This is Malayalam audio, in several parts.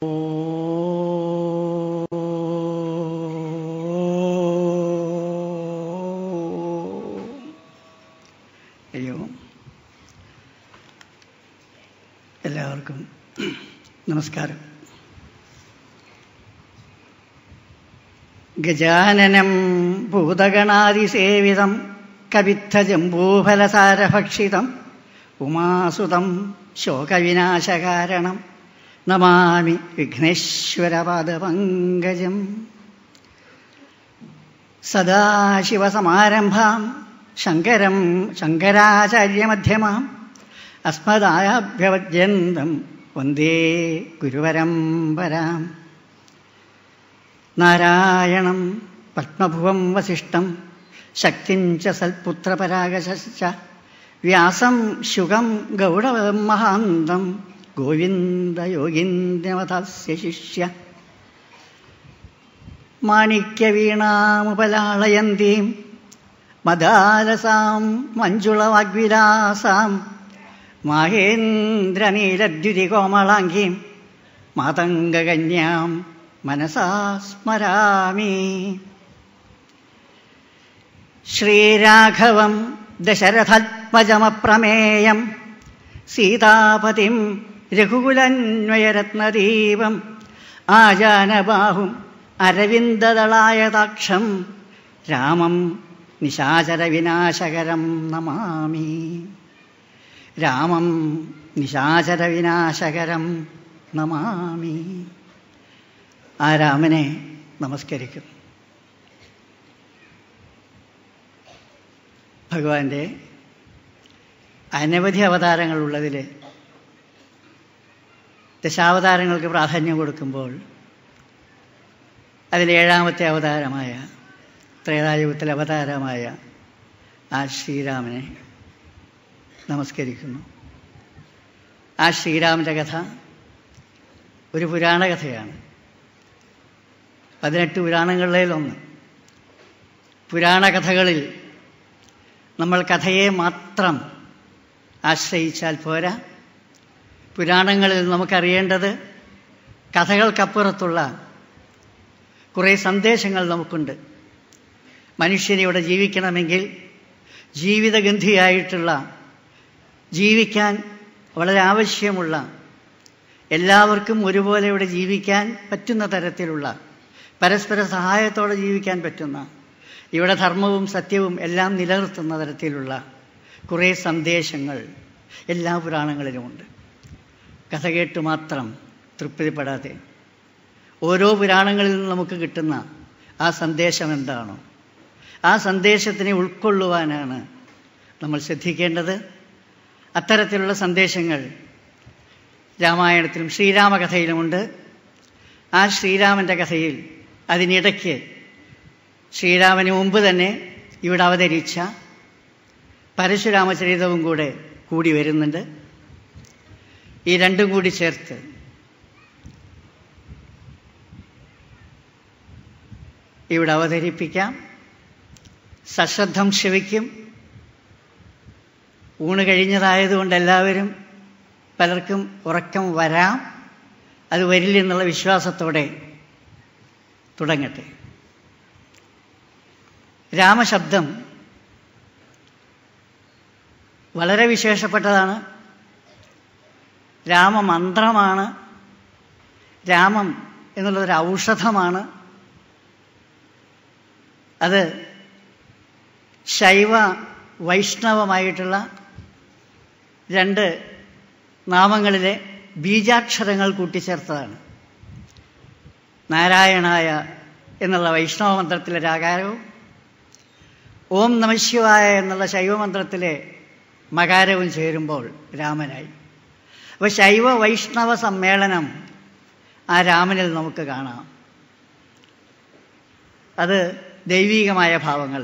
അയ്യോ എല്ലാവർക്കും നമസ്കാരം ഗജാനനം ഭൂതഗണാതിസേവിതം കവിദ്ധജംബൂഫലസാരഭക്ഷിതം ഉമാസുതം ശോകവിനാശകാരണം നമാമി വിഘ്നേശ്വരപാദപങ്കജം സദാശിവസമാരംഭാം ശങ്കരം ശങ്കരാചാര്യമധ്യമാം അസ്മദായാഭ്യവദ്യന്തം വന്ദേ ഗുരുവരം വരാം നാരായണം പത്മഭുവം വസിഷ്ഠം ശക്തിം സൽപുത്രപരാഗശ വ്യാസം ശുഗം ഗൗരവം മഹാന്തം ഗോവിന്ദയോഗീന്ദ്രമതസ്യ ശിഷ്യ മാണിക്യവീണാമുപലാളയന്തീം മദാലസാം മഞ്ജുളവാഗ്വിലാസാം മാഹേന്ദ്രനീലദ്യുതികോമളാംഗീം മാതംഗകന്യാം മനസാ സ്മരാമി ശ്രീരാഘവം ദശരഥത്മജമപ്രമേയം സീതാപതിം രഘുകുലന്വയരത്നദീപം ആജാനബാഹും അരവിന്ദദളായതാക്ഷം രാമം നിശാചരവിനാശകരം നമാമി രാമം നിശാചരവിനാശകരം നമാമി ആ രാമനെ നമസ്കരിക്കുന്നു ഭഗവാന്റെ അനവധി അവതാരങ്ങളുള്ളതിൽ ദശാവതാരങ്ങൾക്ക് പ്രാധാന്യം കൊടുക്കുമ്പോൾ അതിലേഴാമത്തെ അവതാരമായ ത്രേതായുഗത്തിലെ അവതാരമായ ആ ശ്രീരാമനെ നമസ്കരിക്കുന്നു ആ ശ്രീരാമൻ്റെ കഥ ഒരു പുരാണ കഥയാണ് പതിനെട്ട് പുരാണങ്ങളിലൊന്ന് പുരാണ കഥകളിൽ നമ്മൾ കഥയെ മാത്രം ആശ്രയിച്ചാൽ പോരാ പുരാണങ്ങളിൽ നമുക്കറിയേണ്ടത് കഥകൾക്കപ്പുറത്തുള്ള കുറേ സന്ദേശങ്ങൾ നമുക്കുണ്ട് മനുഷ്യനിവിടെ ജീവിക്കണമെങ്കിൽ ജീവിതഗന്ധിയായിട്ടുള്ള ജീവിക്കാൻ വളരെ ആവശ്യമുള്ള എല്ലാവർക്കും ഒരുപോലെ ഇവിടെ ജീവിക്കാൻ പറ്റുന്ന തരത്തിലുള്ള പരസ്പര സഹായത്തോടെ ജീവിക്കാൻ പറ്റുന്ന ഇവിടെ ധർമ്മവും സത്യവും എല്ലാം നിലനിർത്തുന്ന തരത്തിലുള്ള കുറേ സന്ദേശങ്ങൾ എല്ലാ പുരാണങ്ങളിലുമുണ്ട് കഥ കേട്ട് മാത്രം തൃപ്തിപ്പെടാതെ ഓരോ പുരാണങ്ങളിൽ നിന്ന് നമുക്ക് കിട്ടുന്ന ആ സന്ദേശം എന്താണോ ആ സന്ദേശത്തിനെ ഉൾക്കൊള്ളുവാനാണ് നമ്മൾ ശ്രദ്ധിക്കേണ്ടത് അത്തരത്തിലുള്ള സന്ദേശങ്ങൾ രാമായണത്തിലും ശ്രീരാമകഥയിലുമുണ്ട് ആ ശ്രീരാമൻ്റെ കഥയിൽ അതിനിടയ്ക്ക് ശ്രീരാമന് മുമ്പ് തന്നെ ഇവിടെ അവതരിച്ച പരശുരാമചരിതവും കൂടെ കൂടി വരുന്നുണ്ട് ഈ രണ്ടും കൂടി ചേർത്ത് ഇവിടെ അവതരിപ്പിക്കാം സശ്രദ്ധം ക്ഷവിക്കും ഊണ് കഴിഞ്ഞതായതുകൊണ്ട് എല്ലാവരും പലർക്കും ഉറക്കം വരാം അത് വരില്ലെന്നുള്ള വിശ്വാസത്തോടെ തുടങ്ങട്ടെ രാമശബ്ദം വളരെ വിശേഷപ്പെട്ടതാണ് രാമമന്ത്രമാണ് രാമം എന്നുള്ളതൊരു ഔഷധമാണ് അത് ശൈവ വൈഷ്ണവമായിട്ടുള്ള രണ്ട് നാമങ്ങളിലെ ബീജാക്ഷരങ്ങൾ കൂട്ടിച്ചേർത്തതാണ് നാരായണായ എന്നുള്ള വൈഷ്ണവ മന്ത്രത്തിലെ രാകാരവും ഓം നമശിവായ എന്നുള്ള ശൈവമന്ത്രത്തിലെ മകാരവും ചേരുമ്പോൾ രാമനായി അപ്പോൾ ശൈവ വൈഷ്ണവ സമ്മേളനം ആ രാമനിൽ നമുക്ക് കാണാം അത് ദൈവീകമായ ഭാവങ്ങൾ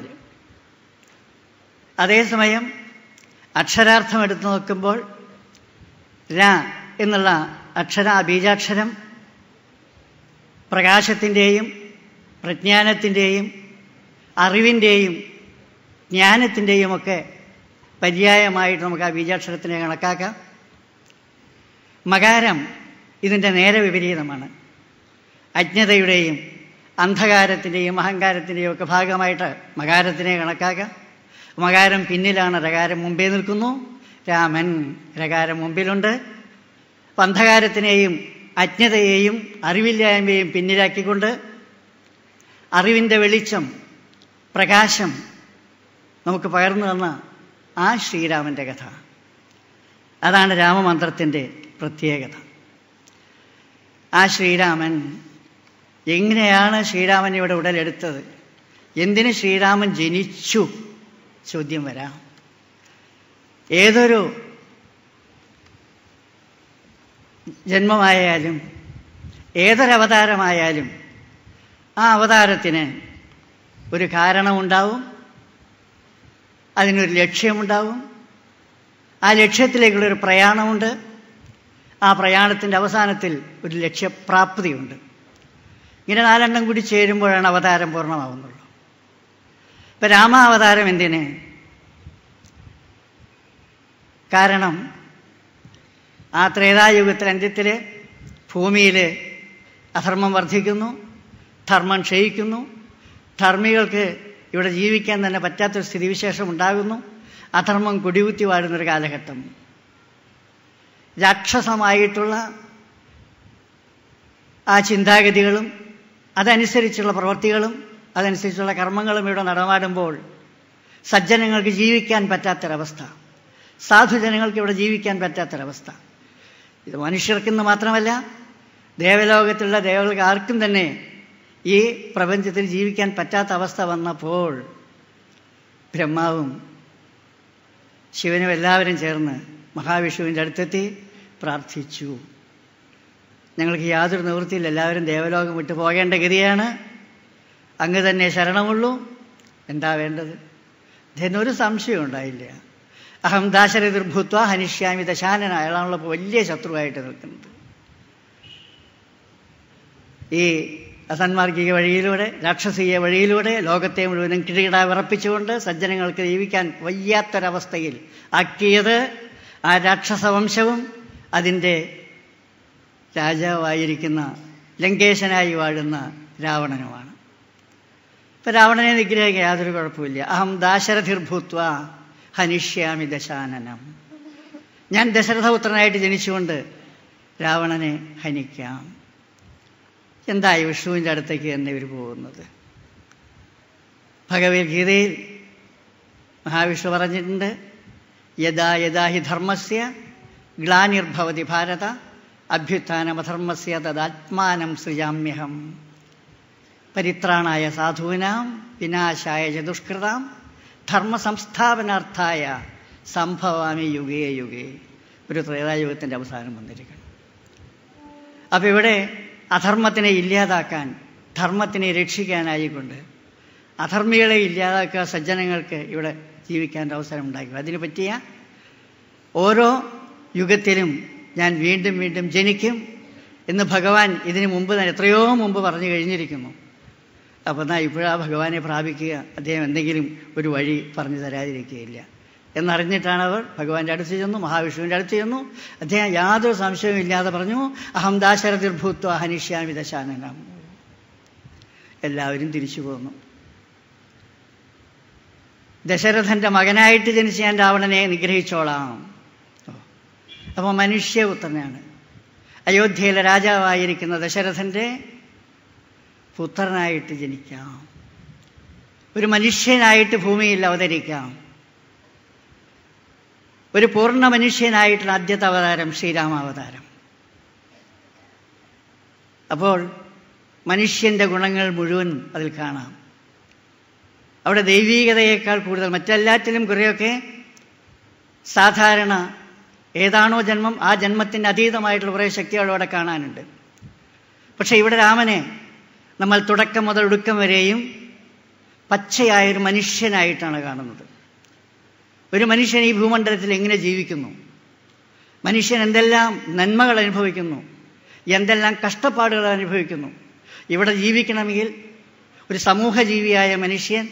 അതേസമയം അക്ഷരാർത്ഥം എടുത്തു നോക്കുമ്പോൾ ര എന്നുള്ള അക്ഷര ബീജാക്ഷരം പ്രകാശത്തിൻ്റെയും പ്രജ്ഞാനത്തിൻ്റെയും അറിവിൻ്റെയും ജ്ഞാനത്തിൻ്റെയും ഒക്കെ പര്യായമായിട്ട് നമുക്ക് ആ ബീജാക്ഷരത്തിനെ കണക്കാക്കാം മകാരം ഇതിൻ്റെ നേരെ വിപരീതമാണ് അജ്ഞതയുടെയും അന്ധകാരത്തിൻ്റെയും അഹങ്കാരത്തിൻ്റെയും ഒക്കെ ഭാഗമായിട്ട് മകാരത്തിനെ കണക്കാക്കാം മകാരം പിന്നിലാണ് രകാരം മുമ്പേ നിൽക്കുന്നു രാമൻ രകാരം മുമ്പിലുണ്ട് അന്ധകാരത്തിനെയും അജ്ഞതയെയും അറിവില്ലായ്മയെയും പിന്നിലാക്കിക്കൊണ്ട് അറിവിൻ്റെ വെളിച്ചം പ്രകാശം നമുക്ക് പകർന്നു തന്ന ആ ശ്രീരാമൻ്റെ കഥ അതാണ് രാമമന്ത്രത്തിൻ്റെ പ്രത്യേകത ആ ശ്രീരാമൻ എങ്ങനെയാണ് ശ്രീരാമൻ ഇവിടെ ഉടലെടുത്തത് എന്തിന് ശ്രീരാമൻ ജനിച്ചു ചോദ്യം വരാം ഏതൊരു ജന്മമായാലും ഏതൊരവതാരമായാലും ആ അവതാരത്തിന് ഒരു കാരണമുണ്ടാവും അതിനൊരു ലക്ഷ്യമുണ്ടാവും ആ ലക്ഷ്യത്തിലേക്കുള്ളൊരു പ്രയാണമുണ്ട് ആ പ്രയാണത്തിൻ്റെ അവസാനത്തിൽ ഒരു ലക്ഷ്യപ്രാപ്തിയുണ്ട് ഇങ്ങനെ നാലെണ്ണം കൂടി ചേരുമ്പോഴാണ് അവതാരം പൂർണ്ണമാവുന്നുള്ളൂ ഇപ്പം രാമാവതാരം എന്തിന് കാരണം ആ ത്രേതായുഗത്തിൽ അന്ത്യത്തിൽ ഭൂമിയിൽ അധർമ്മം വർദ്ധിക്കുന്നു ധർമ്മം ക്ഷയിക്കുന്നു ധർമ്മികൾക്ക് ഇവിടെ ജീവിക്കാൻ തന്നെ പറ്റാത്തൊരു സ്ഥിതിവിശേഷം ഉണ്ടാകുന്നു അധർമ്മം കുടികുത്തി വാഴുന്നൊരു കാലഘട്ടം രാക്ഷസമായിട്ടുള്ള ആ ചിന്താഗതികളും അതനുസരിച്ചുള്ള പ്രവൃത്തികളും അതനുസരിച്ചുള്ള കർമ്മങ്ങളും ഇവിടെ നടമാടുമ്പോൾ സജ്ജനങ്ങൾക്ക് ജീവിക്കാൻ പറ്റാത്തൊരവസ്ഥ സാധുജനങ്ങൾക്ക് ഇവിടെ ജീവിക്കാൻ പറ്റാത്തൊരവസ്ഥ ഇത് മനുഷ്യർക്കെന്ന് മാത്രമല്ല ദേവലോകത്തുള്ള ദേവകൾക്ക് ആർക്കും തന്നെ ഈ പ്രപഞ്ചത്തിൽ ജീവിക്കാൻ പറ്റാത്ത അവസ്ഥ വന്നപ്പോൾ ബ്രഹ്മാവും ശിവനും എല്ലാവരും ചേർന്ന് മഹാവിഷ്ണുവിൻ്റെ അടുത്തെത്തി പ്രാർത്ഥിച്ചു ഞങ്ങൾക്ക് യാതൊരു നിവൃത്തിയില്ല എല്ലാവരും ദേവലോകം വിട്ടു പോകേണ്ട ഗതിയാണ് അങ്ങ് തന്നെ ശരണമുള്ളൂ എന്താ വേണ്ടത് ഇതിനൊരു സംശയം ഉണ്ടായില്ല അഹം ദാശര ദുർഭൂത്വ ഹനിഷ്യാമി ദശാനന അയാളാണുള്ള വലിയ ശത്രുവായിട്ട് നിൽക്കുന്നത് ഈ അസന്മാർഗിക വഴിയിലൂടെ രാക്ഷസീയ വഴിയിലൂടെ ലോകത്തെ മുഴുവനും കിടകിട വിറപ്പിച്ചുകൊണ്ട് സജ്ജനങ്ങൾക്ക് ജീവിക്കാൻ വയ്യാത്തൊരവസ്ഥയിൽ ആക്കിയത് ആ രാക്ഷസവംശവും അതിൻ്റെ രാജാവായിരിക്കുന്ന ലങ്കേശനായി വാഴുന്ന രാവണനുമാണ് ഇപ്പം രാവണനെ നിഗ്രഹിക്കാൻ യാതൊരു കുഴപ്പമില്ല അഹം ദാശരഥിർഭൂത്വ ഹനിഷ്യാമി ദശാനനം ഞാൻ ദശരഥപുത്രനായിട്ട് ജനിച്ചുകൊണ്ട് രാവണനെ ഹനിക്കാം എന്തായി വിഷ്ണുവിൻ്റെ അടുത്തേക്ക് തന്നെ ഇവർ പോകുന്നത് ഭഗവത്ഗീതയിൽ മഹാവിഷ്ണു പറഞ്ഞിട്ടുണ്ട് യഥാ യഥാ ഹി ധർമ്മസ്യ ഗ്ലാനിർഭവതി ഭാരത അഭ്യുത്ഥാനമധർമ്മസ്യ തദാത്മാനം സൃജാമ്യഹം പരിത്രാണായ സാധൂനാം വിനാശായ ധർമ്മ സംസ്ഥാപനാർത്ഥായ സംഭവാമി യുഗേ യുഗേ ഒരു ത്രേതായുഗത്തിൻ്റെ അവസാനം വന്നിരിക്കണം അപ്പോൾ ഇവിടെ അധർമ്മത്തിനെ ഇല്ലാതാക്കാൻ ധർമ്മത്തിനെ രക്ഷിക്കാനായിക്കൊണ്ട് അധർമ്മികളെ ഇല്ലാതാക്കുക സജ്ജനങ്ങൾക്ക് ഇവിടെ ജീവിക്കാൻ അവസരം ഉണ്ടാക്കുക അതിനു പറ്റിയ ഓരോ യുഗത്തിലും ഞാൻ വീണ്ടും വീണ്ടും ജനിക്കും എന്ന് ഭഗവാൻ ഇതിനു മുമ്പ് എത്രയോ മുമ്പ് പറഞ്ഞു കഴിഞ്ഞിരിക്കുന്നു അപ്പോൾ എന്നാൽ ഇപ്പോഴാ ഭഗവാനെ പ്രാപിക്കുക അദ്ദേഹം എന്തെങ്കിലും ഒരു വഴി പറഞ്ഞു തരാതിരിക്കുകയില്ല എന്നറിഞ്ഞിട്ടാണ് അവർ ഭഗവാന്റെ അടുത്ത് ചെന്നു മഹാവിഷ്ണുവിൻ്റെ അടുത്ത് ചെന്നു അദ്ദേഹം യാതൊരു സംശയവും ഇല്ലാതെ പറഞ്ഞു അഹം ദാശരതിർഭൂത്വ അഹനിഷ്യാമി ദശാനനം എല്ലാവരും തിരിച്ചു പോന്നു ദശരഥൻ്റെ മകനായിട്ട് ജനിച്ച ഞാൻ രാവണനെ നിഗ്രഹിച്ചോളാം അപ്പോൾ മനുഷ്യ അയോധ്യയിലെ രാജാവായിരിക്കുന്ന ദശരഥൻ്റെ പുത്രനായിട്ട് ജനിക്കാം ഒരു മനുഷ്യനായിട്ട് ഭൂമിയിൽ അവതരിക്കാം ഒരു പൂർണ്ണ മനുഷ്യനായിട്ടുള്ള ആദ്യത്തെ അവതാരം ശ്രീരാമാവതാരം അപ്പോൾ മനുഷ്യൻ്റെ ഗുണങ്ങൾ മുഴുവൻ അതിൽ കാണാം അവിടെ ദൈവീകതയേക്കാൾ കൂടുതൽ മറ്റെല്ലാറ്റിലും കുറേയൊക്കെ സാധാരണ ഏതാണോ ജന്മം ആ ജന്മത്തിൻ്റെ അതീതമായിട്ടുള്ള കുറേ ശക്തികൾ അവിടെ കാണാനുണ്ട് പക്ഷേ ഇവിടെ രാമനെ നമ്മൾ തുടക്കം മുതൽ ഒടുക്കം വരെയും പച്ചയായൊരു മനുഷ്യനായിട്ടാണ് കാണുന്നത് ഒരു മനുഷ്യൻ ഈ ഭൂമണ്ഡലത്തിൽ എങ്ങനെ ജീവിക്കുന്നു മനുഷ്യൻ എന്തെല്ലാം നന്മകൾ അനുഭവിക്കുന്നു എന്തെല്ലാം കഷ്ടപ്പാടുകൾ അനുഭവിക്കുന്നു ഇവിടെ ജീവിക്കണമെങ്കിൽ ഒരു സമൂഹ ജീവിയായ മനുഷ്യൻ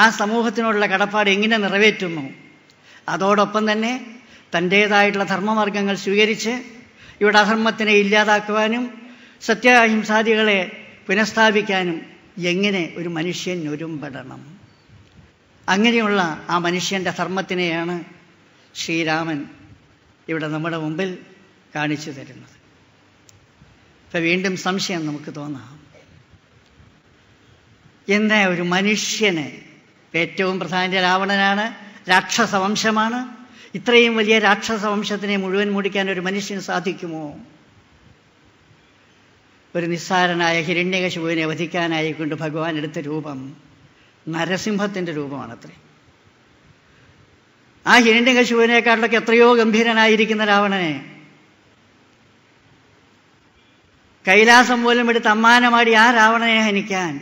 ആ സമൂഹത്തിനോടുള്ള കടപ്പാട് എങ്ങനെ നിറവേറ്റുന്നു അതോടൊപ്പം തന്നെ തൻ്റേതായിട്ടുള്ള ധർമ്മമാർഗങ്ങൾ സ്വീകരിച്ച് ഇവിടെ അധർമ്മത്തിനെ ഇല്ലാതാക്കുവാനും സത്യഹിംസാദികളെ പുനഃസ്ഥാപിക്കാനും എങ്ങനെ ഒരു മനുഷ്യൻ ഒരുമ്പെടണം അങ്ങനെയുള്ള ആ മനുഷ്യൻ്റെ ധർമ്മത്തിനെയാണ് ശ്രീരാമൻ ഇവിടെ നമ്മുടെ മുമ്പിൽ കാണിച്ചു തരുന്നത് ഇപ്പൊ വീണ്ടും സംശയം നമുക്ക് തോന്നാം എന്നാ ഒരു മനുഷ്യനെ ഏറ്റവും പ്രധാന രാവണനാണ് രാക്ഷസവംശമാണ് ഇത്രയും വലിയ രാക്ഷസ വംശത്തിനെ മുഴുവൻ മുടിക്കാൻ ഒരു മനുഷ്യന് സാധിക്കുമോ ഒരു നിസ്സാരനായ ഹിരണ്യകശുവിനെ വധിക്കാനായി കൊണ്ട് ഭഗവാൻ എടുത്ത രൂപം നരസിംഹത്തിൻ്റെ രൂപമാണത്രേ ആ ഹിരണ്യകശുവിനേക്കാളൊക്കെ എത്രയോ ഗംഭീരനായിരിക്കുന്ന രാവണനെ കൈലാസം പോലും എടുത്ത് അമ്മാനമാടി ആ രാവണനെ ഹനിക്കാൻ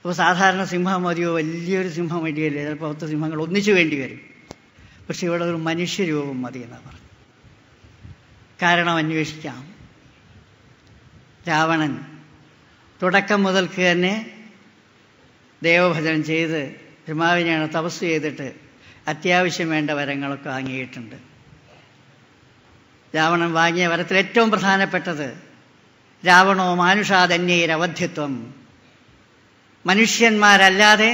അപ്പോൾ സാധാരണ സിംഹം മതിയോ വലിയൊരു സിംഹം വരില്ലേ ചിലപ്പോൾ പത്ത് സിംഹങ്ങൾ ഒന്നിച്ചു വേണ്ടി വരും പക്ഷെ ഇവിടെ ഒരു മനുഷ്യരൂപം മതി എന്ന് പറഞ്ഞു കാരണം അന്വേഷിക്കാം രാവണൻ തുടക്കം മുതൽക്ക് തന്നെ ദേവഭജനം ചെയ്ത് ബ്രഹ്മാവിനെയാണ് തപസ് ചെയ്തിട്ട് അത്യാവശ്യം വേണ്ട വരങ്ങളൊക്കെ വാങ്ങിയിട്ടുണ്ട് രാവണൻ വാങ്ങിയ വരത്തിൽ ഏറ്റവും പ്രധാനപ്പെട്ടത് രാവണോ മാനുഷാധന്യൈരവധ്യത്വം മനുഷ്യന്മാരല്ലാതെ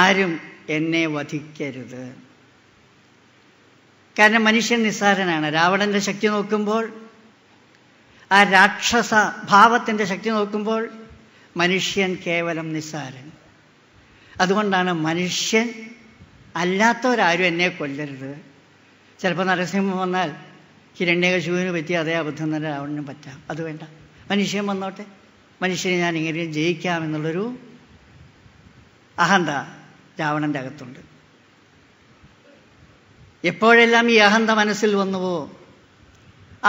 ആരും എന്നെ വധിക്കരുത് കാരണം മനുഷ്യൻ നിസ്സാരനാണ് രാവണന്റെ ശക്തി നോക്കുമ്പോൾ ആ രാക്ഷസ ഭാവത്തിൻ്റെ ശക്തി നോക്കുമ്പോൾ മനുഷ്യൻ കേവലം നിസ്സാരൻ അതുകൊണ്ടാണ് മനുഷ്യൻ അല്ലാത്തവരാരും എന്നെ കൊല്ലരുത് ചിലപ്പോൾ നരസിംഹം വന്നാൽ ഹിരണ്യകശുവിന് പറ്റി അതേ അബദ്ധം തന്നെ രാവണനും പറ്റാം അത് വേണ്ട മനുഷ്യൻ വന്നോട്ടെ മനുഷ്യനെ ഞാൻ ഇങ്ങനെ ജയിക്കാമെന്നുള്ളൊരു അഹന്ത രാവണൻ്റെ അകത്തുണ്ട് എപ്പോഴെല്ലാം ഈ അഹന്ത മനസ്സിൽ വന്നുവോ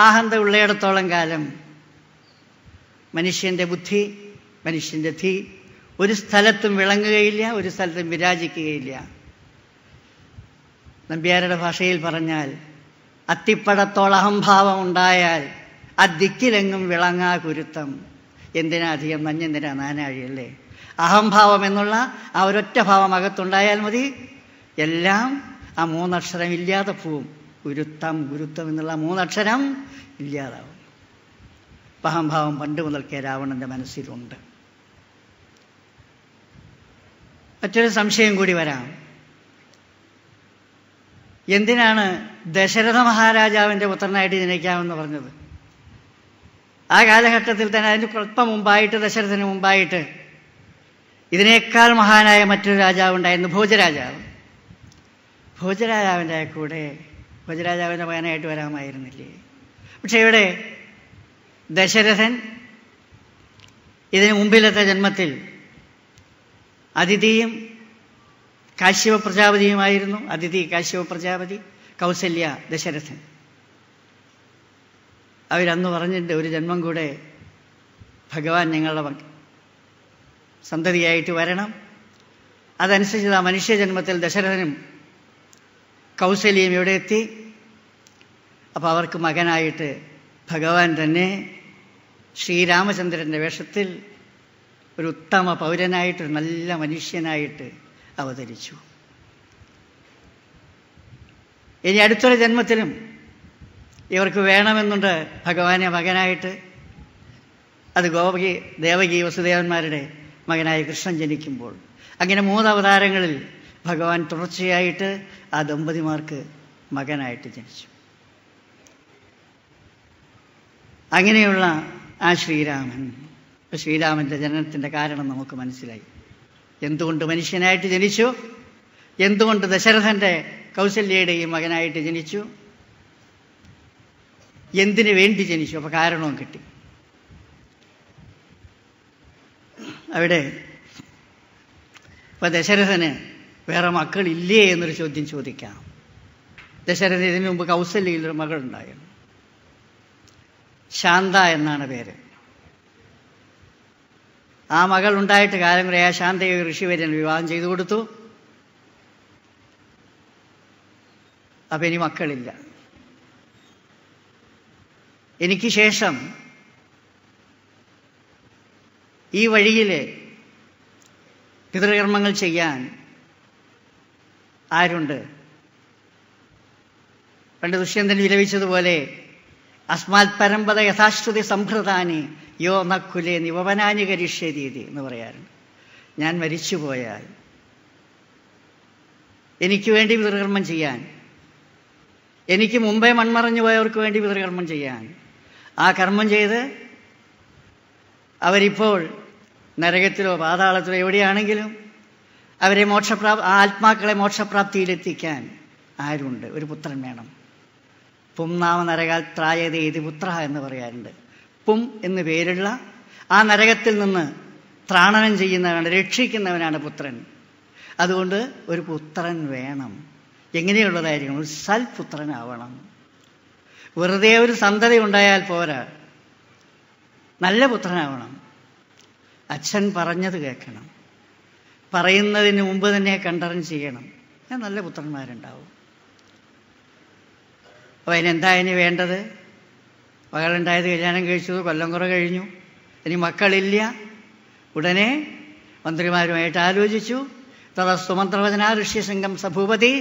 അഹന്ത ഉള്ളയിടത്തോളം കാലം മനുഷ്യൻ്റെ ബുദ്ധി മനുഷ്യൻ്റെ ധീ ഒരു സ്ഥലത്തും വിളങ്ങുകയില്ല ഒരു സ്ഥലത്തും വിരാജിക്കുകയില്ല നമ്പ്യാരുടെ ഭാഷയിൽ പറഞ്ഞാൽ അഹംഭാവം ഉണ്ടായാൽ ദിക്കിലെങ്ങും വിളങ്ങാ കുരുത്തം എന്തിനാ അധികം മഞ്ഞെന്തിനാ നാനാഴിയല്ലേ അഹംഭാവം എന്നുള്ള ആ ഒരൊറ്റ ഭാവം അകത്തുണ്ടായാൽ മതി എല്ലാം ആ മൂന്നക്ഷരം ഇല്ലാതെ പോവും ഗുരുത്തം ഗുരുത്വം എന്നുള്ള മൂന്നക്ഷരം ഇല്ലാതാവും പഹംഭാവം പണ്ട് മുതൽക്കേ രാവണൻ്റെ മനസ്സിലുണ്ട് മറ്റൊരു സംശയം കൂടി വരാം എന്തിനാണ് ദശരഥ മഹാരാജാവിൻ്റെ പുത്രനായിട്ട് ജനിക്കാമെന്ന് പറഞ്ഞത് ആ കാലഘട്ടത്തിൽ തന്നെ അതിന് അല്പം മുമ്പായിട്ട് ദശരഥന് മുമ്പായിട്ട് ഇതിനേക്കാൾ മഹാനായ മറ്റൊരു രാജാവുണ്ടായിരുന്നു ഭോജരാജാവ് ഭോജരാജാവിൻ്റെ കൂടെ ഭോജരാജാവിൻ്റെ മകനായിട്ട് വരാമായിരുന്നില്ലേ പക്ഷെ ഇവിടെ ദശരഥൻ ഇതിന് മുമ്പിലത്തെ ജന്മത്തിൽ അതിഥിയും കാശ്യവ പ്രജാപതിയുമായിരുന്നു അതിഥി കാശ്യവ പ്രജാപതി കൗസല്യ ദശരഥൻ അവരന്ന് പറഞ്ഞിട്ട് ഒരു ജന്മം കൂടെ ഭഗവാൻ ഞങ്ങളുടെ സന്തതിയായിട്ട് വരണം അതനുസരിച്ച് ആ മനുഷ്യജന്മത്തിൽ ദശരഥനും കൗസല്യം ഇവിടെ എത്തി അപ്പോൾ അവർക്ക് മകനായിട്ട് ഭഗവാൻ തന്നെ ശ്രീരാമചന്ദ്രൻ്റെ വേഷത്തിൽ ഒരു ഉത്തമ പൗരനായിട്ട് ഒരു നല്ല മനുഷ്യനായിട്ട് അവതരിച്ചു ഇനി അടുത്തൊരു ജന്മത്തിലും ഇവർക്ക് വേണമെന്നുണ്ട് ഭഗവാനെ മകനായിട്ട് അത് ഗോപകി ദേവകി വസുദേവന്മാരുടെ മകനായ കൃഷ്ണൻ ജനിക്കുമ്പോൾ അങ്ങനെ മൂന്നവതാരങ്ങളിൽ ഭഗവാൻ തുടർച്ചയായിട്ട് ആ ദമ്പതിമാർക്ക് മകനായിട്ട് ജനിച്ചു അങ്ങനെയുള്ള ആ ശ്രീരാമൻ ശ്രീരാമന്റെ ജനനത്തിന്റെ കാരണം നമുക്ക് മനസ്സിലായി എന്തുകൊണ്ട് മനുഷ്യനായിട്ട് ജനിച്ചു എന്തുകൊണ്ട് ദശരഥന്റെ കൗസല്യയുടെയും മകനായിട്ട് ജനിച്ചു എന്തിനു വേണ്ടി ജനിച്ചു അപ്പൊ കാരണവും കിട്ടി അവിടെ ഇപ്പൊ ദശരഥന് വേറെ മക്കളില്ലേ എന്നൊരു ചോദ്യം ചോദിക്കാം ദശരഥ ഇതിനു മുമ്പ് കൗസല്യയിലൊരു മകളുണ്ടായിരുന്നു ശാന്ത എന്നാണ് പേര് ആ മകൾ ഉണ്ടായിട്ട് കാലം കുറേ ആ ശാന്തയെ ഋഷിവര്യൻ വിവാഹം ചെയ്തു കൊടുത്തു അപ്പൊ ഇനി മക്കളില്ല എനിക്ക് ശേഷം ഈ വഴിയിൽ പിതൃകർമ്മങ്ങൾ ചെയ്യാൻ ആരുണ്ട് പണ്ട് ദുഷ്യന്തൻ വിലവിച്ചതുപോലെ അസ്മാത് പരമ്പത യഥാശ്രുതി സംഭൃതാനി യോ നക്കുലേ നിവപനാനി കരിഷ്യ രീതി എന്ന് പറയാറുണ്ട് ഞാൻ മരിച്ചു എനിക്ക് വേണ്ടി പിതൃകർമ്മം ചെയ്യാൻ എനിക്ക് മുമ്പേ മൺമറഞ്ഞു പോയവർക്ക് വേണ്ടി പിതൃകർമ്മം ചെയ്യാൻ ആ കർമ്മം ചെയ്ത് അവരിപ്പോൾ നരകത്തിലോ പാതാളത്തിലോ എവിടെയാണെങ്കിലും അവരെ മോക്ഷപ്രാപ് ആത്മാക്കളെ മോക്ഷപ്രാപ്തിയിലെത്തിക്കാൻ ആരുണ്ട് ഒരു പുത്രൻ വേണം പും നാമ നരകാത്രായത് ഏത് പുത്ര എന്ന് പറയാറുണ്ട് പും എന്ന് പേരുള്ള ആ നരകത്തിൽ നിന്ന് ത്രാണനം ചെയ്യുന്നവനാണ് രക്ഷിക്കുന്നവനാണ് പുത്രൻ അതുകൊണ്ട് ഒരു പുത്രൻ വേണം എങ്ങനെയുള്ളതായിരിക്കണം ഒരു സൽപുത്രനാവണം വെറുതെ ഒരു സന്തതി ഉണ്ടായാൽ പോരാ നല്ല പുത്രനാവണം അച്ഛൻ പറഞ്ഞത് കേൾക്കണം പറയുന്നതിന് മുമ്പ് തന്നെ കണ്ടറിഞ്ഞ് ചെയ്യണം ഞാൻ നല്ല പുത്രന്മാരുണ്ടാവും അപ്പോൾ അതിനെന്താ ഇനി വേണ്ടത് മകളുണ്ടായത് കല്യാണം കഴിച്ചു കൊല്ലം കുറ കഴിഞ്ഞു ഇനി മക്കളില്ല ഉടനെ മന്ത്രിമാരുമായിട്ട് ആലോചിച്ചു തഥ സുമന്ത്രവചന ഋഷ്യസംഘം സഭൂപതി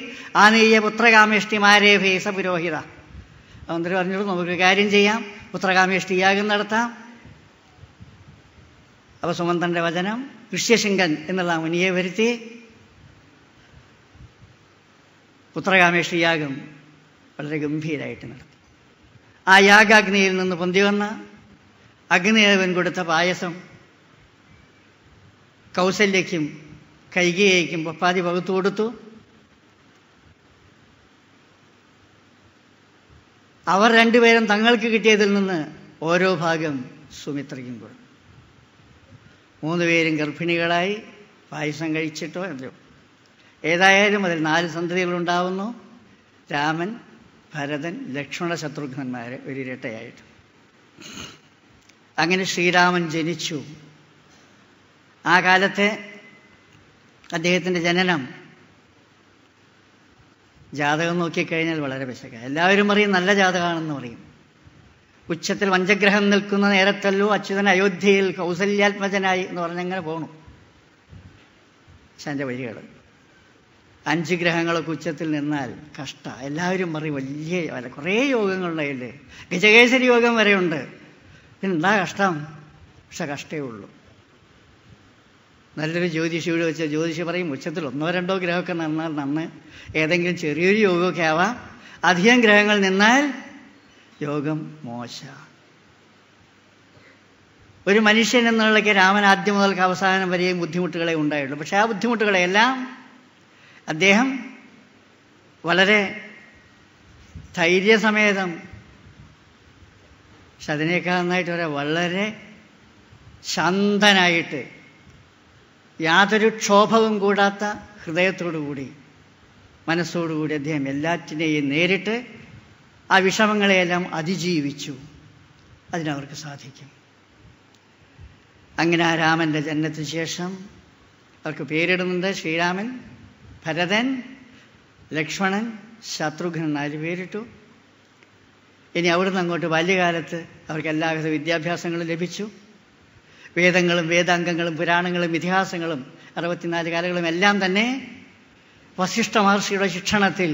ആനീയ പുത്രകാമേഷ്ടിമാരേ ഭേസ പുരോഹിത മന്ത്രി പറഞ്ഞു നമുക്ക് കാര്യം ചെയ്യാം പുത്രകാമേഷ്ടി യാഗം നടത്താം അപ്പോൾ സുമന്ത്രൻ്റെ വചനം ഋഷ്യശങ്കൻ എന്നുള്ള മുനിയെ വരുത്തി പുത്രകാമേഷ് യാഗം വളരെ ഗംഭീരായിട്ട് നടത്തി ആ യാഗാഗ്നിയിൽ നിന്ന് പൊന്തി വന്ന അഗ്നിദേവൻ കൊടുത്ത പായസം കൗസല്യയ്ക്കും കൈകയ്ക്കും പപ്പാതി പകുത്തു കൊടുത്തു അവർ രണ്ടുപേരും തങ്ങൾക്ക് കിട്ടിയതിൽ നിന്ന് ഓരോ ഭാഗം സുമിത്രയ്ക്കും കൊടുത്തു മൂന്ന് പേരും ഗർഭിണികളായി പായസം കഴിച്ചിട്ടോ എന്തോ ഏതായാലും അതിൽ നാല് സന്തതികളുണ്ടാവുന്നു രാമൻ ഭരതൻ ലക്ഷ്മണ ശത്രുഘ്നന്മാർ ഇരട്ടയായിട്ട് അങ്ങനെ ശ്രീരാമൻ ജനിച്ചു ആ കാലത്തെ അദ്ദേഹത്തിൻ്റെ ജനനം ജാതകം നോക്കിക്കഴിഞ്ഞാൽ വളരെ വിശക്ക എല്ലാവരും പറയും നല്ല ജാതകമാണെന്ന് പറയും ഉച്ചത്തിൽ വഞ്ചഗ്രഹം നിൽക്കുന്ന നേരത്തല്ലോ അച്യുതൻ അയോധ്യയിൽ കൗസല്യാത്മജനായി എന്ന് പറഞ്ഞങ്ങനെ പോണു പക്ഷെ വഴികൾ അഞ്ച് ഗ്രഹങ്ങളൊക്കെ ഉച്ചത്തിൽ നിന്നാൽ കഷ്ട എല്ലാവരും പറയും വലിയ വല കുറേ യോഗങ്ങളുണ്ടായില്ലേ ഗജകേശരി യോഗം വരെയുണ്ട് പിന്നെന്താ കഷ്ടം പക്ഷെ കഷ്ടേ ഉള്ളൂ നല്ലൊരു ജ്യോതിഷിയോട് വെച്ച ജ്യോതിഷി പറയും ഉച്ചത്തിൽ ഒന്നോ രണ്ടോ ഗ്രഹമൊക്കെ നിന്നാൽ നന്ന് ഏതെങ്കിലും ചെറിയൊരു യോഗമൊക്കെ ആവാം അധികം ഗ്രഹങ്ങൾ നിന്നാൽ യോഗം മോശ ഒരു മനുഷ്യൻ എന്നുള്ളക്ക് രാമൻ ആദ്യം മുതൽക്ക് അവസാനം വരെയും ബുദ്ധിമുട്ടുകളെ ഉണ്ടായുള്ളൂ പക്ഷെ ആ ബുദ്ധിമുട്ടുകളെയെല്ലാം അദ്ദേഹം വളരെ ധൈര്യസമേതം പക്ഷെ അതിനേക്കാൾ നന്നായിട്ട് പറയാം വളരെ ശാന്തനായിട്ട് യാതൊരു ക്ഷോഭവും കൂടാത്ത ഹൃദയത്തോടുകൂടി മനസ്സോടുകൂടി അദ്ദേഹം എല്ലാറ്റിനെയും നേരിട്ട് ആ വിഷമങ്ങളെയെല്ലാം അതിജീവിച്ചു അതിനവർക്ക് സാധിക്കും അങ്ങനെ ആ രാമൻ്റെ ജന്മത്തിന് ശേഷം അവർക്ക് പേരിടുന്നുണ്ട് ശ്രീരാമൻ ഭരതൻ ലക്ഷ്മണൻ ശത്രുഘ്നൻ നാല് പേരിട്ടു ഇനി അവിടുന്ന് അങ്ങോട്ട് ബാല്യകാലത്ത് അവർക്ക് എല്ലാവിധ വിദ്യാഭ്യാസങ്ങളും ലഭിച്ചു വേദങ്ങളും വേദാംഗങ്ങളും പുരാണങ്ങളും ഇതിഹാസങ്ങളും അറുപത്തിനാല് കാലങ്ങളും എല്ലാം തന്നെ വസിഷ്ഠ മഹർഷിയുടെ ശിക്ഷണത്തിൽ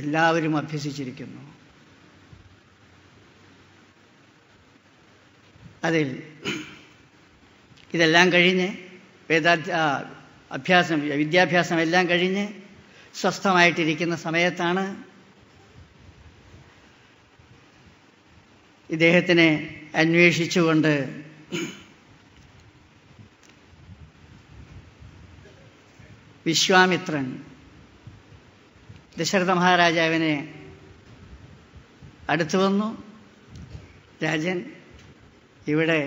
എല്ലാവരും അഭ്യസിച്ചിരിക്കുന്നു അതിൽ ഇതെല്ലാം കഴിഞ്ഞ് വേദാധ്യ അഭ്യാസം വിദ്യാഭ്യാസം എല്ലാം കഴിഞ്ഞ് സ്വസ്ഥമായിട്ടിരിക്കുന്ന സമയത്താണ് ഇദ്ദേഹത്തിനെ അന്വേഷിച്ചുകൊണ്ട് വിശ്വാമിത്രൻ ദശരഥ മഹാരാജാവിനെ അടുത്തു വന്നു രാജൻ ഇവിടെ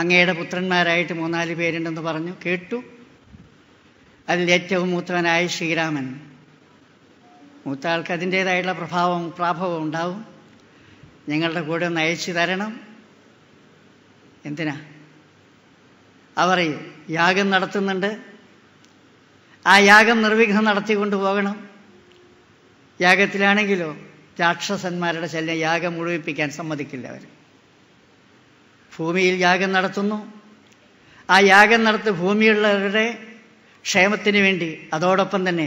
അങ്ങയുടെ പുത്രന്മാരായിട്ട് മൂന്നാല് പേരുണ്ടെന്ന് പറഞ്ഞു കേട്ടു അതിൽ ഏറ്റവും മൂത്തവനായ ശ്രീരാമൻ മൂത്ത ആൾക്ക് അതിൻ്റേതായിട്ടുള്ള പ്രഭാവം പ്രാഭവം ഉണ്ടാവും ഞങ്ങളുടെ കൂടെ ഒന്ന് അയച്ചു തരണം എന്തിനാ അവർ യാഗം നടത്തുന്നുണ്ട് ആ യാഗം നിർവിഘ്നം നടത്തിക്കൊണ്ട് പോകണം യാഗത്തിലാണെങ്കിലോ രാക്ഷസന്മാരുടെ ശല്യം യാഗം മുഴുവിപ്പിക്കാൻ സമ്മതിക്കില്ല അവർ ഭൂമിയിൽ യാഗം നടത്തുന്നു ആ യാഗം നടത്തി ഭൂമിയുള്ളവരുടെ ക്ഷേമത്തിന് വേണ്ടി അതോടൊപ്പം തന്നെ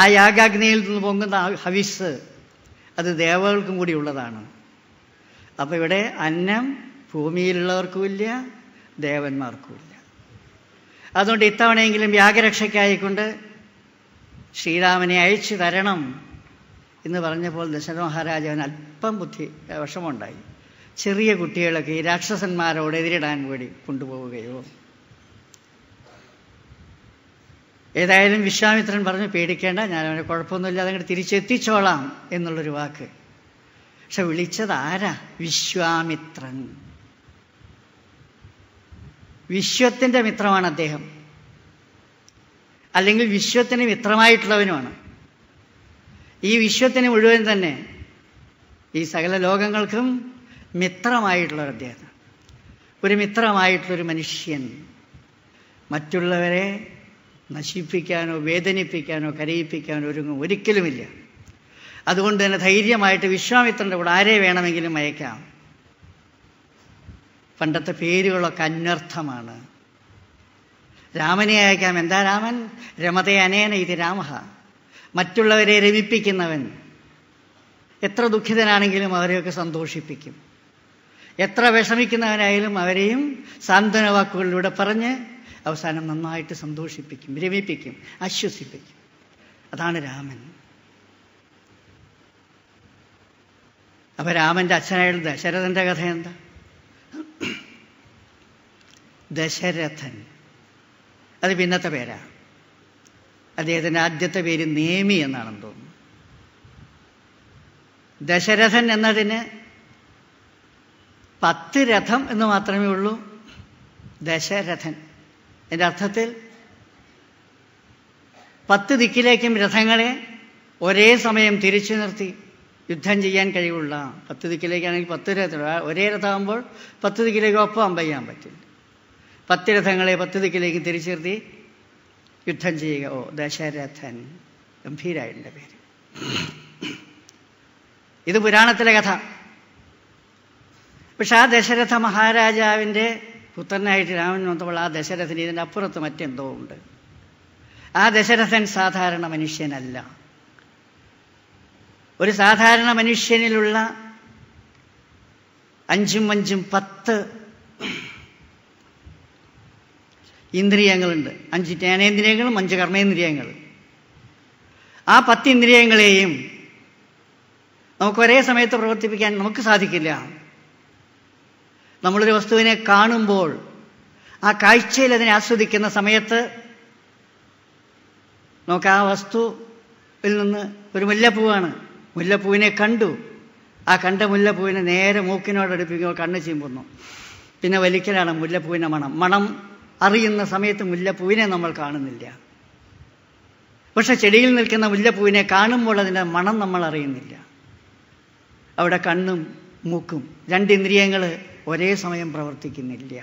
ആ യാഗാഗ്നിയിൽ നിന്ന് പൊങ്ങുന്ന ഹവിസ് അത് ദേവകൾക്കും കൂടി ഉള്ളതാണ് അപ്പോൾ ഇവിടെ അന്നം ഭൂമിയിലുള്ളവർക്കുമില്ല ദേവന്മാർക്കുമില്ല അതുകൊണ്ട് ഇത്തവണയെങ്കിലും യാഗരക്ഷയ്ക്കായിക്കൊണ്ട് ശ്രീരാമനെ അയച്ചു തരണം എന്ന് പറഞ്ഞപ്പോൾ ദശരഥ മഹാരാജാവിന് അല്പം ബുദ്ധി വിഷമമുണ്ടായി ചെറിയ കുട്ടികളൊക്കെ ഈ രാക്ഷസന്മാരോട് എതിരിടാൻ വേണ്ടി കൊണ്ടുപോവുകയോ ഏതായാലും വിശ്വാമിത്രൻ പറഞ്ഞു പേടിക്കേണ്ട ഞാൻ അവനെ കുഴപ്പമൊന്നുമില്ല അതങ്ങോട്ട് തിരിച്ചെത്തിച്ചോളാം എന്നുള്ളൊരു വാക്ക് പക്ഷെ വിളിച്ചത് ആരാ വിശ്വാമിത്രൻ വിശ്വത്തിൻ്റെ മിത്രമാണ് അദ്ദേഹം അല്ലെങ്കിൽ വിശ്വത്തിന് മിത്രമായിട്ടുള്ളവനുമാണ് ഈ വിശ്വത്തിന് മുഴുവൻ തന്നെ ഈ സകല ലോകങ്ങൾക്കും മിത്രമായിട്ടുള്ളൊരു അദ്ദേഹം ഒരു മിത്രമായിട്ടുള്ളൊരു മനുഷ്യൻ മറ്റുള്ളവരെ നശിപ്പിക്കാനോ വേദനിപ്പിക്കാനോ കരയിപ്പിക്കാനോ ഒരുങ്ങും ഒരിക്കലുമില്ല അതുകൊണ്ട് തന്നെ ധൈര്യമായിട്ട് വിശ്വാമിത്രൻ്റെ കൂടെ ആരെ വേണമെങ്കിലും അയക്കാം പണ്ടത്തെ പേരുകളൊക്കെ അന്വർത്ഥമാണ് രാമനെ അയക്കാം എന്താ രാമൻ രമതേ അനേന ഇത് രാമ മറ്റുള്ളവരെ രമിപ്പിക്കുന്നവൻ എത്ര ദുഃഖിതനാണെങ്കിലും അവരെയൊക്കെ സന്തോഷിപ്പിക്കും എത്ര വിഷമിക്കുന്നവനായാലും അവരെയും സാന്ത്വന വാക്കുകളിലൂടെ പറഞ്ഞ് അവസാനം നന്നായിട്ട് സന്തോഷിപ്പിക്കും രമിപ്പിക്കും ആശ്വസിപ്പിക്കും അതാണ് രാമൻ അപ്പൊ രാമന്റെ അച്ഛനായുള്ള ദശരഥന്റെ കഥ എന്താ ദശരഥൻ അത് പിന്നത്തെ പേരാണ് അദ്ദേഹത്തിൻ്റെ ആദ്യത്തെ പേര് നേമി എന്നാണെന്ന് തോന്നുന്നു ദശരഥൻ എന്നതിന് പത്ത് രഥം എന്ന് മാത്രമേ ഉള്ളൂ ദശരഥൻ എൻ്റെ അർത്ഥത്തിൽ പത്ത് ദിക്കിലേക്കും രഥങ്ങളെ ഒരേ സമയം തിരിച്ചു നിർത്തി യുദ്ധം ചെയ്യാൻ കഴിവുള്ള പത്ത് ദിക്കിലേക്കാണെങ്കിൽ പത്ത് രഥം ഒരേ രഥമാകുമ്പോൾ പത്ത് ദിക്കിലേക്ക് ഒപ്പം അമ്പയ്യാൻ പറ്റില്ല പത്ത് രഥങ്ങളെ പത്ത് ദിക്കിലേക്ക് തിരിച്ചു നിർത്തി യുദ്ധം ചെയ്യുക ഓ ദശരഥൻ ഗംഭീരായിട്ട് പേര് ഇത് പുരാണത്തിലെ കഥ പക്ഷെ ആ ദശരഥ മഹാരാജാവിൻ്റെ പുത്രനായിട്ട് രാമൻ വന്നപ്പോൾ ആ ദശരഥന് ഇതിൻ്റെ അപ്പുറത്ത് മറ്റെന്തോ ഉണ്ട് ആ ദശരഥൻ സാധാരണ മനുഷ്യനല്ല ഒരു സാധാരണ മനുഷ്യനിലുള്ള അഞ്ചും അഞ്ചും പത്ത് ഇന്ദ്രിയങ്ങളുണ്ട് അഞ്ച് ജ്ഞാനേന്ദ്രിയങ്ങളും അഞ്ച് കർമ്മേന്ദ്രിയങ്ങളും ആ പത്ത് ഇന്ദ്രിയങ്ങളെയും നമുക്ക് ഒരേ സമയത്ത് പ്രവർത്തിപ്പിക്കാൻ നമുക്ക് സാധിക്കില്ല നമ്മളൊരു വസ്തുവിനെ കാണുമ്പോൾ ആ കാഴ്ചയിൽ അതിനെ ആസ്വദിക്കുന്ന സമയത്ത് നമുക്ക് ആ വസ്തുവിൽ നിന്ന് ഒരു മുല്ലപ്പൂവാണ് മുല്ലപ്പൂവിനെ കണ്ടു ആ കണ്ട മുല്ലപ്പൂവിനെ നേരെ മൂക്കിനോട് അടുപ്പിക്കുമ്പോൾ കണ്ണ് ചീമ്പുന്നു പിന്നെ വലിക്കലാണ് മുല്ലപ്പൂവിൻ്റെ മണം മണം അറിയുന്ന സമയത്ത് മുല്ലപ്പൂവിനെ നമ്മൾ കാണുന്നില്ല പക്ഷെ ചെടിയിൽ നിൽക്കുന്ന മുല്ലപ്പൂവിനെ കാണുമ്പോൾ അതിൻ്റെ മണം നമ്മൾ അറിയുന്നില്ല അവിടെ കണ്ണും മൂക്കും രണ്ട് ഇന്ദ്രിയങ്ങൾ ഒരേ സമയം പ്രവർത്തിക്കുന്നില്ല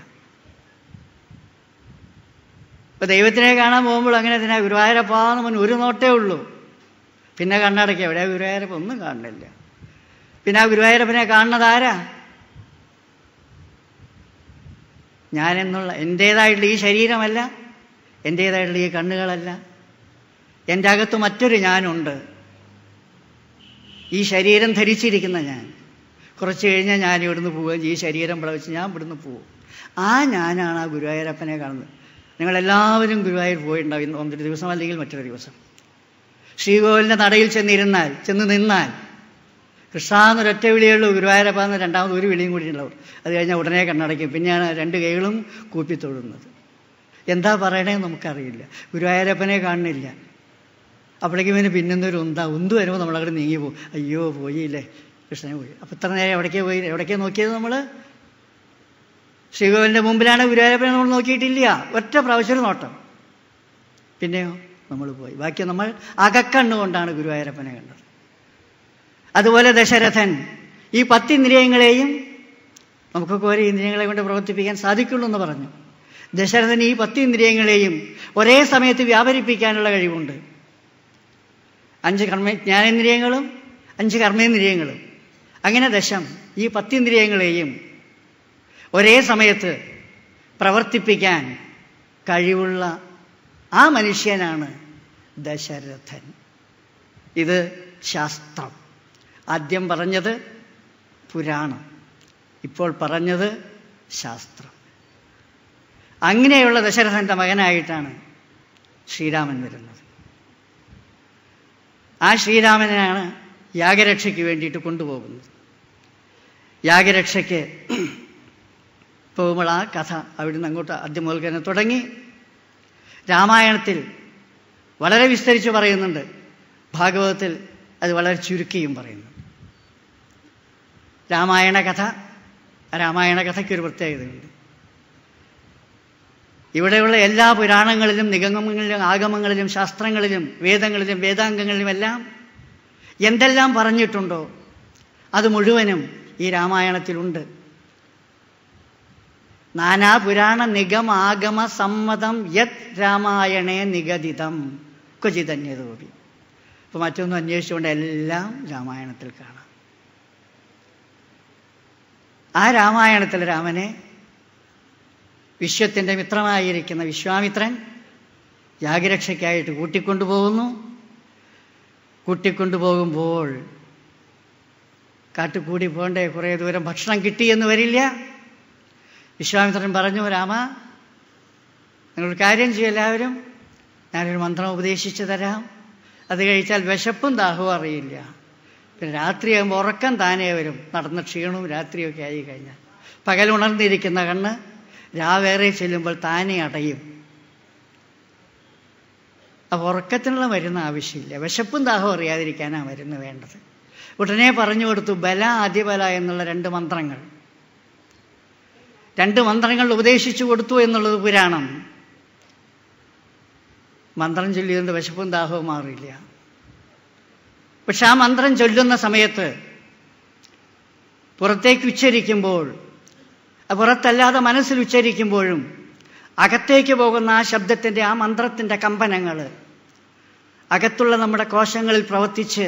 ഇപ്പൊ ദൈവത്തിനെ കാണാൻ പോകുമ്പോൾ അങ്ങനെ അതിനെ ഗുരുവായൂരപ്പാന്ന് ഒരു നോട്ടേ ഉള്ളൂ പിന്നെ കണ്ണടക്കി എവിടെ ഗുരുവായൂരപ്പം ഒന്നും കാണുന്നില്ല പിന്നെ ആ ഗുരുവായൂരപ്പനെ കാണുന്നത് ആരാ ഞാനെന്നുള്ള എൻ്റേതായിട്ടുള്ള ഈ ശരീരമല്ല എൻ്റേതായിട്ടുള്ള ഈ കണ്ണുകളല്ല എൻ്റെ അകത്ത് മറ്റൊരു ഞാനുണ്ട് ഈ ശരീരം ധരിച്ചിരിക്കുന്ന ഞാൻ കുറച്ച് കഴിഞ്ഞാൽ ഞാൻ ഇവിടുന്ന് പോവുകയും ഈ ശരീരം പ്രവച്ച് ഞാൻ ഇവിടുന്ന് പോവും ആ ഞാനാണ് ആ ഗുരുവായൂരപ്പനെ കാണുന്നത് നിങ്ങളെല്ലാവരും ഗുരുവായൂർ പോയിട്ടുണ്ടാവും ഒന്നൊരു ദിവസം അല്ലെങ്കിൽ മറ്റൊരു ദിവസം ശ്രീകോവിലിൻ്റെ നടയിൽ ചെന്നിരുന്നാൽ ചെന്ന് നിന്നാൽ കൃഷ്ണാന്ന് ഒരൊറ്റ വിളിയുള്ളൂ ഗുരുവായൂരപ്പാന്ന് രണ്ടാമത് ഒരു വിളിയും കൂടി ഉണ്ടാവും അത് കഴിഞ്ഞാൽ ഉടനെ കണ്ണടയ്ക്കും പിന്നെയാണ് രണ്ട് കൈകളും കൂപ്പി തൊഴുന്നത് എന്താ പറയണേ നമുക്കറിയില്ല ഗുരുവായൂരപ്പനെ കാണുന്നില്ല അപ്പോഴേക്കും പിന്നെ പിന്നെന്നൊരു ഉന്ത ഉന്ത് വരുമ്പോൾ നമ്മളവിടെ നീങ്ങി പോകും അയ്യോ പോയില്ലേ കൃഷ്ണനെ പോയി അപ്പം ഇത്ര നേരം എവിടേക്കാണ് പോയി എവിടേക്കാണ് നോക്കിയത് നമ്മൾ ശ്രീകോവിലിൻ്റെ മുമ്പിലാണ് ഗുരുവായൂരപ്പനെ നമ്മൾ നോക്കിയിട്ടില്ല ഒറ്റ പ്രാവശ്യം നോട്ടം പിന്നെയോ നമ്മൾ പോയി ബാക്കി നമ്മൾ അകക്കണ്ണുകൊണ്ടാണ് ഗുരുവായൂരപ്പനെ കണ്ടത് അതുപോലെ ദശരഥൻ ഈ പത്തിന്ദ്രിയങ്ങളെയും നമുക്കൊക്കെ ഓരോ ഇന്ദ്രിയങ്ങളെ കൊണ്ട് പ്രവർത്തിപ്പിക്കാൻ സാധിക്കുള്ളൂ എന്ന് പറഞ്ഞു ദശരഥൻ ഈ പത്ത് ഇന്ദ്രിയങ്ങളെയും ഒരേ സമയത്ത് വ്യാപരിപ്പിക്കാനുള്ള കഴിവുണ്ട് അഞ്ച് കർമ്മ ജ്ഞാനേന്ദ്രിയങ്ങളും അഞ്ച് കർമ്മേന്ദ്രിയങ്ങളും അങ്ങനെ ദശം ഈ പത്തിന്ദ്രിയങ്ങളെയും ഒരേ സമയത്ത് പ്രവർത്തിപ്പിക്കാൻ കഴിവുള്ള ആ മനുഷ്യനാണ് ദശരഥൻ ഇത് ശാസ്ത്രം ആദ്യം പറഞ്ഞത് പുരാണം ഇപ്പോൾ പറഞ്ഞത് ശാസ്ത്രം അങ്ങനെയുള്ള ദശരഥൻ്റെ മകനായിട്ടാണ് ശ്രീരാമൻ വരുന്നത് ആ ശ്രീരാമനെയാണ് യാഗരക്ഷയ്ക്ക് വേണ്ടിയിട്ട് കൊണ്ടുപോകുന്നത് യാഗരക്ഷയ്ക്ക് പോകുമ്പോൾ ആ കഥ അവിടുന്ന് അങ്ങോട്ട് ആദ്യം മുതൽ തന്നെ തുടങ്ങി രാമായണത്തിൽ വളരെ വിസ്തരിച്ച് പറയുന്നുണ്ട് ഭാഗവതത്തിൽ അത് വളരെ ചുരുക്കിയും പറയുന്നു രാമായണ കഥ രാമായണ കഥയ്ക്കൊരു പ്രത്യേകതയുണ്ട് ഇവിടെയുള്ള എല്ലാ പുരാണങ്ങളിലും നിഗമങ്ങളിലും ആഗമങ്ങളിലും ശാസ്ത്രങ്ങളിലും വേദങ്ങളിലും വേദാംഗങ്ങളിലും എല്ലാം എന്തെല്ലാം പറഞ്ഞിട്ടുണ്ടോ അത് മുഴുവനും ഈ രാമായണത്തിലുണ്ട് നാനാ പുരാണ ആഗമ സമ്മതം യത് രാമായണേ നിഗതിതം ക്വചിതന്യതോപി അപ്പോൾ മറ്റൊന്നും അന്വേഷിച്ചുകൊണ്ട് എല്ലാം രാമായണത്തിൽ കാണാം ആ രാമായണത്തിൽ രാമനെ വിശ്വത്തിൻ്റെ മിത്രമായിരിക്കുന്ന വിശ്വാമിത്രൻ യാഗരക്ഷയ്ക്കായിട്ട് കൂട്ടിക്കൊണ്ടുപോകുന്നു കൂട്ടിക്കൊണ്ടുപോകുമ്പോൾ കാട്ടുകൂടി പോണ്ടേ കുറേ ദൂരം ഭക്ഷണം കിട്ടിയെന്ന് വരില്ല വിശ്വാമിത്രൻ പറഞ്ഞു രാമ നിങ്ങളൊരു കാര്യം ചെയ്യും എല്ലാവരും ഞാനൊരു മന്ത്രം ഉപദേശിച്ചു തരാം അത് കഴിച്ചാൽ വിശപ്പും ദാഹവും അറിയില്ല പിന്നെ രാത്രിയാകുമ്പോൾ ഉറക്കം താനേ വരും നടന്ന ക്ഷീണവും രാത്രിയൊക്കെ ആയി കഴിഞ്ഞാൽ പകൽ ഉണർന്നിരിക്കുന്ന കണ്ണ് രാവേറെ ചെല്ലുമ്പോൾ താനേ അടയും അപ്പൊ ഉറക്കത്തിനുള്ള മരുന്ന് ആവശ്യമില്ല വിശപ്പും ദാഹവും അറിയാതിരിക്കാനാണ് മരുന്ന് വേണ്ടത് ഉടനെ പറഞ്ഞു കൊടുത്തു ബല ആദ്യബല എന്നുള്ള രണ്ട് മന്ത്രങ്ങൾ രണ്ട് മന്ത്രങ്ങൾ ഉപദേശിച്ചു കൊടുത്തു എന്നുള്ളത് പുരാണം മന്ത്രം ചൊല്ലിയതുകൊണ്ട് വിശപ്പും ദാഹവും മാറില്ല പക്ഷെ ആ മന്ത്രം ചൊല്ലുന്ന സമയത്ത് പുറത്തേക്ക് ഉച്ചരിക്കുമ്പോൾ പുറത്തല്ലാതെ മനസ്സിൽ ഉച്ചരിക്കുമ്പോഴും അകത്തേക്ക് പോകുന്ന ആ ശബ്ദത്തിൻ്റെ ആ മന്ത്രത്തിൻ്റെ കമ്പനങ്ങൾ അകത്തുള്ള നമ്മുടെ കോശങ്ങളിൽ പ്രവർത്തിച്ച്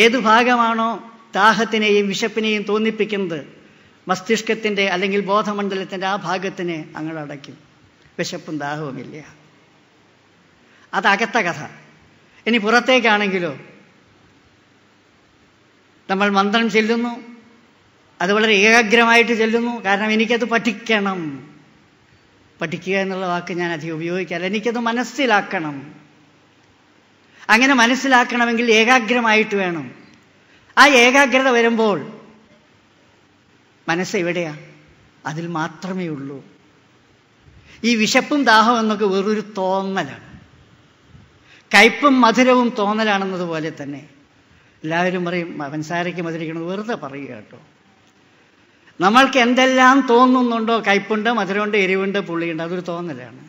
ഏതു ഭാഗമാണോ ദാഹത്തിനെയും വിശപ്പിനെയും തോന്നിപ്പിക്കുന്നത് മസ്തിഷ്കത്തിൻ്റെ അല്ലെങ്കിൽ ബോധമണ്ഡലത്തിൻ്റെ ആ ഭാഗത്തിനെ അങ്ങടക്കും വിശപ്പും ദാഹവുമില്ല അതകത്ത കഥ ഇനി പുറത്തേക്കാണെങ്കിലോ നമ്മൾ മന്ത്രം ചെല്ലുന്നു അത് വളരെ ഏകാഗ്രമായിട്ട് ചെല്ലുന്നു കാരണം എനിക്കത് പഠിക്കണം പഠിക്കുക എന്നുള്ള വാക്ക് ഞാൻ അധികം ഉപയോഗിക്കാറില്ല എനിക്കത് മനസ്സിലാക്കണം അങ്ങനെ മനസ്സിലാക്കണമെങ്കിൽ ഏകാഗ്രമായിട്ട് വേണം ആ ഏകാഗ്രത വരുമ്പോൾ മനസ്സ് എവിടെയാ അതിൽ മാത്രമേ ഉള്ളൂ ഈ വിശപ്പും ദാഹം എന്നൊക്കെ വെറൊരു തോന്നലാണ് കയ്പും മധുരവും തോന്നലാണെന്നതുപോലെ തന്നെ എല്ലാവരും പറയും പഞ്ചസാരയ്ക്ക് മധുരിക്കുന്നത് വെറുതെ പറയുക കേട്ടോ നമ്മൾക്ക് എന്തെല്ലാം തോന്നുന്നുണ്ടോ കയ്പുണ്ട് മധുരമുണ്ട് എരിവുണ്ട് പുള്ളിയുണ്ട് അതൊരു തോന്നലാണ്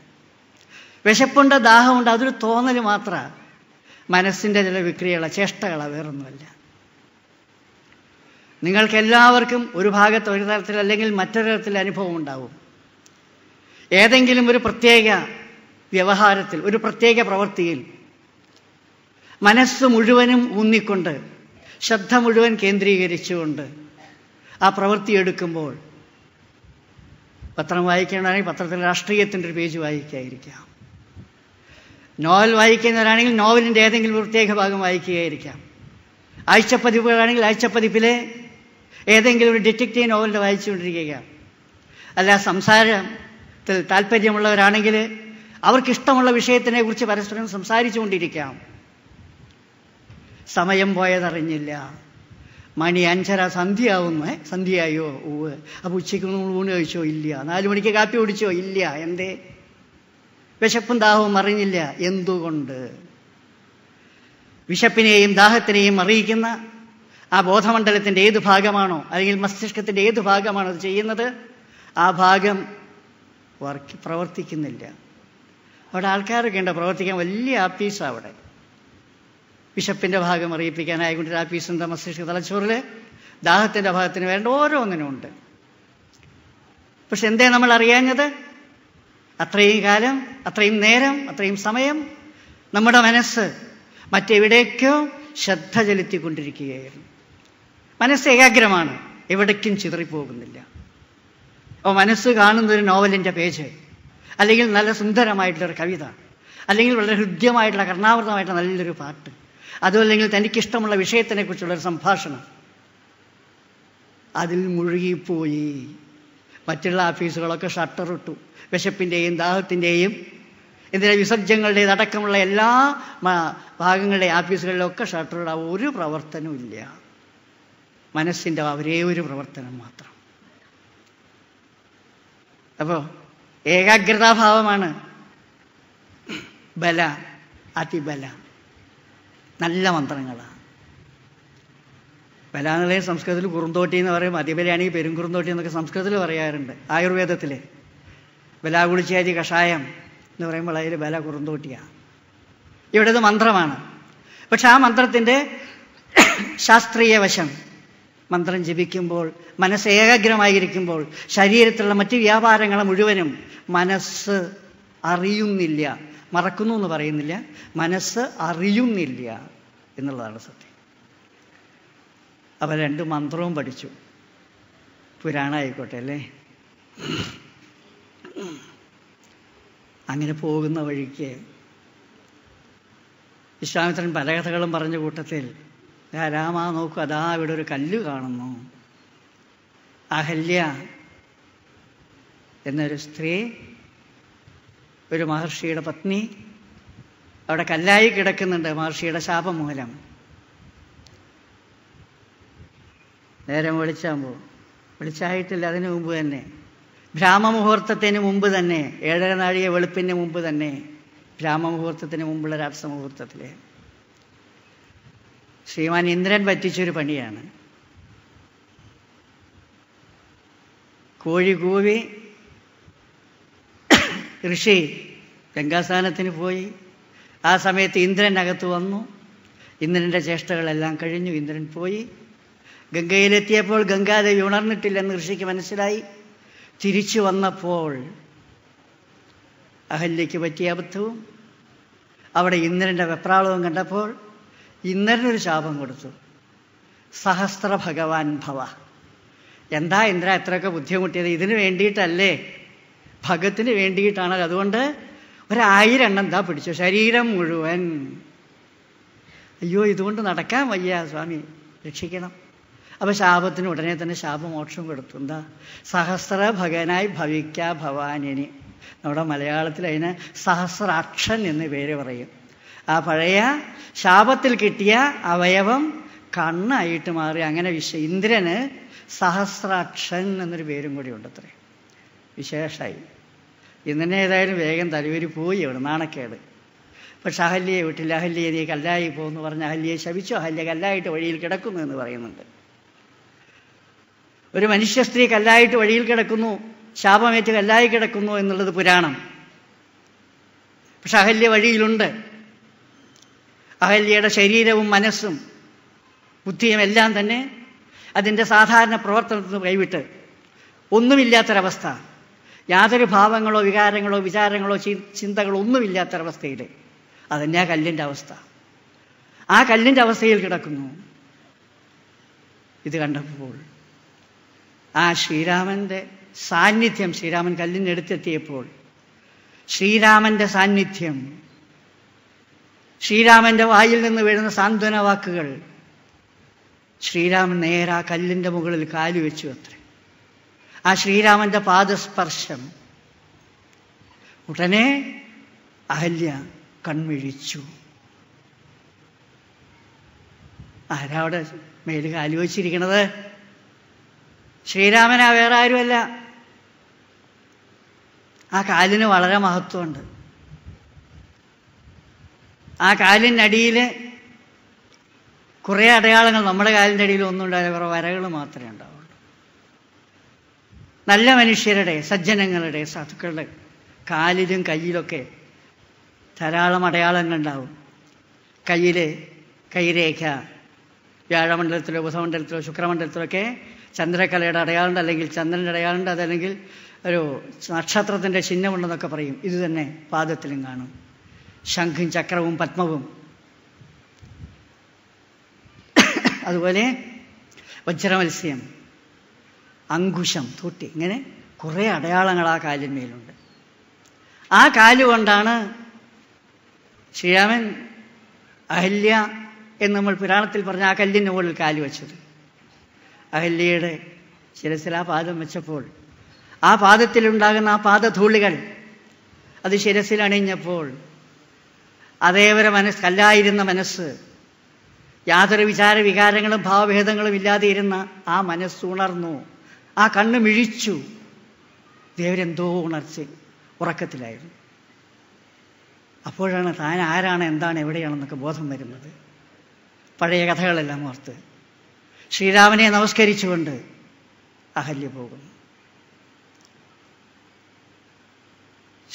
വിശപ്പുണ്ട് ദാഹമുണ്ട് അതൊരു തോന്നൽ മാത്ര മനസ്സിൻ്റെ ചില വിക്രികളാണ് ചേഷ്ടകളാണ് വേറൊന്നുമല്ല നിങ്ങൾക്കെല്ലാവർക്കും ഒരു ഭാഗത്ത് ഒരു തരത്തിൽ അല്ലെങ്കിൽ മറ്റൊരു തരത്തിൽ അനുഭവം ഉണ്ടാവും ഏതെങ്കിലും ഒരു പ്രത്യേക വ്യവഹാരത്തിൽ ഒരു പ്രത്യേക പ്രവൃത്തിയിൽ മനസ്സ് മുഴുവനും ഊന്നിക്കൊണ്ട് ശ്രദ്ധ മുഴുവൻ കേന്ദ്രീകരിച്ചുകൊണ്ട് ആ പ്രവൃത്തി എടുക്കുമ്പോൾ പത്രം വായിക്കേണ്ടതാണെങ്കിൽ പത്രത്തിൽ രാഷ്ട്രീയത്തിൻ്റെ ഒരു പേജ് വായിക്കായിരിക്കാം നോവൽ വായിക്കുന്നവരാണെങ്കിൽ നോവലിൻ്റെ ഏതെങ്കിലും പ്രത്യേക ഭാഗം വായിക്കുകയായിരിക്കാം ആഴ്ചപ്പതിപ്പുകളാണെങ്കിൽ ആഴ്ചപ്പതിപ്പിലെ ഏതെങ്കിലും ഒരു ഡിറ്റക്റ്റീവ് നോവലിൻ്റെ വായിച്ചുകൊണ്ടിരിക്കുക അല്ല സംസാരത്തിൽ താല്പര്യമുള്ളവരാണെങ്കിൽ അവർക്കിഷ്ടമുള്ള കുറിച്ച് പരസ്പരം സംസാരിച്ചുകൊണ്ടിരിക്കാം സമയം പോയതറിഞ്ഞില്ല മണി അഞ്ചര സന്ധ്യയാവുന്നേ സന്ധ്യയായോ ഊവ് അപ്പോൾ ഉച്ചയ്ക്ക് ഊണ് കഴിച്ചോ ഇല്ല നാലു മണിക്ക് കാപ്പി കുടിച്ചോ ഇല്ല എന്തേ വിശപ്പും ദാഹവും അറിഞ്ഞില്ല എന്തുകൊണ്ട് വിശപ്പിനെയും ദാഹത്തിനെയും അറിയിക്കുന്ന ആ ബോധമണ്ഡലത്തിൻ്റെ ഏത് ഭാഗമാണോ അല്ലെങ്കിൽ മസ്തിഷ്കത്തിൻ്റെ ഏത് ഭാഗമാണോ അത് ചെയ്യുന്നത് ആ ഭാഗം വർക്ക് പ്രവർത്തിക്കുന്നില്ല അവിടെ ആൾക്കാരൊക്കെ ഉണ്ട് പ്രവർത്തിക്കാൻ വലിയ ആപ്പീസാണ് അവിടെ വിശപ്പിൻ്റെ ഭാഗം അറിയിപ്പിക്കാൻ ആയിക്കൊണ്ട് രാപ്പീസിൻ്റെ മസ്തിഷ്ക തലച്ചോറിൽ ദാഹത്തിൻ്റെ ഭാഗത്തിന് വേണ്ട ഉണ്ട് പക്ഷെ എന്തേ നമ്മൾ അറിയാഞ്ഞത് അത്രയും കാലം അത്രയും നേരം അത്രയും സമയം നമ്മുടെ മനസ്സ് മറ്റെവിടേക്കോ ശ്രദ്ധ ചെലുത്തിക്കൊണ്ടിരിക്കുകയായിരുന്നു മനസ്സ് ഏകാഗ്രമാണ് എവിടേക്കും ചിതറിപ്പോകുന്നില്ല അപ്പോൾ മനസ്സ് കാണുന്നൊരു നോവലിൻ്റെ പേജ് അല്ലെങ്കിൽ നല്ല സുന്ദരമായിട്ടുള്ളൊരു കവിത അല്ലെങ്കിൽ വളരെ ഹൃദ്യമായിട്ടുള്ള കർണാവൃതമായിട്ടുള്ള നല്ലൊരു പാട്ട് അതുമല്ലെങ്കിൽ തനിക്കിഷ്ടമുള്ള വിഷയത്തിനെക്കുറിച്ചുള്ള ഒരു സംഭാഷണം അതിൽ മുഴുകിപ്പോയി മറ്റുള്ള ഓഫീസുകളൊക്കെ ഷട്ടറിട്ടു വിശപ്പിൻ്റെയും ദാഹത്തിൻ്റെയും ഇതിലെ വിസർജ്യങ്ങളുടേത് അടക്കമുള്ള എല്ലാ ഭാഗങ്ങളുടെ ഓഫീസുകളിലൊക്കെ ഷട്ടറിടാൻ ഒരു പ്രവർത്തനമില്ല മനസ്സിൻ്റെ ഒരേ ഒരു പ്രവർത്തനം മാത്രം അപ്പോൾ ഏകാഗ്രതാഭാവമാണ് ബല അതിബല നല്ല മന്ത്രങ്ങളാണ് ബലാനിലയം സംസ്കൃതത്തിൽ കുറുന്തോട്ടി എന്ന് പറയും മധ്യബലിയാണെങ്കിൽ പെരുംകുറുന്തോട്ടി എന്നൊക്കെ സംസ്കൃതത്തിൽ പറയാറുണ്ട് ആയുർവേദത്തിൽ വലാകുളിച്ചാരി കഷായം എന്ന് പറയുമ്പോൾ അതിൽ ബല കുറുന്തോട്ടിയാണ് ഇവിടേത് മന്ത്രമാണ് പക്ഷെ ആ മന്ത്രത്തിൻ്റെ ശാസ്ത്രീയ വശം മന്ത്രം ജപിക്കുമ്പോൾ മനസ്സ് ഏകാഗ്രമായിരിക്കുമ്പോൾ ശരീരത്തിലുള്ള മറ്റ് വ്യാപാരങ്ങളെ മുഴുവനും മനസ്സ് അറിയുന്നില്ല മറക്കുന്നു എന്ന് പറയുന്നില്ല മനസ്സ് അറിയുന്നില്ല എന്നുള്ളതാണ് സത്യം അപ്പോൾ രണ്ട് മന്ത്രവും പഠിച്ചു പുരാണ അല്ലേ അങ്ങനെ പോകുന്ന വഴിക്ക് വിശ്വാമിത്രൻ പല കഥകളും പറഞ്ഞ കൂട്ടത്തിൽ രാമ നോക്കൂ അതാ ഇവിടെ ഒരു കല്ല് കാണുന്നു അഹല്യ എന്നൊരു സ്ത്രീ ഒരു മഹർഷിയുടെ പത്നി അവിടെ കല്ലായി കിടക്കുന്നുണ്ട് മഹർഷിയുടെ ശാപം മൂലം നേരം പോകും വിളിച്ചായിട്ടില്ല അതിനു മുമ്പ് തന്നെ ഭ്രാമമുഹൂർത്തത്തിന് മുമ്പ് തന്നെ ഏഴര നാഴിക വെളുപ്പിന് മുമ്പ് തന്നെ ഭ്രാമമുഹൂർത്തത്തിന് മുമ്പുള്ള രാസമുഹൂർത്തത്തിൽ ശ്രീമാൻ ഇന്ദ്രൻ പറ്റിച്ചൊരു പണിയാണ് കോഴി കൂവി ഋഷി ഗംഗാസ്ഥാനത്തിന് പോയി ആ സമയത്ത് ഇന്ദ്രൻ അകത്ത് വന്നു ഇന്ദ്രൻ്റെ ചേഷ്ടകളെല്ലാം കഴിഞ്ഞു ഇന്ദ്രൻ പോയി ഗംഗയിലെത്തിയപ്പോൾ ഗംഗാദേവി ഉണർന്നിട്ടില്ലെന്ന് ഋഷിക്ക് മനസ്സിലായി തിരിച്ചു വന്നപ്പോൾ അഹല്യയ്ക്ക് പറ്റിയ അബദ്ധവും അവിടെ ഇന്ദ്രൻ്റെ വെപ്രാളവും കണ്ടപ്പോൾ ഇന്ദ്രനൊരു ശാപം കൊടുത്തു സഹസ്ര ഭഗവാൻ ഭവ എന്താ ഇന്ദ്ര എത്രയൊക്കെ ബുദ്ധിമുട്ടിയത് ഇതിനു വേണ്ടിയിട്ടല്ലേ ഭഗത്തിന് വേണ്ടിയിട്ടാണ് അതുകൊണ്ട് ഒരായിരെണ്ണം എണ്ണം എന്താ പിടിച്ചു ശരീരം മുഴുവൻ അയ്യോ ഇതുകൊണ്ട് നടക്കാൻ വയ്യ സ്വാമി രക്ഷിക്കണം അപ്പൊ ശാപത്തിന് ഉടനെ തന്നെ ശാപമോക്ഷം കൊടുത്തു എന്താ സഹസ്ര ഭഗനായി ഭവിക്ക ഭവാനിനി നമ്മുടെ മലയാളത്തിൽ അതിന് സഹസ്രാക്ഷൻ എന്ന് പേര് പറയും ആ പഴയ ശാപത്തിൽ കിട്ടിയ അവയവം കണ്ണായിട്ട് മാറി അങ്ങനെ വിശ്വ ഇന്ദ്രന് സഹസ്രാക്ഷൻ എന്നൊരു പേരും കൂടി ഉണ്ടത്രേ വിശേഷമായി ഇന്നെ ഏതായാലും വേഗം തലവരി പോയി അവിടെ നാണക്കേട് പക്ഷെ അഹല്യയെ വിട്ടില്ല അഹല്യെ നീ കല്ലായി പോകുന്നു പറഞ്ഞ അഹല്യെ ശവിച്ചു അഹല്യ കല്ലായിട്ട് വഴിയിൽ കിടക്കുന്നു എന്ന് പറയുന്നുണ്ട് ഒരു മനുഷ്യ സ്ത്രീ കല്ലായിട്ട് വഴിയിൽ കിടക്കുന്നു ശാപമേറ്റ് കല്ലായി കിടക്കുന്നു എന്നുള്ളത് പുരാണം പക്ഷെ അഹല്യ വഴിയിലുണ്ട് അഹല്യയുടെ ശരീരവും മനസ്സും ബുദ്ധിയും എല്ലാം തന്നെ അതിൻ്റെ സാധാരണ പ്രവർത്തനത്തിൽ നിന്ന് കൈവിട്ട് ഒന്നുമില്ലാത്തൊരവസ്ഥ യാതൊരു ഭാവങ്ങളോ വികാരങ്ങളോ വിചാരങ്ങളോ ചിന്തകളോ ഒന്നുമില്ലാത്തൊരവസ്ഥയിൽ അതന്നെ ആ കല്ലിൻ്റെ അവസ്ഥ ആ കല്ലിൻ്റെ അവസ്ഥയിൽ കിടക്കുന്നു ഇത് കണ്ടപ്പോൾ ആ ശ്രീരാമൻ്റെ സാന്നിധ്യം ശ്രീരാമൻ കല്ലിനടുത്തെത്തിയപ്പോൾ ശ്രീരാമൻ്റെ സാന്നിധ്യം ശ്രീരാമൻ്റെ വായിൽ നിന്ന് വീഴുന്ന സാന്ത്വന വാക്കുകൾ ശ്രീരാമൻ നേരെ ആ കല്ലിൻ്റെ മുകളിൽ കാലുവെച്ചു അത്രേ ആ ശ്രീരാമന്റെ പാദസ്പർശം ഉടനെ അഹല്യ കൺവിഴിച്ചു ആരാ അവിടെ മേല് കാലുവച്ചിരിക്കണത് ശ്രീരാമനാ വേറെ ആരുമല്ല ആ കാലിന് വളരെ മഹത്വമുണ്ട് ആ കാലിനടിയിൽ കുറേ അടയാളങ്ങൾ നമ്മുടെ കാലിൻ്റെ അടിയിൽ ഒന്നും ഉണ്ടായാലും വരകൾ മാത്രമേ ഉണ്ടാവും നല്ല മനുഷ്യരുടെ സജ്ജനങ്ങളുടെ സാധുക്കളുടെ കാലിലും കയ്യിലൊക്കെ ധാരാളം അടയാളങ്ങൾ ഉണ്ടാവും കയ്യിൽ കൈരേഖ വ്യാഴമണ്ഡലത്തിലോ ബുധമണ്ഡലത്തിലോ ശുക്രമണ്ഡലത്തിലോ ഒക്കെ ചന്ദ്രകലയുടെ അടയാളമുണ്ട് അല്ലെങ്കിൽ ചന്ദ്രൻ്റെ അടയാളമുണ്ട് അതല്ലെങ്കിൽ ഒരു നക്ഷത്രത്തിൻ്റെ ചിഹ്നമുണ്ടെന്നൊക്കെ പറയും ഇത് തന്നെ പാദത്തിലും കാണും ശംഖും ചക്രവും പത്മവും അതുപോലെ വജ്രമത്സ്യം അങ്കുശം തൊട്ടി ഇങ്ങനെ കുറേ അടയാളങ്ങൾ ആ കാലിന്മേലുണ്ട് ആ കാലുകൊണ്ടാണ് ശ്രീരാമൻ അഹല്യ എന്ന് നമ്മൾ പുരാണത്തിൽ പറഞ്ഞ ആ കല്ലിന് മുകളിൽ കാല് വെച്ചത് അഹല്യയുടെ ശിരസിൽ ആ പാദം വെച്ചപ്പോൾ ആ പാദത്തിലുണ്ടാകുന്ന ആ പാദധൂളികൾ അത് ശിരസിൽ അണിഞ്ഞപ്പോൾ അതേവരെ മനസ്സ് കല്ലായിരുന്ന മനസ്സ് യാതൊരു വിചാര വികാരങ്ങളും ഭാവഭേദങ്ങളും ഇല്ലാതെ ഇരുന്ന ആ മനസ്സുണർന്നു ആ കണ്ണ് മിഴിച്ചു ദേവരെന്തോ ഉണർച്ച ഉറക്കത്തിലായിരുന്നു അപ്പോഴാണ് താൻ ആരാണ് എന്താണ് എവിടെയാണെന്നൊക്കെ ബോധം വരുന്നത് പഴയ കഥകളെല്ലാം ഓർത്ത് ശ്രീരാമനെ നമസ്കരിച്ചുകൊണ്ട് അഹല്യ പോകുന്നു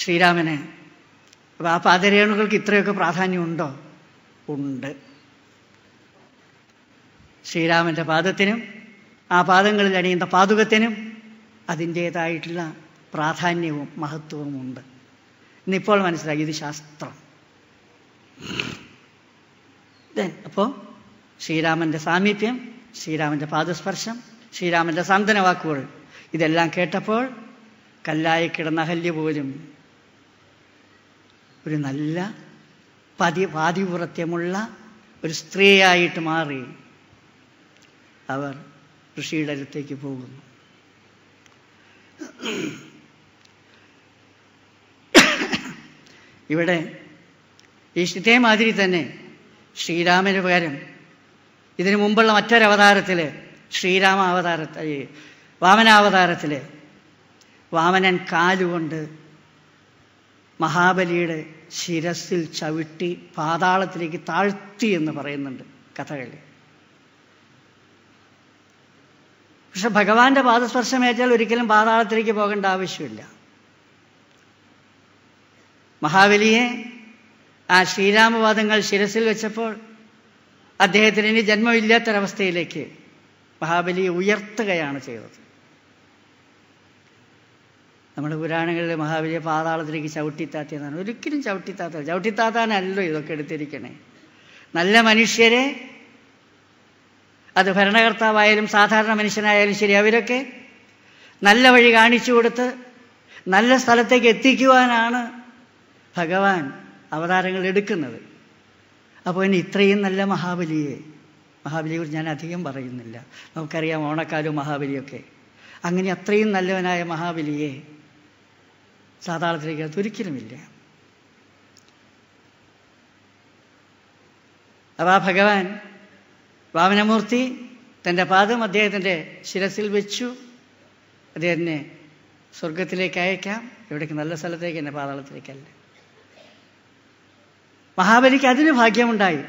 ശ്രീരാമന് അപ്പോൾ ആ പാദരേണുകൾക്ക് ഇത്രയൊക്കെ പ്രാധാന്യമുണ്ടോ ഉണ്ട് ശ്രീരാമന്റെ പാദത്തിനും ആ പാദങ്ങളിൽ അണിയുന്ന പാതുകത്തിനും അതിൻ്റേതായിട്ടുള്ള പ്രാധാന്യവും മഹത്വവും ഉണ്ട് ഇന്നിപ്പോൾ മനസ്സിലായി ഇത് ശാസ്ത്രം അപ്പോൾ ശ്രീരാമൻ്റെ സാമീപ്യം ശ്രീരാമൻ്റെ പാദസ്പർശം ശ്രീരാമൻ്റെ സാന്ത്വന വാക്കുകൾ ഇതെല്ലാം കേട്ടപ്പോൾ കല്ലായി കിടന്ന അഹല്യ പോലും ഒരു നല്ല പതി പാതിപുറത്യമുള്ള ഒരു സ്ത്രീയായിട്ട് മാറി അവർ ഋഷിയുടെ അടുത്തേക്ക് പോകുന്നു ഇവിടെ ഇതേ മാതിരി തന്നെ ശ്രീരാമന് പകരം ഇതിനു മുമ്പുള്ള മറ്റൊരവതാരത്തിൽ ശ്രീരാമ അവതാരത്തെ വാമനാവതാരത്തിൽ വാമനൻ കാലുകൊണ്ട് മഹാബലിയുടെ ശിരസിൽ ചവിട്ടി പാതാളത്തിലേക്ക് താഴ്ത്തി എന്ന് പറയുന്നുണ്ട് കഥകളി പക്ഷെ ഭഗവാന്റെ പാദസ്പർശമേറ്റാൽ ഒരിക്കലും പാതാളത്തിലേക്ക് പോകേണ്ട ആവശ്യമില്ല മഹാബലിയെ ആ ശ്രീരാമവാദങ്ങൾ ശിരസിൽ വെച്ചപ്പോൾ അദ്ദേഹത്തിന് ഇനി ജന്മമില്ലാത്തൊരവസ്ഥയിലേക്ക് മഹാബലിയെ ഉയർത്തുകയാണ് ചെയ്തത് നമ്മുടെ പുരാണങ്ങളിൽ മഹാബലിയെ പാതാളത്തിലേക്ക് ചവിട്ടിത്താത്തിയെന്നാണ് ഒരിക്കലും ചവിട്ടിത്താത്ത ചവിട്ടിത്താത്താനല്ലോ ഇതൊക്കെ എടുത്തിരിക്കണേ നല്ല മനുഷ്യരെ അത് ഭരണകർത്താവായാലും സാധാരണ മനുഷ്യനായാലും ശരി അവരൊക്കെ നല്ല വഴി കാണിച്ചു കൊടുത്ത് നല്ല സ്ഥലത്തേക്ക് എത്തിക്കുവാനാണ് ഭഗവാൻ അവതാരങ്ങൾ എടുക്കുന്നത് അപ്പോൾ ഇനി ഇത്രയും നല്ല മഹാബലിയെ കുറിച്ച് ഞാൻ അധികം പറയുന്നില്ല നമുക്കറിയാം ഓണക്കാലും മഹാബലിയൊക്കെ അങ്ങനെ അത്രയും നല്ലവനായ മഹാബലിയെ സാധാരണത്തിലേക്ക് ഒരിക്കലുമില്ല അപ്പോൾ ആ ഭഗവാൻ വാമനമൂർത്തി തൻ്റെ പാദം അദ്ദേഹത്തിൻ്റെ ശിരസിൽ വെച്ചു അദ്ദേഹത്തിനെ സ്വർഗത്തിലേക്ക് അയക്കാം ഇവിടേക്ക് നല്ല സ്ഥലത്തേക്ക് എന്നെ പാതാളത്തിലേക്കല്ല മഹാബലിക്ക് അതിന് ഭാഗ്യമുണ്ടായി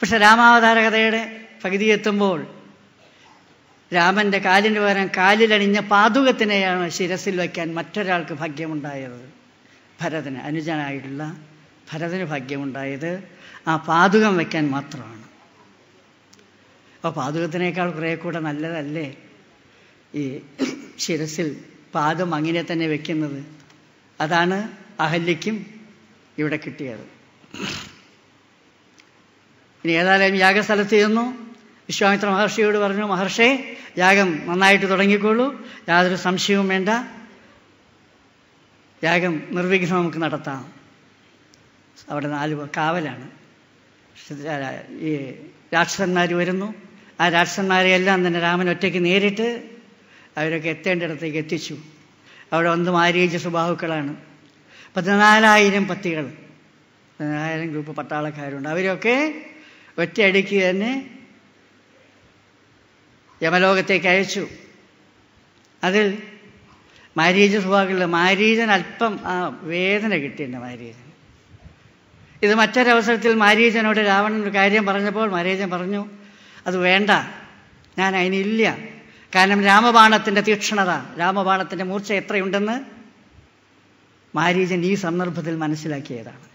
പക്ഷെ രാമാവതാര കഥയുടെ പകുതി എത്തുമ്പോൾ രാമൻ്റെ കാലിന് പകരം കാലിലണിഞ്ഞ പാതുകത്തിനെയാണ് ശിരസിൽ വയ്ക്കാൻ മറ്റൊരാൾക്ക് ഭാഗ്യമുണ്ടായത് ഭരതന് അനുജനായിട്ടുള്ള ഭരതന് ഭാഗ്യമുണ്ടായത് ആ പാതുകം വയ്ക്കാൻ മാത്രമാണ് അപ്പോൾ പാതകത്തിനേക്കാൾ കുറേ കൂടെ നല്ലതല്ലേ ഈ ശിരസിൽ പാദം അങ്ങനെ തന്നെ വെക്കുന്നത് അതാണ് അഹല്യയ്ക്കും ഇവിടെ കിട്ടിയത് ഇനി ഏതായാലും യാഗസ്ഥലത്ത് ചെന്നു വിശ്വാമിത്ര മഹർഷിയോട് പറഞ്ഞു മഹർഷേ യാഗം നന്നായിട്ട് തുടങ്ങിക്കോളൂ യാതൊരു സംശയവും വേണ്ട യാഗം നിർവിഘ്നം നമുക്ക് നടത്താം അവിടെ നാല് കാവലാണ് ഈ രാക്ഷസന്മാർ വരുന്നു ആ എല്ലാം തന്നെ രാമൻ ഒറ്റയ്ക്ക് നേരിട്ട് അവരൊക്കെ എത്തേണ്ടിടത്തേക്ക് എത്തിച്ചു അവിടെ ഒന്ന് മാരീജ സ്വഭാവുക്കളാണ് പതിനാലായിരം പത്തികൾ പതിനാലായിരം ഗ്രൂപ്പ് പട്ടാളക്കാരുണ്ട് അവരൊക്കെ ഒറ്റയടിക്ക് തന്നെ യമലോകത്തേക്ക് അയച്ചു അതിൽ മാരീജ സ്വഭാവങ്ങളിൽ മാരീജൻ അല്പം ആ വേദന കിട്ടിയിട്ടുണ്ട് മാരീജൻ ഇത് മറ്റൊരവസരത്തിൽ മാരീജനോട് രാവണൻ ഒരു കാര്യം പറഞ്ഞപ്പോൾ മാരീജൻ പറഞ്ഞു അത് വേണ്ട ഞാൻ അതിനില്ല കാരണം രാമബാണത്തിൻ്റെ തീക്ഷണത രാമബാണത്തിൻ്റെ മൂർച്ച എത്രയുണ്ടെന്ന് മാരീജൻ ഈ സന്ദർഭത്തിൽ മനസ്സിലാക്കിയതാണ്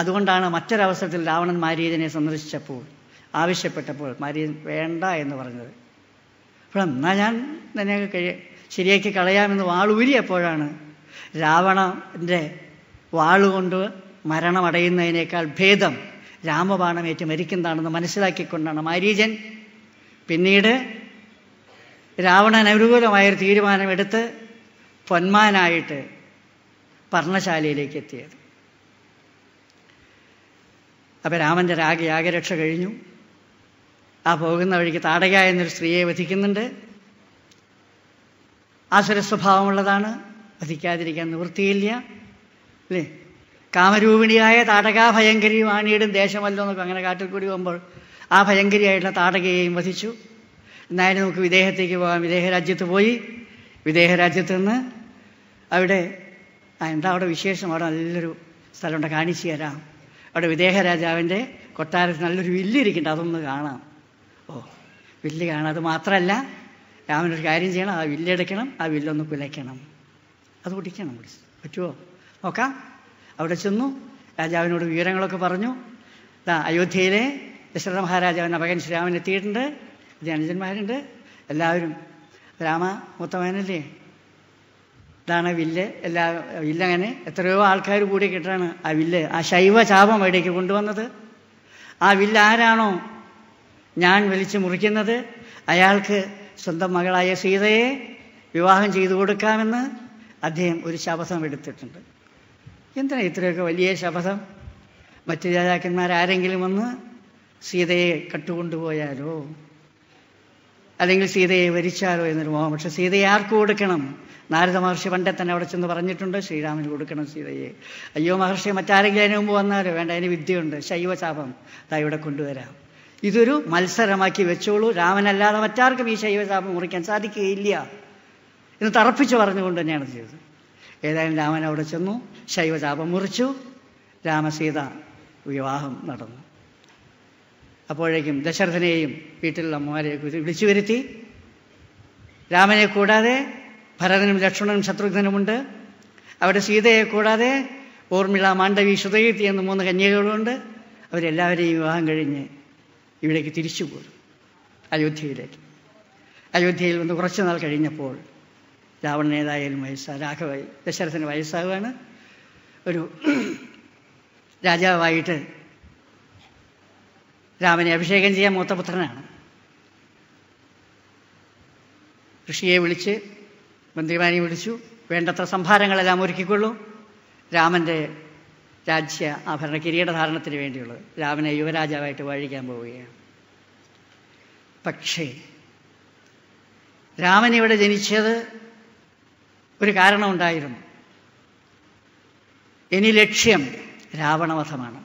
അതുകൊണ്ടാണ് മറ്റൊരവസരത്തിൽ രാവണൻ മാരീജനെ സന്ദർശിച്ചപ്പോൾ ആവശ്യപ്പെട്ടപ്പോൾ മാരീജൻ വേണ്ട എന്ന് പറഞ്ഞത് അപ്പോൾ എന്നാൽ ഞാൻ തന്നെ ശരിയാക്കി കളയാമെന്ന് വാളൂരിയപ്പോഴാണ് രാവണൻ്റെ വാളുകൊണ്ട് മരണമടയുന്നതിനേക്കാൾ ഭേദം രാമബാണമേറ്റ് മരിക്കുന്നതാണെന്ന് മനസ്സിലാക്കിക്കൊണ്ടാണ് മാരീജൻ പിന്നീട് രാവണൻ അനുകൂലമായൊരു തീരുമാനമെടുത്ത് പൊന്മാനായിട്ട് പർണശാലയിലേക്ക് എത്തിയത് അപ്പൊ രാമന്റെ രാഗ യാഗരക്ഷ കഴിഞ്ഞു ആ പോകുന്ന വഴിക്ക് താടക എന്നൊരു സ്ത്രീയെ വധിക്കുന്നുണ്ട് ആസുര സ്വഭാവമുള്ളതാണ് വധിക്കാതിരിക്കാൻ നിവൃത്തിയില്ല അല്ലേ കാമരൂപിണിയായ ഭയങ്കരി വാണിയുടെ ദേശമല്ലോ എന്നൊക്കെ അങ്ങനെ കാട്ടിൽ കൂടി പോകുമ്പോൾ ആ ഭയങ്കരിയായിട്ടുള്ള താടകയെയും വധിച്ചു എന്നായാലും നമുക്ക് വിദേഹത്തേക്ക് പോകാം വിദേഹ രാജ്യത്ത് പോയി വിദേഹ രാജ്യത്ത് നിന്ന് അവിടെ എന്താ അവിടെ വിശേഷം അവിടെ നല്ലൊരു സ്ഥലമുണ്ട് കാണിച്ചു തരാം അവിടെ വിദേഹ രാജാവിൻ്റെ കൊട്ടാരത്തിൽ നല്ലൊരു വില്ലിരിക്കുന്നുണ്ട് അതൊന്ന് കാണാം ഓ വില്ല് കാണാം അത് മാത്രമല്ല രാമനൊരു കാര്യം ചെയ്യണം ആ വില്ലെടുക്കണം ആ വില്ലൊന്ന് കുലയ്ക്കണം അത് കുടിക്കണം പറ്റുമോ നോക്കാം അവിടെ ചെന്നു രാജാവിനോട് വിവരങ്ങളൊക്കെ പറഞ്ഞു അയോധ്യയിലെ ദശരഥ മഹാരാജാവിൻ്റെ മകൻ ശ്രീരാമൻ എത്തിയിട്ടുണ്ട് ഇതിന് അനുജന്മാരുണ്ട് എല്ലാവരും രാമ മൂത്തമകനല്ലേ ഇതാണ് വില്ല് എല്ലാ വില്ലങ്ങനെ എത്രയോ ആൾക്കാർ കൂടി കിട്ടാണ് ആ വില്ല് ആ ശൈവ ചാപം അവിടേക്ക് കൊണ്ടുവന്നത് ആ വില്ല് ആരാണോ ഞാൻ വലിച്ചു മുറിക്കുന്നത് അയാൾക്ക് സ്വന്തം മകളായ സീതയെ വിവാഹം ചെയ്തു കൊടുക്കാമെന്ന് അദ്ദേഹം ഒരു ശപഥം എടുത്തിട്ടുണ്ട് എന്തിനാ ഇത്രയൊക്കെ വലിയ ശപഥം മറ്റു രാജാക്കന്മാരാരെങ്കിലും വന്ന് സീതയെ കട്ടുകൊണ്ടുപോയാലോ അല്ലെങ്കിൽ സീതയെ വരിച്ചാലോ എന്നൊരു മോഹം പക്ഷെ സീതയെ ആർക്ക് കൊടുക്കണം നാരദ മഹർഷി പണ്ടെ തന്നെ അവിടെ ചെന്ന് പറഞ്ഞിട്ടുണ്ട് ശ്രീരാമന് കൊടുക്കണം സീതയെ അയ്യോ മഹർഷി മറ്റാരെങ്കിലും അതിന് മുമ്പ് വന്നാലോ വേണ്ട അതിന് വിദ്യയുണ്ട് ശൈവശാപം താ ഇവിടെ കൊണ്ടുവരാം ഇതൊരു മത്സരമാക്കി വെച്ചോളൂ രാമനല്ലാതെ മറ്റാർക്കും ഈ ശൈവശാപം മുറിക്കാൻ സാധിക്കുകയില്ല എന്ന് തറപ്പിച്ച് പറഞ്ഞുകൊണ്ട് തന്നെയാണ് ചെയ്തത് ഏതായാലും രാമൻ അവിടെ ചെന്നു ശൈവചാപം മുറിച്ചു രാമസീത വിവാഹം നടന്നു അപ്പോഴേക്കും ദശരഥനെയും വീട്ടിലുള്ള അമ്മമാരെയൊക്കെ വിളിച്ചു വരുത്തി രാമനെ കൂടാതെ ഭരതനും ലക്ഷ്മണനും ശത്രുഘ്നനുമുണ്ട് അവിടെ സീതയെ കൂടാതെ ഊർമിള മാണ്ഡവി ശ്രുതകീർത്തി എന്ന മൂന്ന് കന്യകളുണ്ട് അവരെല്ലാവരെയും വിവാഹം കഴിഞ്ഞ് ഇവിടേക്ക് തിരിച്ചു പോരും അയോധ്യയിലേക്ക് അയോധ്യയിൽ വന്ന് കുറച്ചു നാൾ കഴിഞ്ഞപ്പോൾ രാവണനേതായാലും വയസ്സാണ് രാഘവ ദശരഥന് വയസ്സാവുകയാണ് ഒരു രാജാവായിട്ട് രാമനെ അഭിഷേകം ചെയ്യാൻ മൂത്തപുത്രനാണ് ഋഷിയെ വിളിച്ച് മന്ത്രിമാരെ വിളിച്ചു വേണ്ടത്ര സംഭാരങ്ങളെല്ലാം ഒരുക്കിക്കൊള്ളൂ രാമൻ്റെ രാജ്യ ആഭരണ കിരീടധാരണത്തിന് വേണ്ടിയുള്ളത് രാമനെ യുവരാജാവായിട്ട് വഴിക്കാൻ പോവുകയാണ് പക്ഷേ രാമൻ ഇവിടെ ജനിച്ചത് ഒരു കാരണമുണ്ടായിരുന്നു ഇനി ലക്ഷ്യം രാവണവധമാണ്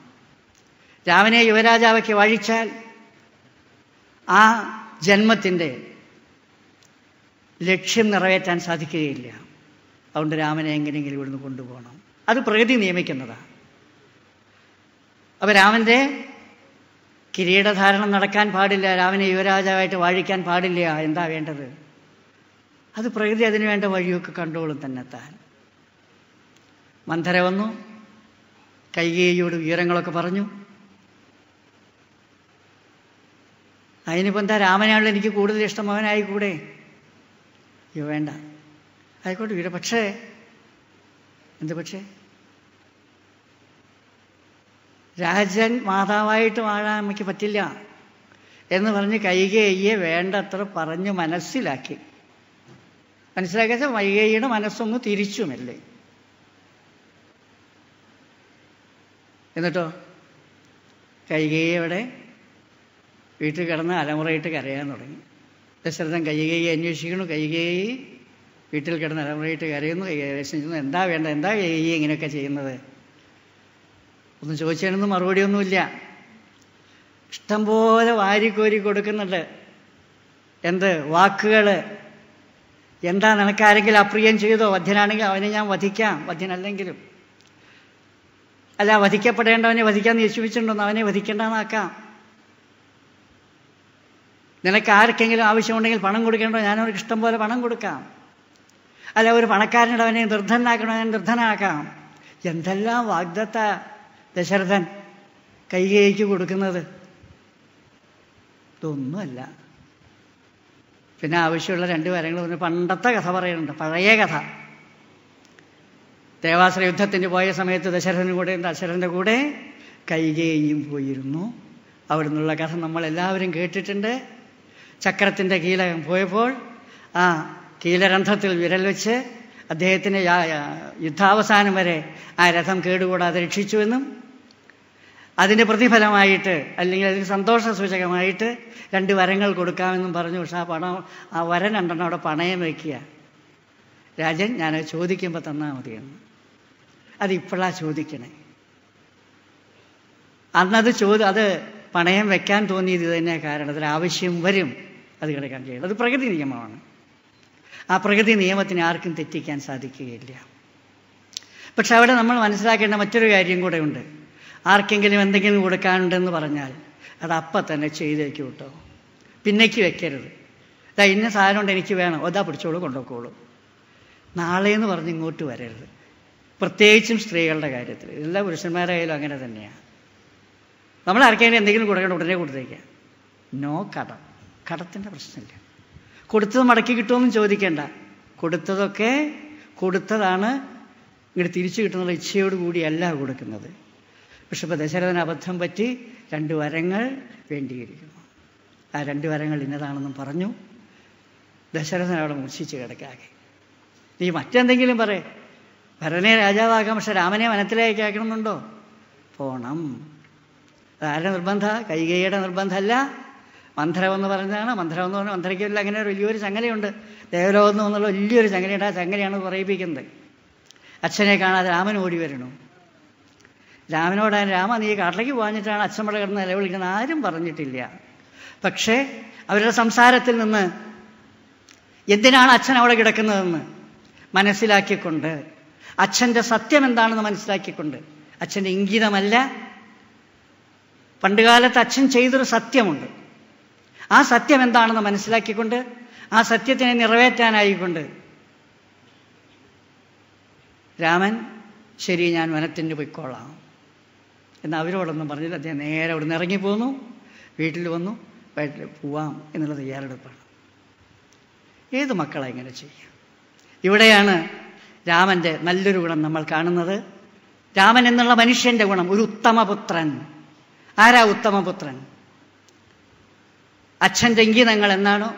രാവനെ യുവരാജാവയ്ക്ക് വഴിച്ചാൽ ആ ജന്മത്തിൻ്റെ ലക്ഷ്യം നിറവേറ്റാൻ സാധിക്കുകയില്ല അതുകൊണ്ട് രാമനെ എങ്ങനെയെങ്കിലും ഇവിടുന്ന് കൊണ്ടുപോകണം അത് പ്രകൃതി നിയമിക്കുന്നതാണ് അപ്പം രാമൻ്റെ കിരീടധാരണം നടക്കാൻ പാടില്ല രാമനെ യുവരാജാവായിട്ട് വാഴിക്കാൻ പാടില്ല എന്താ വേണ്ടത് അത് പ്രകൃതി അതിനു വേണ്ട വഴിയൊക്കെ കണ്ടോളും തന്നെ താൻ മന്ധര വന്നു കൈകേയോട് ഉയരങ്ങളൊക്കെ പറഞ്ഞു അതിനിപ്പോൾ എന്താ രാമനാണല്ലോ എനിക്ക് കൂടുതൽ ഇഷ്ടം അവനായിക്കൂടെ അയ്യോ വേണ്ട ആയിക്കോട്ടെ വീര പക്ഷേ എന്ത് പക്ഷേ രാജൻ മാതാവായിട്ട് വാഴാൻ അമ്മയ്ക്ക് പറ്റില്ല എന്ന് പറഞ്ഞ് കൈകേയെ വേണ്ടത്ര പറഞ്ഞു മനസ്സിലാക്കി മനസ്സിലാക്കിയ വൈകയുടെ മനസ്സൊന്ന് തിരിച്ചുമല്ലേ എന്നിട്ടോ കൈകേയവിടെ വീട്ടിൽ കിടന്ന് അലമുറയിട്ട് കരയാൻ തുടങ്ങി ദശരഥൻ കൈകേയി അന്വേഷിക്കുന്നു കൈകേയി വീട്ടിൽ കിടന്ന് അലമുറയിട്ട് കരയുന്നു കൈകേയുന്നു എന്താ വേണ്ട എന്താ കൈകേയി ഇങ്ങനെയൊക്കെ ചെയ്യുന്നത് ഒന്നും ചോദിച്ചതിനൊന്നും മറുപടിയൊന്നുമില്ല ഇഷ്ടംപോലെ വാരിക്കോരി കൊടുക്കുന്നുണ്ട് എന്ത് വാക്കുകൾ എന്താ നിനക്കാരെങ്കിലും അപ്രിയം ചെയ്തോ വധ്യനാണെങ്കിൽ അവനെ ഞാൻ വധിക്കാം വധ്യനല്ലെങ്കിലും അല്ല വധിക്കപ്പെടേണ്ടവനെ വധിക്കാൻ നിശ്ചയിച്ചിട്ടുണ്ടോ അവനെ വധിക്കേണ്ടെന്നാക്കാം നിനക്ക് ആർക്കെങ്കിലും ആവശ്യമുണ്ടെങ്കിൽ പണം കൊടുക്കേണ്ടോ അവർക്ക് ഇഷ്ടം പോലെ പണം കൊടുക്കാം അല്ല ഒരു പണക്കാരനോട് അവനെ നിർദ്ധനാക്കണോ ഞാൻ നിർദ്ധനാക്കാം എന്തെല്ലാം വാഗ്ദത്ത ദശരഥൻ കൈകേക്ക് കൊടുക്കുന്നത് ഇതൊന്നുമല്ല പിന്നെ ആവശ്യമുള്ള രണ്ട് കാര്യങ്ങൾ പറഞ്ഞു പണ്ടത്തെ കഥ പറയുന്നുണ്ട് പഴയ കഥ ദേവാസുര യുദ്ധത്തിന് പോയ സമയത്ത് ദശരഥനും കൂടെ ദശരഥൻ്റെ കൂടെ കൈകേയും പോയിരുന്നു അവിടെ നിന്നുള്ള കഥ നമ്മളെല്ലാവരും കേട്ടിട്ടുണ്ട് ചക്രത്തിൻ്റെ കീലകം പോയപ്പോൾ ആ കീലരന്ധത്തിൽ വിരൽ വെച്ച് അദ്ദേഹത്തിന് യുദ്ധാവസാനം വരെ ആ രഥം കേടുകൂടാതെ രക്ഷിച്ചുവെന്നും അതിൻ്റെ പ്രതിഫലമായിട്ട് അല്ലെങ്കിൽ അതിന് സന്തോഷ സൂചകമായിട്ട് രണ്ട് വരങ്ങൾ കൊടുക്കാമെന്നും പറഞ്ഞു പക്ഷെ ആ പണം ആ വര രണ്ടെണ്ണം അവിടെ പണയം വയ്ക്കുക രാജൻ ഞാൻ ചോദിക്കുമ്പോൾ തന്നാൽ മതിയെന്ന് അതിപ്പോഴാണ് ചോദിക്കണേ അന്നത് ചോദ അത് പണയം വെക്കാൻ തോന്നിയത് തന്നെ കാരണത്തിൽ ആവശ്യം വരും അത് കിടക്കാൻ ചെയ്യും അത് പ്രകൃതി നിയമമാണ് ആ പ്രകൃതി നിയമത്തിന് ആർക്കും തെറ്റിക്കാൻ സാധിക്കുകയില്ല പക്ഷെ അവിടെ നമ്മൾ മനസ്സിലാക്കേണ്ട മറ്റൊരു കാര്യം കൂടെ ഉണ്ട് ആർക്കെങ്കിലും എന്തെങ്കിലും കൊടുക്കാനുണ്ടെന്ന് പറഞ്ഞാൽ അത് അപ്പം തന്നെ ചെയ്തേക്ക് കേട്ടോ പിന്നേക്ക് വെക്കരുത് അതാ ഇന്ന കൊണ്ട് എനിക്ക് വേണം ഒതാ പിടിച്ചോളൂ കൊണ്ടുപോക്കോളൂ നാളെ എന്ന് പറഞ്ഞ് ഇങ്ങോട്ട് വരരുത് പ്രത്യേകിച്ചും സ്ത്രീകളുടെ കാര്യത്തിൽ എല്ലാ പുരുഷന്മാരായാലും അങ്ങനെ തന്നെയാണ് നമ്മൾ ആർക്കെങ്കിലും എന്തെങ്കിലും കൊടുക്കണം ഉടനെ കൊടുത്തേക്കാം നോ കടം കടത്തിൻ്റെ പ്രശ്നമില്ല കൊടുത്തത് മടക്കി കിട്ടുമെന്നും ചോദിക്കേണ്ട കൊടുത്തതൊക്കെ കൊടുത്തതാണ് ഇങ്ങനെ തിരിച്ചു കിട്ടുന്നുള്ള ഇച്ഛയോടുകൂടിയല്ല കൊടുക്കുന്നത് പക്ഷെ ഇപ്പോൾ ദശരഥന് അബദ്ധം പറ്റി രണ്ട് വരങ്ങൾ വേണ്ടിയിരിക്കുന്നു ആ രണ്ട് വരങ്ങൾ ഇന്നതാണെന്നും പറഞ്ഞു ദശരഥൻ അവിടെ മൂർച്ഛിച്ച് കിടക്കാകെ നീ മറ്റെന്തെങ്കിലും പറയേ ഭരനെ രാജാവാക്കാം പക്ഷെ രാമനെ വനത്തിലേക്ക് അയക്കണമെന്നുണ്ടോ പോണം അതാരുടെ നിർബന്ധ കൈകൈയുടെ നിർബന്ധമല്ല മന്ത്രം എന്ന് പറഞ്ഞതാണ് മന്ത്രം എന്ന് പറഞ്ഞാൽ മന്ത്രയ്ക്കില്ല അങ്ങനെ ഒരു വലിയൊരു ചങ്ങലയുണ്ട് ദേവലോകം എന്നുള്ള വലിയൊരു ചങ്ങലയുണ്ട് ആ ചങ്ങലയാണ് പറയിപ്പിക്കുന്നത് അച്ഛനെ കാണാതെ രാമൻ ഓടി വരണു രാമനോട് രാമ നീ കാട്ടിലേക്ക് പോകാഞ്ഞിട്ടാണ് അച്ഛമ്മടെ കിടന്ന് നിലവിളിക്കുന്നത് ആരും പറഞ്ഞിട്ടില്ല പക്ഷേ അവരുടെ സംസാരത്തിൽ നിന്ന് എന്തിനാണ് അച്ഛൻ അവിടെ കിടക്കുന്നതെന്ന് മനസ്സിലാക്കിക്കൊണ്ട് അച്ഛൻ്റെ സത്യം എന്താണെന്ന് മനസ്സിലാക്കിക്കൊണ്ട് അച്ഛൻ്റെ ഇംഗിതമല്ല പണ്ടുകാലത്ത് അച്ഛൻ ചെയ്തൊരു സത്യമുണ്ട് ആ സത്യം എന്താണെന്ന് മനസ്സിലാക്കിക്കൊണ്ട് ആ സത്യത്തിനെ നിറവേറ്റാനായിക്കൊണ്ട് രാമൻ ശരി ഞാൻ വനത്തിൻ്റെ പൊയ്ക്കോളാം എന്ന് അവരോടൊന്നും പറഞ്ഞില്ല അദ്ദേഹം നേരെ അവിടെ നിന്ന് ഇറങ്ങിപ്പോന്നു വീട്ടിൽ വന്നു വീട്ടിൽ പോവാം എന്നുള്ള തയ്യാറെടുപ്പാണ് ഏത് മക്കളാണ് ഇങ്ങനെ ചെയ്യുക ഇവിടെയാണ് രാമൻ്റെ നല്ലൊരു ഗുണം നമ്മൾ കാണുന്നത് രാമൻ എന്നുള്ള മനുഷ്യൻ്റെ ഗുണം ഒരു ഉത്തമപുത്രൻ ആരാ ഉത്തമപുത്രൻ അച്ഛൻ്റെ ഇംഗിതങ്ങൾ എന്താണോ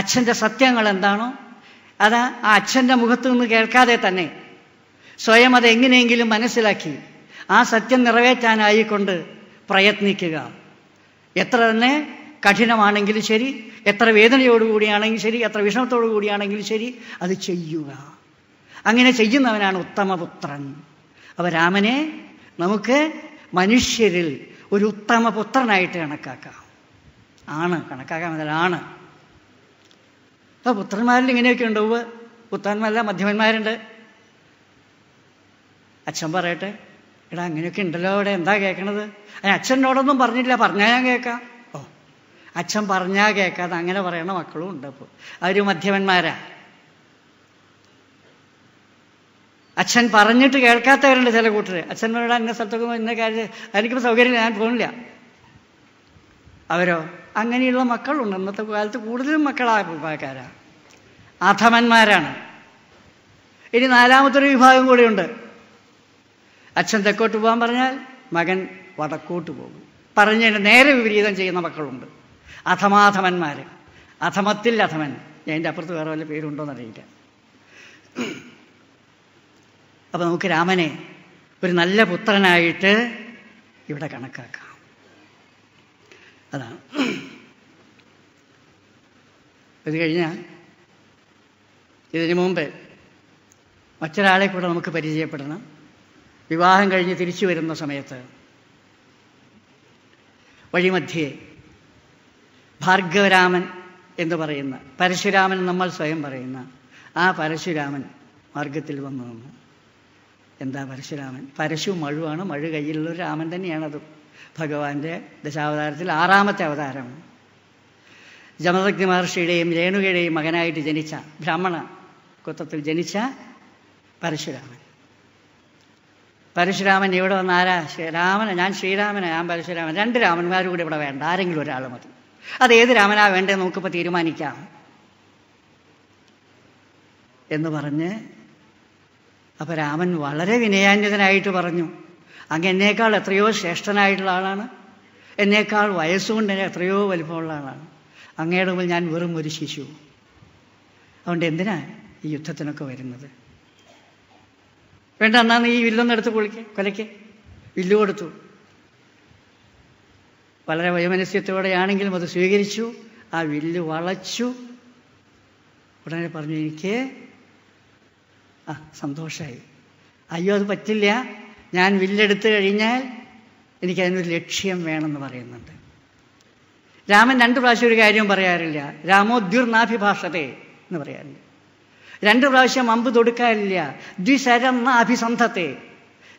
അച്ഛൻ്റെ സത്യങ്ങൾ എന്താണോ അതാ ആ അച്ഛൻ്റെ മുഖത്തു നിന്ന് കേൾക്കാതെ തന്നെ സ്വയം അത് എങ്ങനെയെങ്കിലും മനസ്സിലാക്കി ആ സത്യം നിറവേറ്റാനായിക്കൊണ്ട് പ്രയത്നിക്കുക എത്ര തന്നെ കഠിനമാണെങ്കിലും ശരി എത്ര വേദനയോടുകൂടിയാണെങ്കിലും ശരി എത്ര വിഷമത്തോടു കൂടിയാണെങ്കിലും ശരി അത് ചെയ്യുക അങ്ങനെ ചെയ്യുന്നവനാണ് ഉത്തമപുത്രൻ അപ്പൊ രാമനെ നമുക്ക് മനുഷ്യരിൽ ഒരു ഉത്തമ പുത്രനായിട്ട് കണക്കാക്കാം ആണ് കണക്കാക്കാൻ മുതലാണ് അപ്പൊ പുത്രന്മാരിൽ ഇങ്ങനെയൊക്കെ ഉണ്ടാവുക പുത്രന്മാരല്ല മധ്യമന്മാരുണ്ട് അച്ഛൻ പറയട്ടെ എടാ അങ്ങനെയൊക്കെ ഉണ്ടല്ലോ അവിടെ എന്താ കേൾക്കണത് അതിന് അച്ഛനോടൊന്നും പറഞ്ഞില്ല പറഞ്ഞാൽ ഞാൻ കേൾക്കാം ഓ അച്ഛൻ പറഞ്ഞാൽ കേൾക്കാതെ അങ്ങനെ പറയണ മക്കളും ഉണ്ട് അപ്പോൾ അവർ മധ്യമന്മാരാ അച്ഛൻ പറഞ്ഞിട്ട് കേൾക്കാത്തവരുണ്ട് ചില കൂട്ടർ അച്ഛനോട് അന്ന സ്ഥലത്തൊക്കെ ഇന്ന കാര്യം എനിക്കിപ്പോൾ സൗകര്യമില്ല ഞാൻ പോകുന്നില്ല അവരോ അങ്ങനെയുള്ള മക്കളുണ്ട് ഇന്നത്തെ കാലത്ത് കൂടുതലും മക്കളായ വിഭാഗക്കാരാണ് അധമന്മാരാണ് ഇനി നാലാമത്തൊരു വിഭാഗം കൂടിയുണ്ട് അച്ഛൻ തെക്കോട്ട് പോകാൻ പറഞ്ഞാൽ മകൻ വടക്കോട്ട് പോകും പറഞ്ഞതിന് നേരെ വിപരീതം ചെയ്യുന്ന മക്കളുണ്ട് അഥമാഥമന്മാർ അഥമത്തിൽ അഥമൻ എൻ്റെ അപ്പുറത്ത് വേറെ വല്ല പേരുണ്ടോയെന്നറിയില്ല അപ്പോൾ നമുക്ക് രാമനെ ഒരു നല്ല പുത്രനായിട്ട് ഇവിടെ കണക്കാക്കാം അതാണ് ഇത് കഴിഞ്ഞാൽ ഇതിനു മുമ്പ് മറ്റൊരാളെ കൂടെ നമുക്ക് പരിചയപ്പെടണം വിവാഹം കഴിഞ്ഞ് തിരിച്ചു വരുന്ന സമയത്ത് വഴിമധ്യേ ഭാർഗവരാമൻ എന്ന് പറയുന്ന പരശുരാമൻ നമ്മൾ സ്വയം പറയുന്ന ആ പരശുരാമൻ മാർഗത്തിൽ വന്നു നിന്ന് എന്താ പരശുരാമൻ പരശു മഴുവാണ് മഴു കയ്യിലുള്ള രാമൻ തന്നെയാണത് ഭഗവാന്റെ ദശാവതാരത്തിൽ ആറാമത്തെ അവതാരം ജമദഗ്നി മഹർഷിയുടെയും രേണുകയുടെയും മകനായിട്ട് ജനിച്ച ബ്രാഹ്മണ കുത്തത്തിൽ ജനിച്ച പരശുരാമൻ പരശുരാമൻ ഇവിടെ വന്ന് ആരാ ഞാൻ ശ്രീരാമന ഞാൻ പരശുരാമൻ രണ്ട് രാമന്മാരും കൂടി ഇവിടെ വേണ്ട ആരെങ്കിലും ഒരാൾ മതി അത് ഏത് രാമനാ വേണ്ടേ നമുക്കിപ്പോൾ തീരുമാനിക്കാം എന്ന് പറഞ്ഞ് അപ്പൊ രാമൻ വളരെ വിനയാന്യതനായിട്ട് പറഞ്ഞു അങ്ങ് എന്നേക്കാൾ എത്രയോ ശ്രേഷ്ഠനായിട്ടുള്ള ആളാണ് എന്നേക്കാൾ വയസ്സുകൊണ്ട് എത്രയോ വലിപ്പമുള്ള ആളാണ് അങ്ങയുടെ മുമ്പിൽ ഞാൻ വെറും ഒരു ശിശു അതുകൊണ്ട് എന്തിനാ ഈ യുദ്ധത്തിനൊക്കെ വരുന്നത് വേണ്ട ഈ നീ എടുത്ത് പൊളിക്ക് കൊലയ്ക്ക് വില്ല് കൊടുത്തു വളരെ വയമനസ്യത്തോടെയാണെങ്കിലും അത് സ്വീകരിച്ചു ആ വില്ല് വളച്ചു ഉടനെ പറഞ്ഞു എനിക്ക് ആ സന്തോഷമായി അയ്യോ അത് പറ്റില്ല ഞാൻ വില്ലെടുത്തു കഴിഞ്ഞാൽ എനിക്കതിനൊരു ലക്ഷ്യം വേണമെന്ന് പറയുന്നുണ്ട് രാമൻ രണ്ട് പ്രാവശ്യം ഒരു കാര്യവും പറയാറില്ല ദുർനാഭിഭാഷതേ എന്ന് പറയാറുണ്ട് രണ്ട് പ്രാവശ്യം അമ്പ് തൊടുക്കാറില്ല ദ്വിശരം അഭിസന്ധത്തെ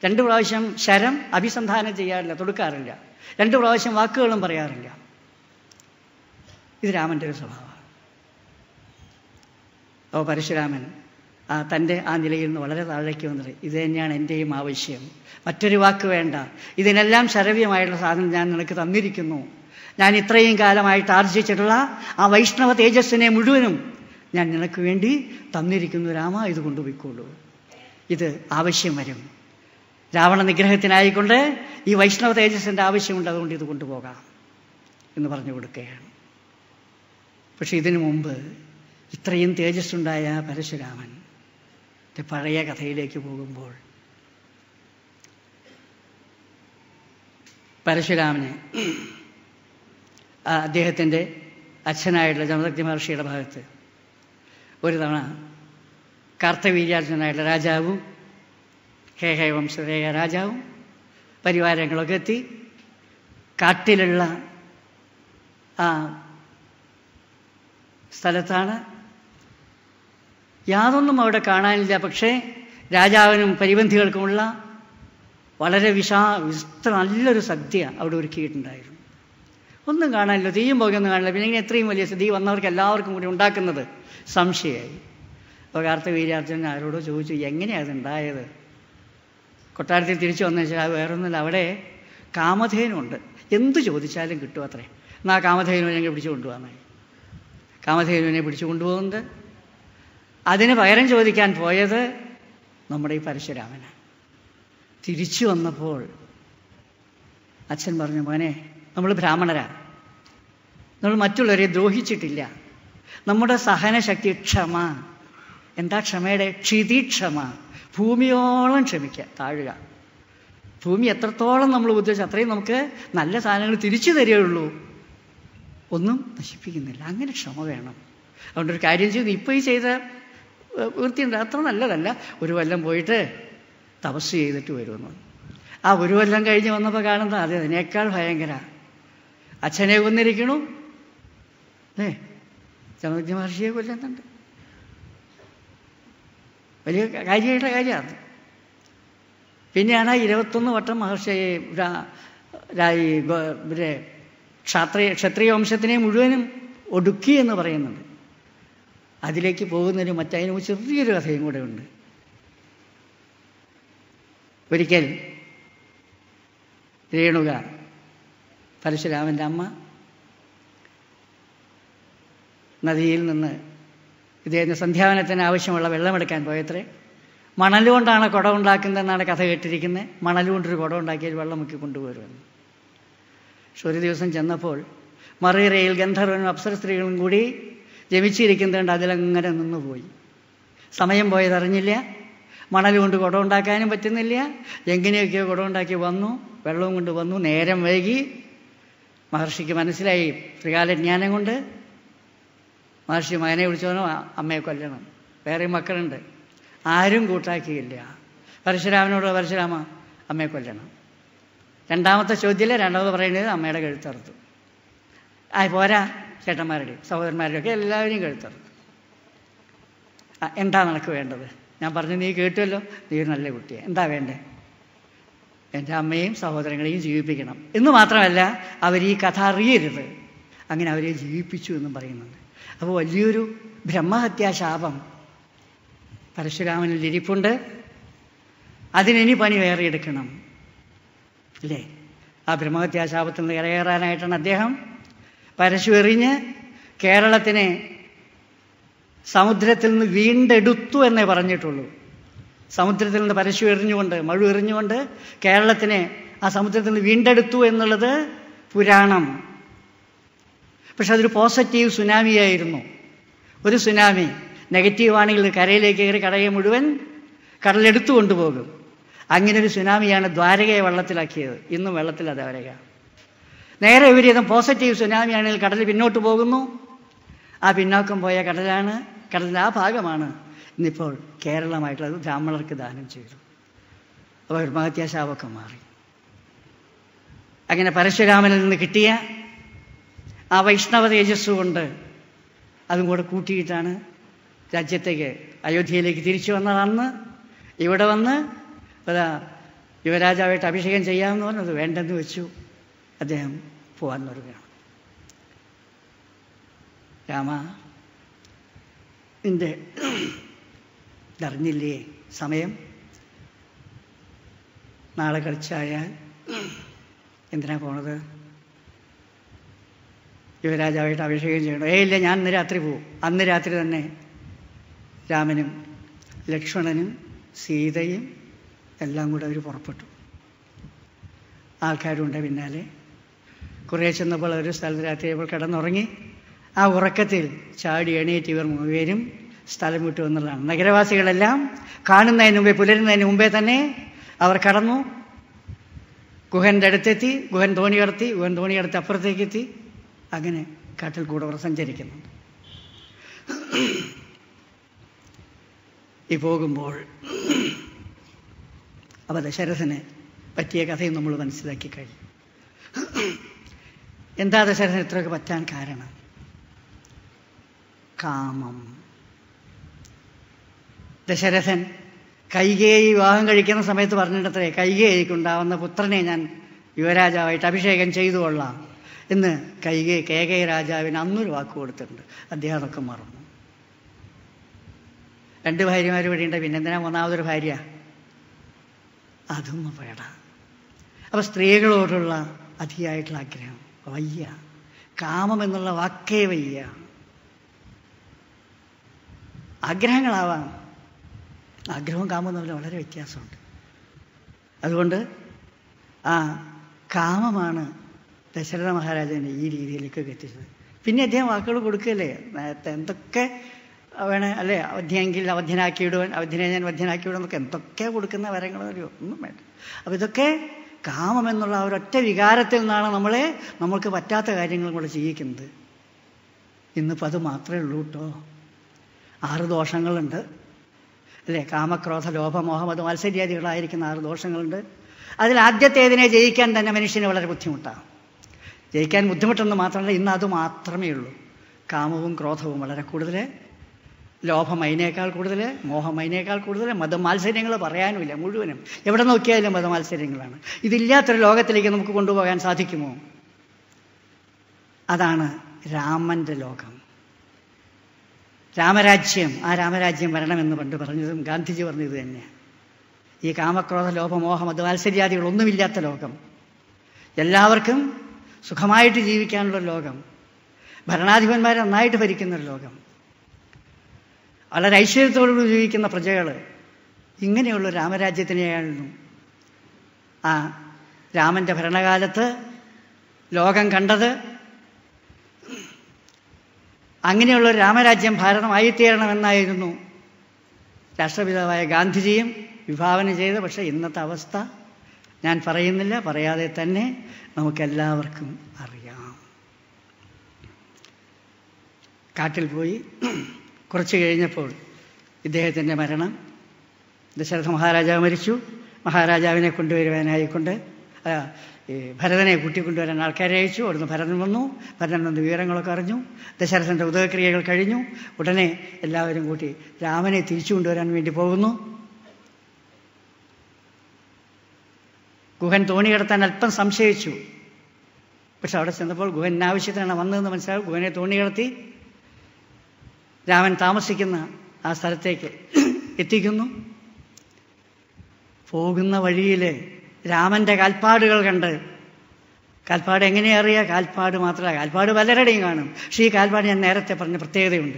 രണ്ട് പ്രാവശ്യം ശരം അഭിസന്ധാനം ചെയ്യാറില്ല തൊടുക്കാറില്ല രണ്ട് പ്രാവശ്യം വാക്കുകളും പറയാറില്ല ഇത് രാമൻ്റെ ഒരു സ്വഭാവമാണ് അപ്പോൾ പരശുരാമൻ ആ തൻ്റെ ആ നിലയിൽ നിന്ന് വളരെ താഴേക്ക് വന്നത് ഇത് തന്നെയാണ് എൻ്റെയും ആവശ്യം മറ്റൊരു വാക്ക് വേണ്ട ഇതിനെല്ലാം ശരവ്യമായിട്ടുള്ള സാധനം ഞാൻ നിനക്ക് തന്നിരിക്കുന്നു ഞാൻ ഇത്രയും കാലമായിട്ട് ആർജിച്ചിട്ടുള്ള ആ വൈഷ്ണവ തേജസ്സിനെ മുഴുവനും ഞാൻ നിനക്ക് വേണ്ടി തന്നിരിക്കുന്നു രാമ ഇത് കൊണ്ടുപോയിക്കോളൂ ഇത് ആവശ്യം വരും രാവണ നിഗ്രഹത്തിനായിക്കൊണ്ട് ഈ വൈഷ്ണവ തേജസ്സിൻ്റെ ആവശ്യമുണ്ട് അതുകൊണ്ട് ഇത് കൊണ്ടുപോകാം എന്ന് പറഞ്ഞു കൊടുക്കുകയാണ് പക്ഷെ ഇതിനു മുമ്പ് ഇത്രയും തേജസ്സുണ്ടായ പരശുരാമൻ പഴയ കഥയിലേക്ക് പോകുമ്പോൾ പരശുരാമന് അദ്ദേഹത്തിൻ്റെ അച്ഛനായിട്ടുള്ള ജമദഗ്നി മഹർഷിയുടെ ഭാഗത്ത് ഒരു തവണ കാർത്തവീര്യാർജുനായുള്ള രാജാവും ഹേഹേ വംശദേഹ രാജാവും പരിവാരങ്ങളൊക്കെ എത്തി കാട്ടിലുള്ള ആ സ്ഥലത്താണ് യാതൊന്നും അവിടെ കാണാനില്ല പക്ഷേ രാജാവിനും പരിബന്ധികൾക്കുമുള്ള വളരെ വിശാ വിസ്ത നല്ലൊരു സദ്യ അവിടെ ഒരുക്കിയിട്ടുണ്ടായിരുന്നു ഒന്നും കാണാനില്ല തീയും പുകയൊന്നും കാണില്ല പിന്നെ ഇങ്ങനെ ഇത്രയും വലിയ സ്ഥിതി വന്നവർക്ക് എല്ലാവർക്കും കൂടി ഉണ്ടാക്കുന്നത് സംശയമായി അപ്പോൾ കാർത്തവീര്യാർജുനൻ ആരോടോ ചോദിച്ചു എങ്ങനെയാണ് അത് ഉണ്ടായത് കൊട്ടാരത്തിൽ തിരിച്ചു വന്ന വെച്ചാൽ വേറൊന്നുമില്ല അവിടെ കാമധേനുണ്ട് എന്ത് ചോദിച്ചാലും കിട്ടും അത്രേ എന്നാ കാമധേനുവിനെ ഞങ്ങൾ പിടിച്ചു കൊണ്ടുപോകാമെന്നായി കാമധേനുവിനെ പിടിച്ചു കൊണ്ടുപോകുന്നത് അതിന് പകരം ചോദിക്കാൻ പോയത് നമ്മുടെ ഈ പരശുരാമന് തിരിച്ചു വന്നപ്പോൾ അച്ഛൻ പറഞ്ഞു മോനെ നമ്മൾ ബ്രാഹ്മണരാ നമ്മൾ മറ്റുള്ളവരെ ദ്രോഹിച്ചിട്ടില്ല നമ്മുടെ സഹനശക്തി ക്ഷമ എന്താ ക്ഷമയുടെ ക്ഷിതിക്ഷമ ഭൂമിയോളം ക്ഷമിക്കുക താഴുക ഭൂമി എത്രത്തോളം നമ്മൾ ഉദ്ദേശിച്ച അത്രയും നമുക്ക് നല്ല സാധനങ്ങൾ തിരിച്ചു തരികയുള്ളൂ ഒന്നും നശിപ്പിക്കുന്നില്ല അങ്ങനെ ക്ഷമ വേണം അതുകൊണ്ട് ഒരു കാര്യം ചെയ്ത് ഇപ്പോൾ ഈ ചെയ്ത വൃത്തിയുണ്ട് അത്ര നല്ലതല്ല ഒരു കൊല്ലം പോയിട്ട് തപസ് ചെയ്തിട്ട് വരുമെന്ന് ആ ഒരു കൊല്ലം കഴിഞ്ഞ് വന്നപ്പോൾ കാണുന്നത് അതെ അതിനേക്കാൾ ഭയങ്കര അച്ഛനെ കൊന്നിരിക്കണു അല്ലേ ചാണോജ്യ മഹർഷിയെ കൊല്ലുന്നുണ്ട് വലിയ കാര്യമായിട്ട കാര്യമാണ് പിന്നെയാണ് ഇരുപത്തൊന്ന് വട്ടം മഹർഷിയെ ഇവരെ ക്ഷാത്രിയ ക്ഷത്രിയ വംശത്തിനെ മുഴുവനും ഒടുക്കി എന്ന് പറയുന്നുണ്ട് അതിലേക്ക് പോകുന്നതിന് മറ്റതിനു ചെറിയൊരു കഥയും കൂടെ ഉണ്ട് ഒരിക്കൽ രേണുക പരശുരാമൻ്റെ അമ്മ നദിയിൽ നിന്ന് ഇദ്ദേഹത്തിന് സന്ധ്യാവനത്തിന് ആവശ്യമുള്ള വെള്ളമെടുക്കാൻ പോയത്രേ മണൽ കൊണ്ടാണ് കുട ഉണ്ടാക്കുന്നതെന്നാണ് കഥ കേട്ടിരിക്കുന്നത് മണൽ കൊണ്ടൊരു കുട ഉണ്ടാക്കിയാൽ വെള്ളം മുക്കി കൊണ്ടുപോരുമെന്ന് പക്ഷെ ഒരു ദിവസം ചെന്നപ്പോൾ മറയിറയിൽ ഗന്ധർവനും അപ്സര സ്ത്രീകളും കൂടി ജമിച്ചിരിക്കുന്നതുകൊണ്ട് അതിലങ്ങനെ നിന്നുപോയി സമയം പോയതറിഞ്ഞില്ല മണൽ കൊണ്ട് കുടം ഉണ്ടാക്കാനും പറ്റുന്നില്ല എങ്ങനെയൊക്കെയോ കുടം ഉണ്ടാക്കി വന്നു വെള്ളവും കൊണ്ട് വന്നു നേരം വൈകി മഹർഷിക്ക് മനസ്സിലായി ത്രികാലജ്ഞാനം കൊണ്ട് മഹർഷി മകനെ വിളിച്ചോനോ അമ്മയെ കൊല്ലണം വേറെ മക്കളുണ്ട് ആരും കൂട്ടാക്കിയില്ല പരശുരാമനോട് പരശുരാമ അമ്മയെ കൊല്ലണം രണ്ടാമത്തെ ചോദ്യത്തിലെ രണ്ടാമത് പറയുന്നത് അമ്മയുടെ കഴുത്തറുത്തു ആ പോരാ ചേട്ടന്മാരുടെയും സഹോദരന്മാരുടെയും ഒക്കെ എല്ലാവരെയും കഴുത്തറുത്തു എന്താ നിനക്ക് വേണ്ടത് ഞാൻ പറഞ്ഞു നീ കേട്ടുമല്ലോ നീ ഒരു നല്ല കുട്ടിയെ എന്താ വേണ്ടേ എൻ്റെ അമ്മയും സഹോദരങ്ങളെയും ജീവിപ്പിക്കണം എന്ന് മാത്രമല്ല അവർ ഈ കഥ അറിയരുത് അങ്ങനെ അവരെ ജീവിപ്പിച്ചു എന്നും പറയുന്നുണ്ട് അപ്പോൾ വലിയൊരു ബ്രഹ്മഹത്യാശാപം പരശുരാമനിൽ ഇരിപ്പുണ്ട് അതിനി പണി വേറെ എടുക്കണം അല്ലേ ആ ബ്രഹ്മഹത്യാശാപത്തിൽ നിന്ന് ഇറയേറാനായിട്ടാണ് അദ്ദേഹം പരശു എറിഞ്ഞ് കേരളത്തിനെ സമുദ്രത്തിൽ നിന്ന് വീണ്ടെടുത്തു എന്നേ പറഞ്ഞിട്ടുള്ളൂ സമുദ്രത്തിൽ നിന്ന് പരശു എറിഞ്ഞുകൊണ്ട് മഴ എറിഞ്ഞുകൊണ്ട് കേരളത്തിനെ ആ സമുദ്രത്തിൽ നിന്ന് വീണ്ടെടുത്തു എന്നുള്ളത് പുരാണം പക്ഷെ അതൊരു പോസിറ്റീവ് സുനാമിയായിരുന്നു ഒരു സുനാമി നെഗറ്റീവാണെങ്കിൽ കരയിലേക്ക് കയറി കടയെ മുഴുവൻ കടലെടുത്തു കൊണ്ടുപോകും അങ്ങനെ ഒരു സുനാമിയാണ് ദ്വാരകയെ വെള്ളത്തിലാക്കിയത് ഇന്നും വെള്ളത്തിൽ ദ്വാരക നേരെ വിപരീതം പോസിറ്റീവ് സുനാമിയാണെങ്കിൽ കടൽ പിന്നോട്ട് പോകുന്നു ആ പിന്നോക്കം പോയ കടലാണ് കടലിൻ്റെ ആ ഭാഗമാണ് ഇന്നിപ്പോൾ കേരളമായിട്ടുള്ളത് ബ്രാഹ്മണർക്ക് ദാനം ചെയ്തു അപ്പോൾ ബ്രഹ്മഹത്യാശാപമൊക്കെ മാറി അങ്ങനെ പരശുരാമനിൽ നിന്ന് കിട്ടിയ ആ വൈഷ്ണവ തേജസ്സുകൊണ്ട് അതും കൂടെ കൂട്ടിയിട്ടാണ് രാജ്യത്തേക്ക് അയോധ്യയിലേക്ക് തിരിച്ചു വന്നതാണ് ഇവിടെ വന്ന് യുവരാജാവായിട്ട് അഭിഷേകം ചെയ്യാമെന്ന് പറഞ്ഞത് വേണ്ടെന്ന് വെച്ചു അദ്ദേഹം പോകാൻ തുടങ്ങുകയാണ് രാമ നിൻ്റെ ഇതറിഞ്ഞില്ലേ സമയം നാളെ കളിച്ചായാൽ എന്തിനാ പോണത് യുവരാജാവായിട്ട് അഭിഷേകം ചെയ്യണം ഏയില്ല ഇല്ല ഞാൻ ഇന്ന് രാത്രി പോവും അന്ന് രാത്രി തന്നെ രാമനും ലക്ഷ്മണനും സീതയും എല്ലാം കൂടെ അവർ പുറപ്പെട്ടു ആൾക്കാരുണ്ട് പിന്നാലെ കുറേ ചെന്നപ്പോൾ ഒരു സ്ഥലത്ത് രാത്രിയപ്പോൾ കിടന്നുറങ്ങി ആ ഉറക്കത്തിൽ ചാടി എണീറ്റ് ഇവർ മൂവേരും സ്ഥലം വിട്ടു എന്നുള്ളതാണ് നഗരവാസികളെല്ലാം കാണുന്നതിന് മുമ്പേ പുലരുന്നതിന് മുമ്പേ തന്നെ അവർ കടന്നു ഗുഹൻ്റെ അടുത്തെത്തി ഗുഹൻ തോണി കടത്തി ഗുഹൻ തോണി കടത്തി അപ്പുറത്തേക്കെത്തി അങ്ങനെ കാട്ടിൽ കൂടെ അവർ സഞ്ചരിക്കുന്നുണ്ട് ഈ പോകുമ്പോൾ അവ ദശരഥന് പറ്റിയ കഥയും നമ്മൾ മനസ്സിലാക്കി കഴിഞ്ഞു എന്താ ദശരഥന് ഇത്രയൊക്കെ പറ്റാൻ കാരണം കാമം ദശരഥൻ കൈകേയി വിവാഹം കഴിക്കുന്ന സമയത്ത് പറഞ്ഞിട്ടത്രേ കൈകേക്കുണ്ടാവുന്ന പുത്രനെ ഞാൻ യുവരാജാവായിട്ട് അഭിഷേകം ചെയ്തു കൊള്ളാം എന്ന് കെ കെ രാജാവിന് അന്നൊരു വാക്ക് കൊടുത്തിട്ടുണ്ട് അദ്ദേഹമൊക്കെ മറന്നു രണ്ട് ഭാര്യമാർ വഴിയുണ്ട് എന്തിനാ മൂന്നാമതൊരു ഭാര്യ അതൊന്നും വേട അപ്പൊ സ്ത്രീകളോടുള്ള അതിയായിട്ടുള്ള ആഗ്രഹം വയ്യ കാമം എന്നുള്ള വാക്കേ വയ്യ ആഗ്രഹങ്ങളാവാം ആഗ്രഹവും കാമം തമ്മിൽ വളരെ വ്യത്യാസമുണ്ട് അതുകൊണ്ട് ആ കാമമാണ് ദശരഥ മഹാരാജനെ ഈ രീതിയിലേക്ക് എത്തിച്ചത് പിന്നെ അദ്ദേഹം വാക്കുകൾ കൊടുക്കുകയല്ലേ എന്തൊക്കെ വേണേ അല്ലേ അവധ്യനാക്കി വിടുവാൻ അവധ്യനെ ഞാൻ വധ്യനാക്കിയിടും നമുക്ക് എന്തൊക്കെ കൊടുക്കുന്ന വരങ്ങളോ ഒന്നും വേണ്ട അപ്പോൾ ഇതൊക്കെ കാമം എന്നുള്ള ഒരൊറ്റ വികാരത്തിൽ നിന്നാണ് നമ്മളെ നമ്മൾക്ക് പറ്റാത്ത കാര്യങ്ങൾ കൂടെ ചെയ്യിക്കുന്നത് ഇന്നിപ്പോൾ അത് മാത്രമേ ഉള്ളൂ കേട്ടോ ആറ് ദോഷങ്ങളുണ്ട് അല്ലേ കാമക്രോധ മോഹം അത് മത്സര്യാദികളായിരിക്കുന്ന ആറ് ദോഷങ്ങളുണ്ട് അതിൽ ആദ്യത്തേതിനെ ജയിക്കാൻ തന്നെ മനുഷ്യന് വളരെ ബുദ്ധിമുട്ടാണ് ജയിക്കാൻ ബുദ്ധിമുട്ടെന്ന് മാത്രമല്ല ഇന്ന് അത് മാത്രമേ ഉള്ളൂ കാമവും ക്രോധവും വളരെ കൂടുതൽ ലോഭം അതിനേക്കാൾ കൂടുതൽ മോഹം അതിനേക്കാൾ കൂടുതൽ മതമാത്സര്യങ്ങൾ പറയാനുമില്ല മുഴുവനും എവിടെ നോക്കിയാലും മതമാത്സര്യങ്ങളാണ് ഇതില്ലാത്തൊരു ലോകത്തിലേക്ക് നമുക്ക് കൊണ്ടുപോകാൻ സാധിക്കുമോ അതാണ് രാമൻ്റെ ലോകം രാമരാജ്യം ആ രാമരാജ്യം വരണമെന്ന് പണ്ട് പറഞ്ഞതും ഗാന്ധിജി പറഞ്ഞത് തന്നെയാണ് ഈ കാമക്രോധ ലോഭമോഹ മതമാത്സര്യാദികളൊന്നുമില്ലാത്ത ലോകം എല്ലാവർക്കും സുഖമായിട്ട് ജീവിക്കാനുള്ള ലോകം ഭരണാധിപന്മാർ നന്നായിട്ട് ഭരിക്കുന്നൊരു ലോകം വളരെ ഐശ്വര്യത്തോടുകൂടി ജീവിക്കുന്ന പ്രജകൾ ഇങ്ങനെയുള്ള രാമരാജ്യത്തിനെയായിരുന്നു ആ രാമൻ്റെ ഭരണകാലത്ത് ലോകം കണ്ടത് അങ്ങനെയുള്ള രാമരാജ്യം ഭാരതമായിത്തീരണമെന്നായിരുന്നു രാഷ്ട്രപിതാവായ ഗാന്ധിജിയും വിഭാവന ചെയ്ത് പക്ഷേ ഇന്നത്തെ അവസ്ഥ ഞാൻ പറയുന്നില്ല പറയാതെ തന്നെ നമുക്കെല്ലാവർക്കും അറിയാം കാട്ടിൽ പോയി കുറച്ച് കഴിഞ്ഞപ്പോൾ ഇദ്ദേഹത്തിൻ്റെ മരണം ദശരഥ മഹാരാജാവ് മരിച്ചു മഹാരാജാവിനെ കൊണ്ടുവരുവാനായിക്കൊണ്ട് ഭരതനെ കൂട്ടിക്കൊണ്ടുവരാൻ ആൾക്കാരെ അയച്ചു അവിടുന്ന് ഭരതൻ വന്നു ഭരതൻ വന്ന് വിവരങ്ങളൊക്കെ അറിഞ്ഞു ദശരഥൻ്റെ ഉദയക്രിയകൾ കഴിഞ്ഞു ഉടനെ എല്ലാവരും കൂട്ടി രാമനെ തിരിച്ചു കൊണ്ടുവരാൻ വേണ്ടി പോകുന്നു ഗുഹൻ തോണി കിടത്താൻ അല്പം സംശയിച്ചു പക്ഷെ അവിടെ ചെന്നപ്പോൾ ഗുഹൻ ആവശ്യത്തിനാണ് വന്നതെന്ന് മനസ്സിലാവും ഗുഹനെ തോണി കിടത്തി രാമൻ താമസിക്കുന്ന ആ സ്ഥലത്തേക്ക് എത്തിക്കുന്നു പോകുന്ന വഴിയിൽ രാമൻ്റെ കാൽപ്പാടുകൾ കണ്ട് കാൽപ്പാട് എങ്ങനെയാ അറിയുക കാൽപ്പാട് മാത്രമല്ല കാൽപ്പാട് പലരുടെയും കാണും പക്ഷേ ഈ കാൽപ്പാട് ഞാൻ നേരത്തെ പറഞ്ഞ പ്രത്യേകതയുണ്ട്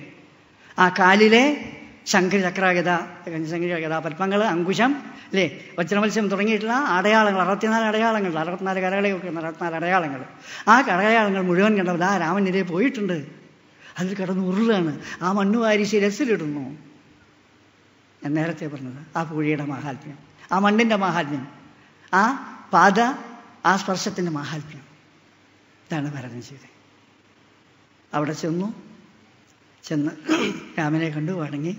ആ കാലിലെ ശംഖചക്രാഗത ശംഖചക്രാഗത പത്മങ്ങൾ അങ്കുശം അല്ലേ വജ്രമത്സ്യം തുടങ്ങിയിട്ടുള്ള അടയാളങ്ങൾ അറുപത്തിനാല് അടയാളങ്ങൾ അറുപത്തിനാല് കരകളെ വെക്കുന്ന അറുപത്തിനാല് അടയാളങ്ങൾ ആ കടയാളങ്ങൾ മുഴുവൻ കണ്ടപ്പോൾ ആ രാമനിരെ പോയിട്ടുണ്ട് അതിൽ കിടന്ന് ഉരുളാണ് ആ മണ്ണ് വാരി ശിരസിലിടുന്നു ഞാൻ നേരത്തെ പറഞ്ഞത് ആ പൂഴിയുടെ മഹാത്മ്യം ആ മണ്ണിൻ്റെ മഹാത്മ്യം ആ പാത ആ സ്പർശത്തിൻ്റെ മഹാത്മ്യം ഇതാണ് ഭരതൻ ചെയ്തത് അവിടെ ചെന്നു ചെന്ന് രാമനെ കണ്ടു വണങ്ങി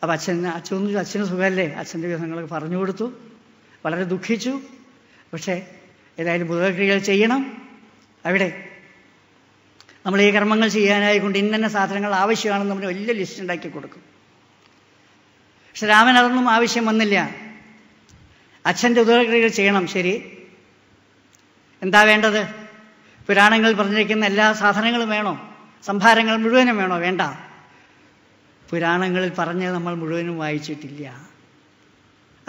അപ്പം അച്ഛൻ അച്ഛൻ അച്ഛന് സുഖമല്ലേ അച്ഛൻ്റെ വിധങ്ങളൊക്കെ പറഞ്ഞു കൊടുത്തു വളരെ ദുഃഖിച്ചു പക്ഷേ ഏതായാലും ബുധക്രിയകൾ ചെയ്യണം അവിടെ നമ്മൾ ഈ കർമ്മങ്ങൾ ചെയ്യാനായി കൊണ്ട് സാധനങ്ങൾ ആവശ്യമാണെന്ന് നമ്മൾ വലിയ ലിസ്റ്റ് ഉണ്ടാക്കി കൊടുക്കും പക്ഷെ രാമൻ അതൊന്നും ആവശ്യം വന്നില്ല അച്ഛൻ്റെ ഉദരക്രിയകൾ ചെയ്യണം ശരി എന്താ വേണ്ടത് പുരാണങ്ങൾ പറഞ്ഞിരിക്കുന്ന എല്ലാ സാധനങ്ങളും വേണോ സംഭാരങ്ങൾ മുഴുവനും വേണോ വേണ്ട പുരാണങ്ങളിൽ പറഞ്ഞ് നമ്മൾ മുഴുവനും വായിച്ചിട്ടില്ല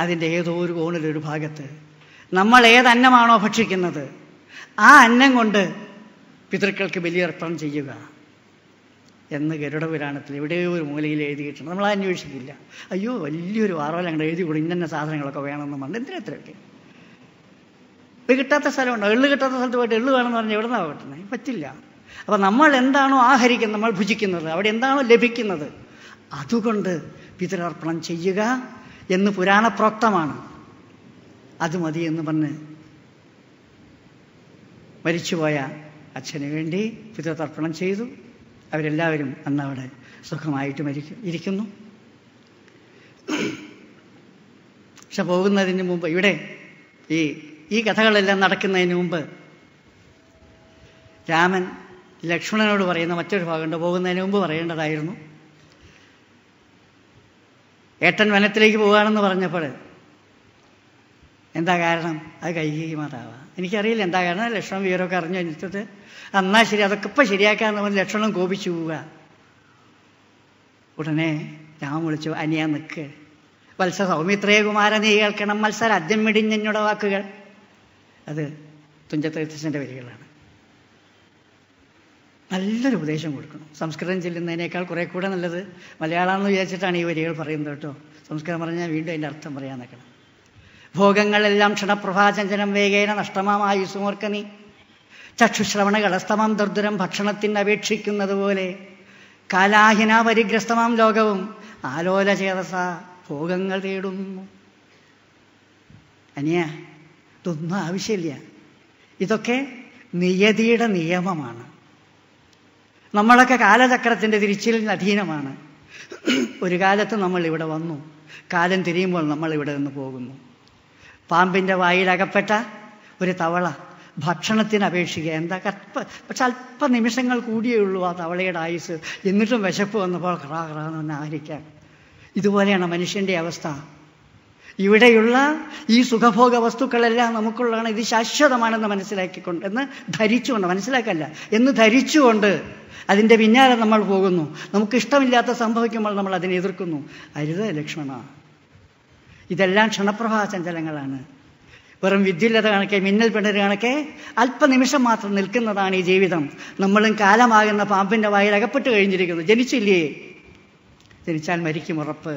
അതിൻ്റെ ഏതോ ഒരു കോണിലൊരു ഭാഗത്ത് നമ്മൾ ഏതന്നമാണോ ഭക്ഷിക്കുന്നത് ആ അന്നം കൊണ്ട് പിതൃക്കൾക്ക് ബലിയർപ്പണം ചെയ്യുക എന്ന് ഗരുഡപുരാണത്തിൽ എവിടെയോ ഒരു മൂലയിൽ എഴുതിയിട്ടുണ്ട് നമ്മൾ അന്വേഷിക്കില്ല അയ്യോ വലിയൊരു വാറോല അങ്ങോട്ട് എഴുതി കൂടി ഇന്ന സാധനങ്ങളൊക്കെ വേണമെന്നും പറഞ്ഞു എന്തിനാ എത്രയൊക്കെ ഇപ്പം കിട്ടാത്ത സ്ഥലമുണ്ടോ എള്ളു കിട്ടാത്ത സ്ഥലത്ത് പോയിട്ട് എള്ളു വേണമെന്ന് പറഞ്ഞാൽ എവിടെ നിന്നാണ് പറ്റുന്നത് പറ്റില്ല അപ്പം നമ്മൾ എന്താണോ ആഹരിക്കുന്നത് നമ്മൾ ഭുജിക്കുന്നത് അവിടെ എന്താണോ ലഭിക്കുന്നത് അതുകൊണ്ട് പിതൃർപ്പണം ചെയ്യുക എന്ന് പുരാണപ്രോക്തമാണ് അത് മതി എന്ന് പറഞ്ഞ് മരിച്ചുപോയ അച്ഛന് വേണ്ടി പിതൃതർപ്പണം ചെയ്തു അവരെല്ലാവരും അന്ന് അവിടെ സുഖമായിട്ട് മരിക്കും ഇരിക്കുന്നു പക്ഷെ പോകുന്നതിന് മുമ്പ് ഇവിടെ ഈ ഈ കഥകളെല്ലാം നടക്കുന്നതിന് മുമ്പ് രാമൻ ലക്ഷ്മണനോട് പറയുന്ന മറ്റൊരു ഭാഗമുണ്ട് പോകുന്നതിന് മുമ്പ് പറയേണ്ടതായിരുന്നു ഏട്ടൻ വനത്തിലേക്ക് പോവുകയാണെന്ന് പറഞ്ഞപ്പോൾ എന്താ കാരണം അത് കൈകി മാതാവാം എനിക്കറിയില്ല എന്താ കാരണം ലക്ഷണം വിവരമൊക്കെ അറിഞ്ഞു കഴിഞ്ഞിട്ട് അന്നാ ശരി അതൊക്കെ ഇപ്പം ശരിയാക്കാമെന്ന് പറഞ്ഞ് ലക്ഷണം കോപിച്ചു പോവുക ഉടനെ രാമ വിളിച്ചു അനിയ നിൽക്ക് വത്സ സൗമിത്രേ കുമാര നീ കേൾക്കണം മത്സര അദ്യം മിടിഞ്ഞുടെ വാക്കുകൾ അത് തുഞ്ചത്തീർത്ഥൻ്റെ വരികളാണ് നല്ലൊരു ഉപദേശം കൊടുക്കണം സംസ്കൃതം ചെല്ലുന്നതിനേക്കാൾ കുറെ കൂടെ നല്ലത് മലയാളമെന്ന് വിചാരിച്ചിട്ടാണ് ഈ വരികൾ പറയുന്നത് കേട്ടോ സംസ്കൃതം പറഞ്ഞാൽ വീണ്ടും അതിൻ്റെ അർത്ഥം പറയാൻ നിൽക്കണം ഭോഗങ്ങളെല്ലാം ക്ഷണപ്രഭാചഞ്ചനം വേഗേന ചക്ഷുശ്രവണ കളസ്തമാം ദുർദുരം ഭക്ഷണത്തിന് അപേക്ഷിക്കുന്നത് പോലെ കാലാഹിന പരിഗ്രസ്തമാം ലോകവും ആലോല ചേതസ ഭോഗങ്ങൾ തേടുന്നു അനിയ ഇതൊന്നും ആവശ്യമില്ല ഇതൊക്കെ നിയതിയുടെ നിയമമാണ് നമ്മളൊക്കെ കാലചക്രത്തിൻ്റെ തിരിച്ചിലിന് അധീനമാണ് ഒരു കാലത്ത് നമ്മൾ ഇവിടെ വന്നു കാലം തിരിയുമ്പോൾ നമ്മൾ ഇവിടെ നിന്ന് പോകുന്നു പാമ്പിൻ്റെ വായിലകപ്പെട്ട ഒരു തവള ഭക്ഷണത്തിന് അപേക്ഷിക്കുക എന്താ കപ്പ പക്ഷെ അല്പ നിമിഷങ്ങൾ കൂടിയേ ഉള്ളൂ ആ തവളയുടെ ആയുസ് എന്നിട്ടും വിശപ്പ് വന്നപ്പോൾ ക്രാ ക്രാന്ന് എന്ന് ഇതുപോലെയാണ് മനുഷ്യൻ്റെ അവസ്ഥ ഇവിടെയുള്ള ഈ സുഖഭോഗ വസ്തുക്കളെല്ലാം നമുക്കുള്ളതാണ് ഇത് ശാശ്വതമാണെന്ന് മനസ്സിലാക്കിക്കൊണ്ട് എന്ന് ധരിച്ചുകൊണ്ട് മനസ്സിലാക്കല്ല എന്ന് ധരിച്ചുകൊണ്ട് അതിൻ്റെ പിന്നാലെ നമ്മൾ പോകുന്നു നമുക്ക് ഇഷ്ടമില്ലാത്ത സംഭവിക്കുമ്പോൾ നമ്മൾ അതിനെ എതിർക്കുന്നു അരുത് ലക്ഷ്മണ ഇതെല്ലാം ചഞ്ചലങ്ങളാണ് വെറും വിദ്യുല്ലത കണക്കെ മിന്നൽ പിണർ കണക്കെ അല്പനിമിഷം മാത്രം നിൽക്കുന്നതാണ് ഈ ജീവിതം നമ്മളും കാലമാകുന്ന പാമ്പിൻ്റെ വായിൽ അകപ്പെട്ട് കഴിഞ്ഞിരിക്കുന്നു ജനിച്ചില്ലേ ജനിച്ചാൽ മരിക്കും ഉറപ്പ്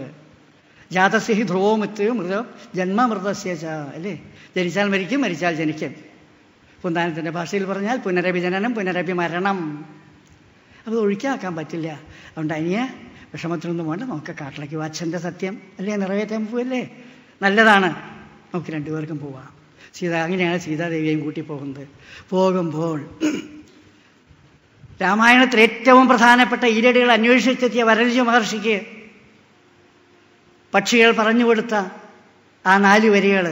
ജാതസ്യഹി ഹി ധ്രുവോ മൃത്യു മൃതം ജന്മമൃതസ്യ ച അല്ലേ ജനിച്ചാൽ മരിക്കും മരിച്ചാൽ ജനിക്കും പുന്താനത്തിൻ്റെ ഭാഷയിൽ പറഞ്ഞാൽ പുനരഭിജനനം മരണം അത് ഒഴിക്കാക്കാൻ പറ്റില്ല അതുകൊണ്ട് അനിയ വിഷമത്തിനൊന്നും വേണ്ട നമുക്ക് കാട്ടിലേക്ക് അച്ഛൻ്റെ സത്യം അല്ലേ നിറവേറ്റാൻ പോവല്ലേ നല്ലതാണ് നമുക്ക് രണ്ടുപേർക്കും പോവാം സീത അങ്ങനെയാണ് സീതാദേവിയെയും കൂട്ടി പോകുന്നത് പോകുമ്പോൾ രാമായണത്തിൽ ഏറ്റവും പ്രധാനപ്പെട്ട ഈരടികൾ അന്വേഷിച്ചെത്തിയ വരരുചി മഹർഷിക്ക് പക്ഷികൾ പറഞ്ഞു കൊടുത്ത ആ നാല് വരികൾ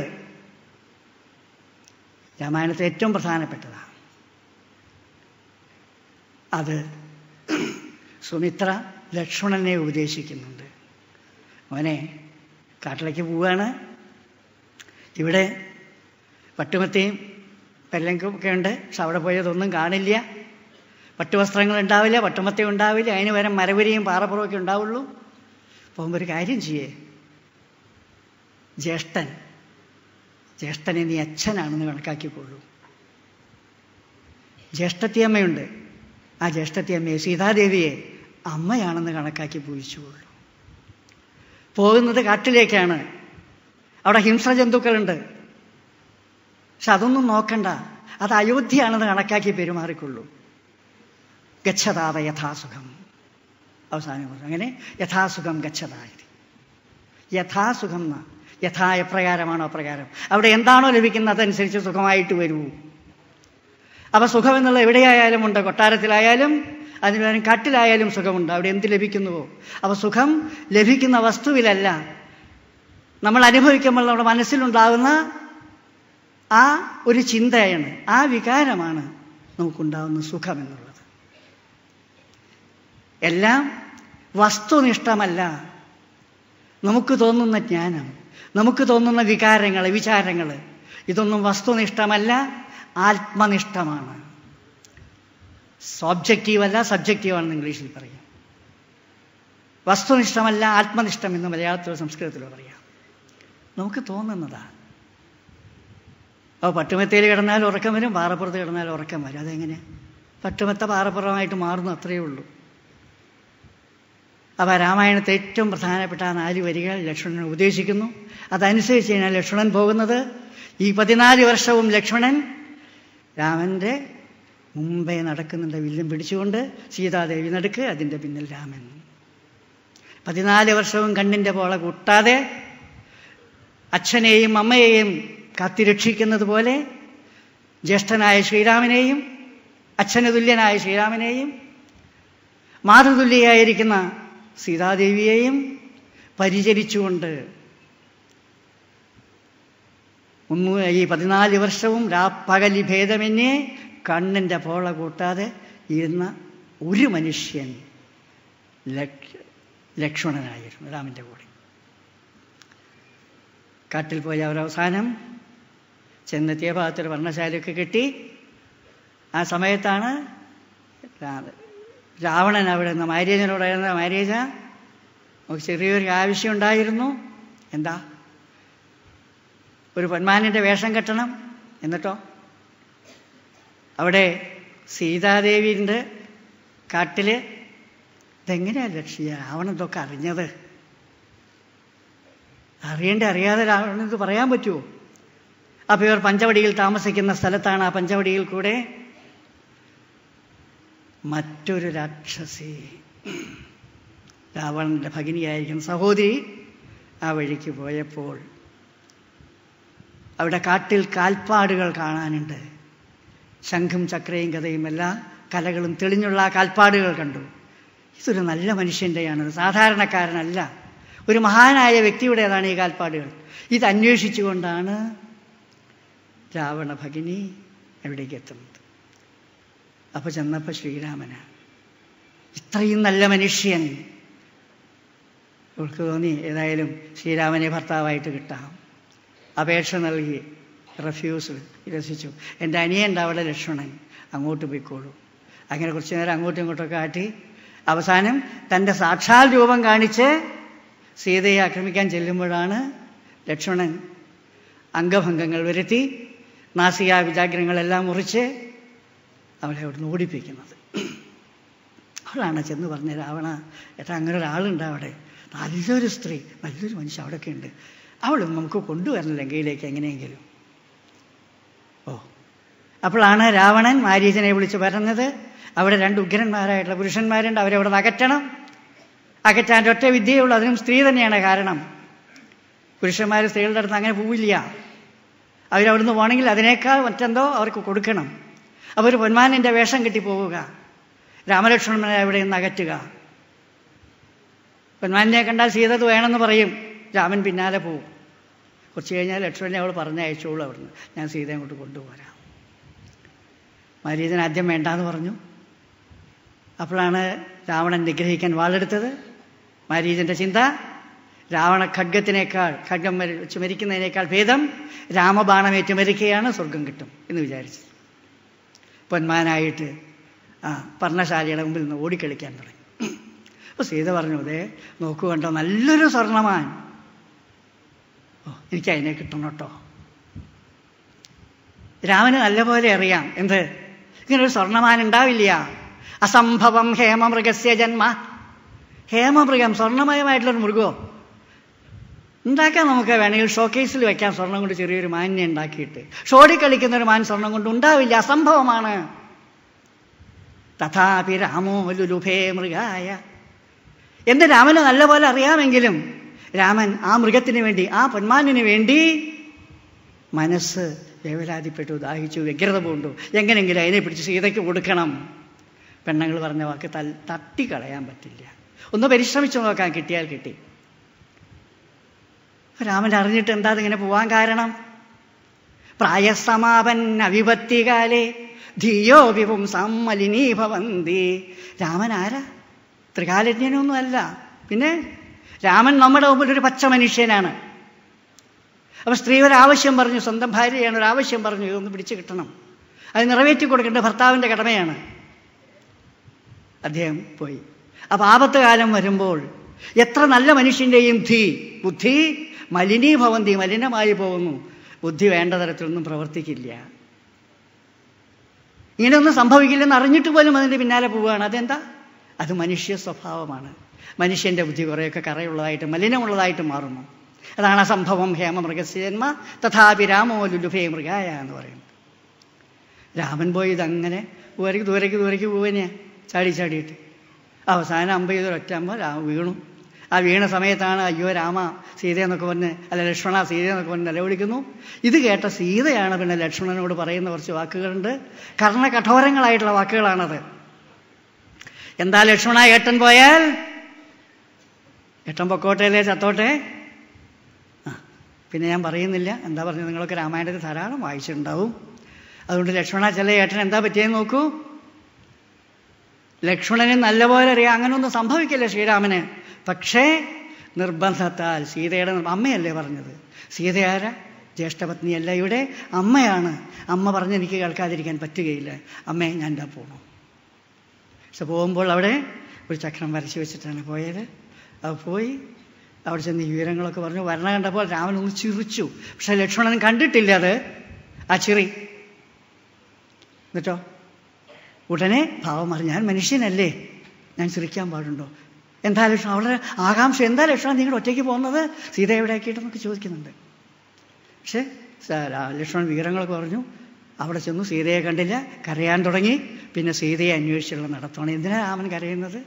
രാമായണത്തിൽ ഏറ്റവും പ്രധാനപ്പെട്ടതാണ് അത് സുമിത്ര ലക്ഷ്മണനെ ഉപദേശിക്കുന്നുണ്ട് അവനെ കാട്ടിലേക്ക് പോവുകയാണ് ഇവിടെ പട്ടുമത്തയും പെല്ലങ്കും ഒക്കെ ഉണ്ട് പക്ഷെ അവിടെ പോയതൊന്നും കാണില്ല പട്ടുവസ്ത്രങ്ങൾ ഉണ്ടാവില്ല പട്ടുമത്തയും ഉണ്ടാവില്ല അതിന് വരെ മരവരിയും പാറപ്പുറമൊക്കെ ഉണ്ടാവുള്ളൂ പോകുമ്പോൾ ഒരു കാര്യം ചെയ്യേ ജ്യേഷ്ഠൻ ജ്യേഷ്ഠനെ നീ അച്ഛനാണെന്ന് കണക്കാക്കിക്കൊള്ളൂ ജ്യേഷ്ഠത്തിയമ്മയുണ്ട് ആ ജ്യേഷ്ഠത്തിയമ്മയെ സീതാദേവിയെ അമ്മയാണെന്ന് കണക്കാക്കി പൂജിച്ചുകൊള്ളൂ പോകുന്നത് കാട്ടിലേക്കാണ് അവിടെ ഹിംസജന്തുക്കളുണ്ട് പക്ഷെ അതൊന്നും നോക്കണ്ട അത് അയോധ്യയാണെന്ന് കണക്കാക്കി പെരുമാറിക്കൊള്ളൂ ഗച്ഛതാത യഥാസുഖം അവസാനം അങ്ങനെ യഥാസുഖം ഗച്ഛതായി യഥാസുഖം എന്നാണ് യഥായ പ്രകാരമാണോ അപ്രകാരം അവിടെ എന്താണോ ലഭിക്കുന്നത് അതനുസരിച്ച് സുഖമായിട്ട് വരൂ അപ്പം സുഖമെന്നുള്ള എവിടെയായാലും ഉണ്ട് കൊട്ടാരത്തിലായാലും അതിനുപകരം കാട്ടിലായാലും സുഖമുണ്ട് അവിടെ എന്ത് ലഭിക്കുന്നുവോ അപ്പൊ സുഖം ലഭിക്കുന്ന വസ്തുവിലല്ല നമ്മൾ അനുഭവിക്കുമ്പോൾ നമ്മുടെ മനസ്സിലുണ്ടാകുന്ന ആ ഒരു ചിന്തയാണ് ആ വികാരമാണ് നമുക്കുണ്ടാകുന്ന സുഖമെന്നുള്ളത് എല്ലാം വസ്തുനിഷ്ഠമല്ല നമുക്ക് തോന്നുന്ന ജ്ഞാനം നമുക്ക് തോന്നുന്ന വികാരങ്ങൾ വിചാരങ്ങൾ ഇതൊന്നും വസ്തുനിഷ്ഠമല്ല ആത്മനിഷ്ഠമാണ് സോബ്ജക്റ്റീവ് അല്ല ആണെന്ന് ഇംഗ്ലീഷിൽ പറയാം വസ്തുനിഷ്ഠമല്ല ആത്മനിഷ്ഠം എന്ന് മലയാളത്തിലോ സംസ്കൃതത്തിലോ പറയാം നമുക്ക് തോന്നുന്നതാ അപ്പോൾ പട്ടുമെത്തയിൽ കിടന്നാൽ ഉറക്കം വരും പാറപ്പുറത്ത് കിടന്നാൽ ഉറക്കം വരും അതെങ്ങനെ പട്ടുമെത്ത പാറപ്പുറമായിട്ട് മാറുന്നു അത്രയേ ഉള്ളൂ അപ്പോൾ രാമായണത്തെ ഏറ്റവും പ്രധാനപ്പെട്ട നാല് വരികൾ ലക്ഷ്മണൻ ഉപദേശിക്കുന്നു കഴിഞ്ഞാൽ ലക്ഷ്മണൻ പോകുന്നത് ഈ പതിനാല് വർഷവും ലക്ഷ്മണൻ രാമൻ്റെ മുമ്പേ നടക്കുന്നുണ്ട് വില്ലും പിടിച്ചുകൊണ്ട് സീതാദേവി നടക്ക് അതിൻ്റെ പിന്നിൽ രാമൻ പതിനാല് വർഷവും കണ്ണിൻ്റെ പോള കൂട്ടാതെ അച്ഛനെയും അമ്മയെയും കാത്തിരക്ഷിക്കുന്നത് പോലെ ജ്യേഷ്ഠനായ ശ്രീരാമനെയും അച്ഛന് തുല്യനായ ശ്രീരാമനെയും മാതൃതുല്യായിരിക്കുന്ന സീതാദേവിയെയും പരിചരിച്ചുകൊണ്ട് മുന്നൂ ഈ പതിനാല് വർഷവും രാപ്പകലി ഭേദമെന്നേ കണ്ണിൻ്റെ പോള കൂട്ടാതെ ഇരുന്ന ഒരു മനുഷ്യൻ ലക്ഷ്മണനായിരുന്നു രാമൻ്റെ കൂടെ കാട്ടിൽ പോയ അവരവസാനം ചെന്നെത്തിയ ഭാഗത്തൊരു വർണ്ണശാലയൊക്കെ കിട്ടി ആ സമയത്താണ് രാവണൻ അവിടെ നിന്ന് മാര്യേജനോട് പറയുന്നത് മാര്യേജ ചെറിയൊരു ആവശ്യം ഉണ്ടായിരുന്നു എന്താ ഒരു പൊന്മാനിൻ്റെ വേഷം കെട്ടണം എന്നിട്ടോ അവിടെ സീതാദേവിൻ്റെ കാട്ടിൽ ഇതെങ്ങനെയാണ് ലക്ഷ്യ രാവണൻ ഇതൊക്കെ അറിഞ്ഞത് അറിയണ്ട അറിയാതെ രാവണൻ ഇത് പറയാൻ പറ്റുമോ അപ്പോൾ ഇവർ പഞ്ചവടിയിൽ താമസിക്കുന്ന സ്ഥലത്താണ് ആ പഞ്ചവടിയിൽ കൂടെ മറ്റൊരു രാക്ഷസി രാവണൻ്റെ ഭഗിനിയായിരിക്കും സഹോദരി ആ വഴിക്ക് പോയപ്പോൾ അവിടെ കാട്ടിൽ കാൽപ്പാടുകൾ കാണാനുണ്ട് ശംഖും ചക്രയും കഥയും എല്ലാ കലകളും തെളിഞ്ഞുള്ള ആ കാൽപ്പാടുകൾ കണ്ടു ഇതൊരു നല്ല മനുഷ്യൻ്റെയാണ് സാധാരണക്കാരനല്ല ഒരു മഹാനായ വ്യക്തിയുടേതാണ് ഈ കാൽപ്പാടുകൾ ഇത് അന്വേഷിച്ചുകൊണ്ടാണ് രാവണ ഭഗിനി എവിടേക്ക് എത്തുന്നത് അപ്പൊ ചെന്നപ്പോ ശ്രീരാമനാണ് ഇത്രയും നല്ല മനുഷ്യൻ ഇവൾക്ക് തോന്നി ഏതായാലും ശ്രീരാമനെ ഭർത്താവായിട്ട് കിട്ടാം അപേക്ഷ നൽകി റെഫ്യൂസ് നിരസിച്ചു എൻ്റെ അനിയുണ്ട് അവിടെ ലക്ഷ്മണൻ അങ്ങോട്ട് പോയിക്കോളൂ അങ്ങനെ കുറച്ച് നേരം അങ്ങോട്ടും ഇങ്ങോട്ടൊക്കെ കാട്ടി അവസാനം തൻ്റെ സാക്ഷാൽ രൂപം കാണിച്ച് സീതയെ ആക്രമിക്കാൻ ചെല്ലുമ്പോഴാണ് ലക്ഷ്മണൻ അംഗഭംഗങ്ങൾ വരുത്തി നാസിക വിജാഗ്രങ്ങളെല്ലാം മുറിച്ച് അവളെ അവിടുന്ന് ഓടിപ്പിക്കുന്നത് അവളാണ് ചെന്ന് പറഞ്ഞ രാവണ ഏട്ടാ അങ്ങനെ ഒരാളുണ്ട് അവിടെ നല്ലൊരു സ്ത്രീ നല്ലൊരു മനുഷ്യൻ അവിടെയൊക്കെ ഉണ്ട് അവൾ നമുക്ക് കൊണ്ടുവരണം ലങ്കയിലേക്ക് എങ്ങനെയെങ്കിലും ഓ അപ്പോഴാണ് രാവണൻ മാരീചനെ വിളിച്ച് പറഞ്ഞത് അവിടെ രണ്ട് ഉഗ്രന്മാരായിട്ടുള്ള പുരുഷന്മാരുണ്ട് അവരെ അവിടെ അകറ്റണം അകറ്റാൻ ഒറ്റ വിദ്യയേ ഉള്ളൂ അതിനും സ്ത്രീ തന്നെയാണ് കാരണം പുരുഷന്മാർ സ്ത്രീകളുടെ അടുത്ത് അങ്ങനെ പോവില്ല അവരവിടുന്ന് പോകണമെങ്കിൽ അതിനേക്കാൾ മറ്റെന്തോ അവർക്ക് കൊടുക്കണം അവർ പൊന്മാനിൻ്റെ വേഷം കെട്ടി പോവുക രാമലക്ഷ്മണനെ അവിടെ നിന്ന് അകറ്റുക പൊന്മാനിനെ കണ്ടാൽ സീത വേണമെന്ന് പറയും രാമൻ പിന്നാലെ പോവും കുറച്ച് കഴിഞ്ഞാൽ ലക്ഷ്മണനെ അവൾ പറഞ്ഞ അയച്ചോളൂ അവിടുന്ന് ഞാൻ സീത അങ്ങോട്ട് കൊണ്ടുപോരാം മരീതൻ ആദ്യം എന്ന് പറഞ്ഞു അപ്പോഴാണ് രാവണൻ നിഗ്രഹിക്കാൻ വാളെടുത്തത് മരീജൻ്റെ ചിന്ത രാവണ ഖഡ്ഗത്തിനേക്കാൾ ഖഡ്ഗം വെച്ച് മരിക്കുന്നതിനേക്കാൾ ഭേദം രാമബാണമേറ്റ് മരിക്കുകയാണ് സ്വർഗം കിട്ടും എന്ന് വിചാരിച്ചു പൊന്മാനായിട്ട് ആ പർണശാലയുടെ മുമ്പിൽ നിന്ന് ഓടിക്കളിക്കാൻ തുടങ്ങി അപ്പോൾ സീത പറഞ്ഞു അതെ നോക്കൂ കണ്ടോ നല്ലൊരു സ്വർണ്ണമാൻ ഓ എനിക്ക് അതിനെ കിട്ടണം കേട്ടോ രാമന് നല്ലപോലെ അറിയാം എന്ത് ഇങ്ങനൊരു സ്വർണ്ണമാൻ ഉണ്ടാവില്ല അസംഭവം ഹേമമൃഗസ്യ ജന്മ ഹേമമൃഗം സ്വർണമയമായിട്ടുള്ളൊരു മൃഗമോ ഉണ്ടാക്കാൻ നമുക്ക് വേണമെങ്കിൽ ഷോക്കേസിൽ വെക്കാം സ്വർണം കൊണ്ട് ചെറിയൊരു മാന്യ ഉണ്ടാക്കിയിട്ട് ഷോടി കളിക്കുന്ന ഒരു മാൻ സ്വർണം കൊണ്ട് ഉണ്ടാവില്ല അസംഭവമാണ് തഥാപി രാമോ ലുലുഭേ മൃഗായ എന്ത് രാമന് നല്ലപോലെ അറിയാമെങ്കിലും രാമൻ ആ മൃഗത്തിന് വേണ്ടി ആ പൊന്മാനിന് വേണ്ടി മനസ്സ് വേവലാതിപ്പെട്ടു ദാഹിച്ചു വ്യഗ്രത പൂണ്ടു എങ്ങനെയെങ്കിലും അതിനെ പിടിച്ച് സീതയ്ക്ക് കൊടുക്കണം പെണ്ണുങ്ങൾ പറഞ്ഞ വാക്ക് തൽ തട്ടിക്കളയാൻ പറ്റില്ല ഒന്ന് പരിശ്രമിച്ചു നോക്കാൻ കിട്ടിയാൽ കിട്ടി രാമൻ അറിഞ്ഞിട്ട് എന്താ അതിങ്ങനെ പോവാൻ കാരണം പ്രായസമാപൻ അവിപത്തികാലേ ധിയോ വിപുംസം ഭവന്തി രാമൻ ആരാ ത്രികാലജ്ഞനൊന്നുമല്ല പിന്നെ രാമൻ നമ്മുടെ മുമ്പിൽ ഒരു പച്ച മനുഷ്യനാണ് അപ്പൊ സ്ത്രീ ഒരാവശ്യം പറഞ്ഞു സ്വന്തം ഭാര്യയാണ് ഒരാവശ്യം പറഞ്ഞു ഇതൊന്ന് പിടിച്ചു കിട്ടണം അത് നിറവേറ്റി കൊടുക്കേണ്ട ഭർത്താവിൻ്റെ കടമയാണ് അദ്ദേഹം പോയി അപ്പോൾ കാലം വരുമ്പോൾ എത്ര നല്ല മനുഷ്യൻ്റെയും ധീ ബുദ്ധി മലിനീഭവന്തി മലിനമായി പോകുന്നു ബുദ്ധി വേണ്ട തരത്തിലൊന്നും പ്രവർത്തിക്കില്ല ഇങ്ങനെയൊന്നും സംഭവിക്കില്ലെന്ന് അറിഞ്ഞിട്ട് പോലും അതിൻ്റെ പിന്നാലെ പോവുകയാണ് അതെന്താ അത് മനുഷ്യ സ്വഭാവമാണ് മനുഷ്യൻ്റെ ബുദ്ധി കുറേയൊക്കെ കറയുള്ളതായിട്ട് മലിനമുള്ളതായിട്ട് മാറുന്നു അതാണ് ഹേമ ഹേമമൃഗസ്യന്മ തഥാപി രാമോ ലുലുഭേ മൃഗായ എന്ന് പറയുന്നത് രാമൻ പോയി ഇതങ്ങനെ ദൂരേക്ക് ദൂരേക്ക് ദൂരേക്ക് പോവനെയാണ് ചാടി ചാടിയിട്ട് അവസാനം അമ്പ ചെയ്തൊരൊറ്റ അമ്പ വീണു ആ വീണ സമയത്താണ് അയ്യോ രാമ സീത എന്നൊക്കെ പറഞ്ഞ് അല്ല ലക്ഷ്മണ സീത എന്നൊക്കെ പറഞ്ഞ് നിലവിളിക്കുന്നു ഇത് കേട്ട സീതയാണ് പിന്നെ ലക്ഷ്മണനോട് പറയുന്ന കുറച്ച് വാക്കുകളുണ്ട് കർണകഠോരങ്ങളായിട്ടുള്ള വാക്കുകളാണത് എന്താ ലക്ഷ്മണ ഏട്ടൻ പോയാൽ ഏട്ടൻ അല്ലേ ചത്തോട്ടെ പിന്നെ ഞാൻ പറയുന്നില്ല എന്താ പറഞ്ഞത് നിങ്ങളൊക്കെ രാമായണത്തിൽ ധാരാളം വായിച്ചിട്ടുണ്ടാവും അതുകൊണ്ട് ലക്ഷ്മണ ചില ഏട്ടൻ എന്താ പറ്റിയെന്ന് നോക്കൂ ലക്ഷ്മണന് നല്ലപോലെ അറിയാം അങ്ങനൊന്നും സംഭവിക്കില്ല ശ്രീരാമന് പക്ഷേ നിർബന്ധത്താൽ സീതയുടെ അമ്മയല്ലേ പറഞ്ഞത് സീതയാര ജ്യേഷ്ഠപത്നിയല്ല ഇവിടെ അമ്മയാണ് അമ്മ പറഞ്ഞ് എനിക്ക് കേൾക്കാതിരിക്കാൻ പറ്റുകയില്ല അമ്മേ ഞാൻ എന്താ പോകണം പക്ഷെ പോകുമ്പോൾ അവിടെ ഒരു ചക്രം വരച്ചു വെച്ചിട്ടാണ് പോയത് അത് പോയി അവിടെ ചെന്ന് വിവരങ്ങളൊക്കെ പറഞ്ഞു വരണ കണ്ടപ്പോൾ രാവൻ ഒന്ന് ചിരിച്ചു പക്ഷെ ലക്ഷ്മണൻ കണ്ടിട്ടില്ല അത് ആ ചിറി എന്നിട്ടോ ഉടനെ ഭാവം പറഞ്ഞു ഞാൻ മനുഷ്യനല്ലേ ഞാൻ ചിരിക്കാൻ പാടുണ്ടോ എന്താ ലക്ഷണം അവളുടെ ആകാംക്ഷ എന്താ ലക്ഷണം നിങ്ങൾ ഒറ്റയ്ക്ക് പോകുന്നത് സീത എവിടെ ആക്കിയിട്ടെന്നൊക്കെ ചോദിക്കുന്നുണ്ട് പക്ഷേ ലക്ഷ്മൺ വിവരങ്ങളൊക്കെ പറഞ്ഞു അവിടെ ചെന്നു സീതയെ കണ്ടില്ല കരയാൻ തുടങ്ങി പിന്നെ സീതയെ അന്വേഷിച്ചുള്ള നടത്തണം എന്തിനാണ് രാമൻ കരയുന്നത്